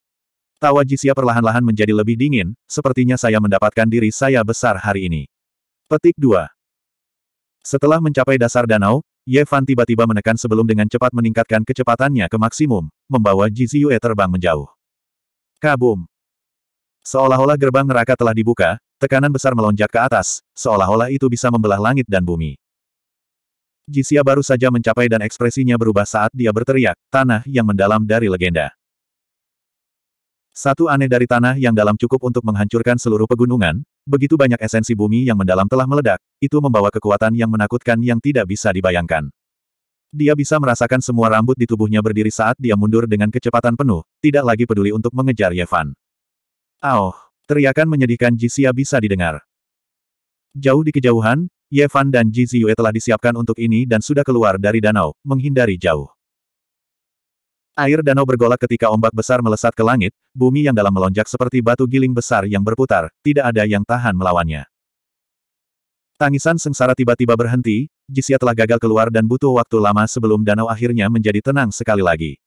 Tawa Jisia perlahan-lahan menjadi lebih dingin, sepertinya saya mendapatkan diri saya besar hari ini. Petik 2. Setelah mencapai dasar danau, Ye Fan tiba-tiba menekan sebelum dengan cepat meningkatkan kecepatannya ke maksimum, membawa Jiziyue terbang menjauh. Kabum! Seolah-olah gerbang neraka telah dibuka, tekanan besar melonjak ke atas, seolah-olah itu bisa membelah langit dan bumi. Jisia baru saja mencapai dan ekspresinya berubah saat dia berteriak, tanah yang mendalam dari legenda. Satu aneh dari tanah yang dalam cukup untuk menghancurkan seluruh pegunungan, begitu banyak esensi bumi yang mendalam telah meledak, itu membawa kekuatan yang menakutkan yang tidak bisa dibayangkan. Dia bisa merasakan semua rambut di tubuhnya berdiri saat dia mundur dengan kecepatan penuh, tidak lagi peduli untuk mengejar Yevan. Aoh, Teriakan menyedihkan Jisya bisa didengar. Jauh di kejauhan, Yevan dan Ji telah disiapkan untuk ini dan sudah keluar dari danau, menghindari jauh. Air danau bergolak ketika ombak besar melesat ke langit, bumi yang dalam melonjak seperti batu giling besar yang berputar, tidak ada yang tahan melawannya. Tangisan sengsara tiba-tiba berhenti, Jisia telah gagal keluar dan butuh waktu lama sebelum danau akhirnya menjadi tenang sekali lagi.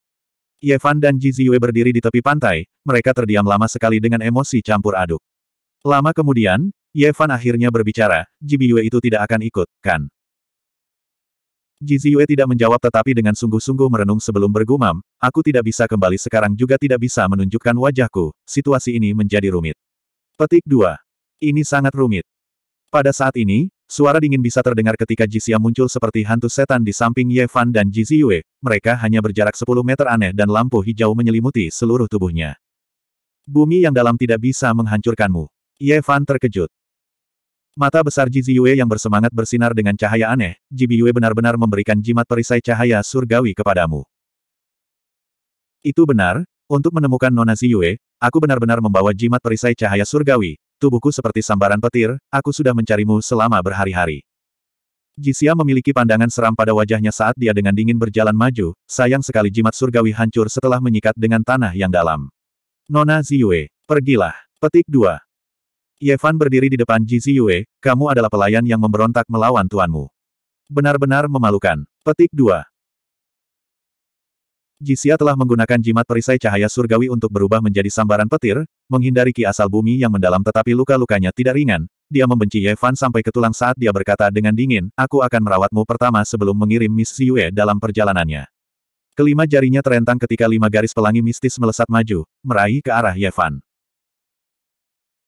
Yevan dan Jiziyue berdiri di tepi pantai, mereka terdiam lama sekali dengan emosi campur aduk. Lama kemudian, Yevan akhirnya berbicara, Jibiyue itu tidak akan ikut, kan? Jiziyue tidak menjawab tetapi dengan sungguh-sungguh merenung sebelum bergumam, aku tidak bisa kembali sekarang juga tidak bisa menunjukkan wajahku, situasi ini menjadi rumit. Petik 2. Ini sangat rumit. Pada saat ini, suara dingin bisa terdengar ketika Jixia muncul seperti hantu setan di samping Ye Fan dan Ji Ziyue, mereka hanya berjarak 10 meter aneh dan lampu hijau menyelimuti seluruh tubuhnya. Bumi yang dalam tidak bisa menghancurkanmu. Ye Fan terkejut. Mata besar Ji Ziyue yang bersemangat bersinar dengan cahaya aneh, Ji Biyue benar-benar memberikan jimat perisai cahaya surgawi kepadamu. Itu benar, untuk menemukan Nona Ziyue, aku benar-benar membawa jimat perisai cahaya surgawi, tubuhku seperti sambaran petir, aku sudah mencarimu selama berhari-hari. Jisia memiliki pandangan seram pada wajahnya saat dia dengan dingin berjalan maju, sayang sekali jimat surgawi hancur setelah menyikat dengan tanah yang dalam. Nona Ziyue, pergilah. Petik 2. Yevan berdiri di depan Ji kamu adalah pelayan yang memberontak melawan tuanmu. Benar-benar memalukan. Petik 2. Jisia telah menggunakan jimat perisai cahaya surgawi untuk berubah menjadi sambaran petir, menghindari ki asal bumi yang mendalam tetapi luka-lukanya tidak ringan. Dia membenci Yevan sampai ke tulang saat dia berkata dengan dingin, aku akan merawatmu pertama sebelum mengirim Miss Xiyue dalam perjalanannya. Kelima jarinya terentang ketika lima garis pelangi mistis melesat maju, meraih ke arah Yevan.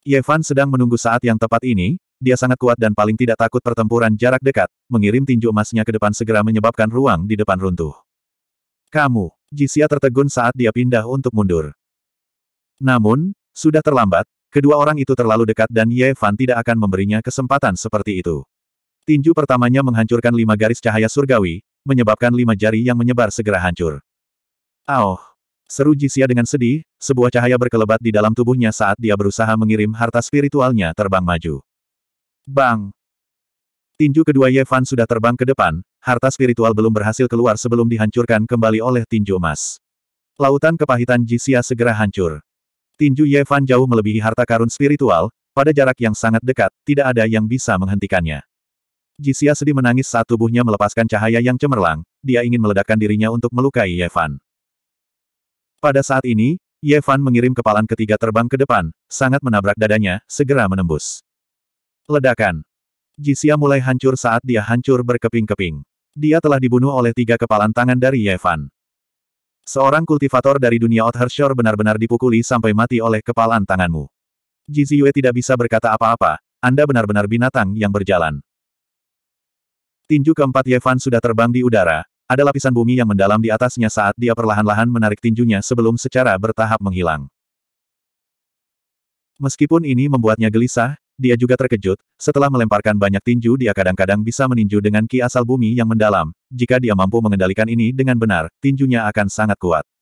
Yevan sedang menunggu saat yang tepat ini, dia sangat kuat dan paling tidak takut pertempuran jarak dekat, mengirim tinju emasnya ke depan segera menyebabkan ruang di depan runtuh. Kamu, Jisia tertegun saat dia pindah untuk mundur. Namun, sudah terlambat, kedua orang itu terlalu dekat dan Ye Fan tidak akan memberinya kesempatan seperti itu. Tinju pertamanya menghancurkan lima garis cahaya surgawi, menyebabkan lima jari yang menyebar segera hancur. Auh! Seru Jisia dengan sedih, sebuah cahaya berkelebat di dalam tubuhnya saat dia berusaha mengirim harta spiritualnya terbang maju. Bang! Tinju kedua Yevan sudah terbang ke depan, harta spiritual belum berhasil keluar sebelum dihancurkan kembali oleh tinju emas. Lautan kepahitan Jixia segera hancur. Tinju Yevan jauh melebihi harta karun spiritual, pada jarak yang sangat dekat, tidak ada yang bisa menghentikannya. Jixia sedih menangis saat tubuhnya melepaskan cahaya yang cemerlang, dia ingin meledakkan dirinya untuk melukai Yevan. Pada saat ini, Yevan mengirim kepalan ketiga terbang ke depan, sangat menabrak dadanya, segera menembus. Ledakan. Jixia mulai hancur saat dia hancur berkeping-keping. Dia telah dibunuh oleh tiga kepalan tangan dari Yevan. Seorang kultivator dari dunia Othhershore benar-benar dipukuli sampai mati oleh kepalan tanganmu. Jiziyue tidak bisa berkata apa-apa, Anda benar-benar binatang yang berjalan. Tinju keempat Yevan sudah terbang di udara, ada lapisan bumi yang mendalam di atasnya saat dia perlahan-lahan menarik tinjunya sebelum secara bertahap menghilang. Meskipun ini membuatnya gelisah, dia juga terkejut, setelah melemparkan banyak tinju dia kadang-kadang bisa meninju dengan ki asal bumi yang mendalam, jika dia mampu mengendalikan ini dengan benar, tinjunya akan sangat kuat.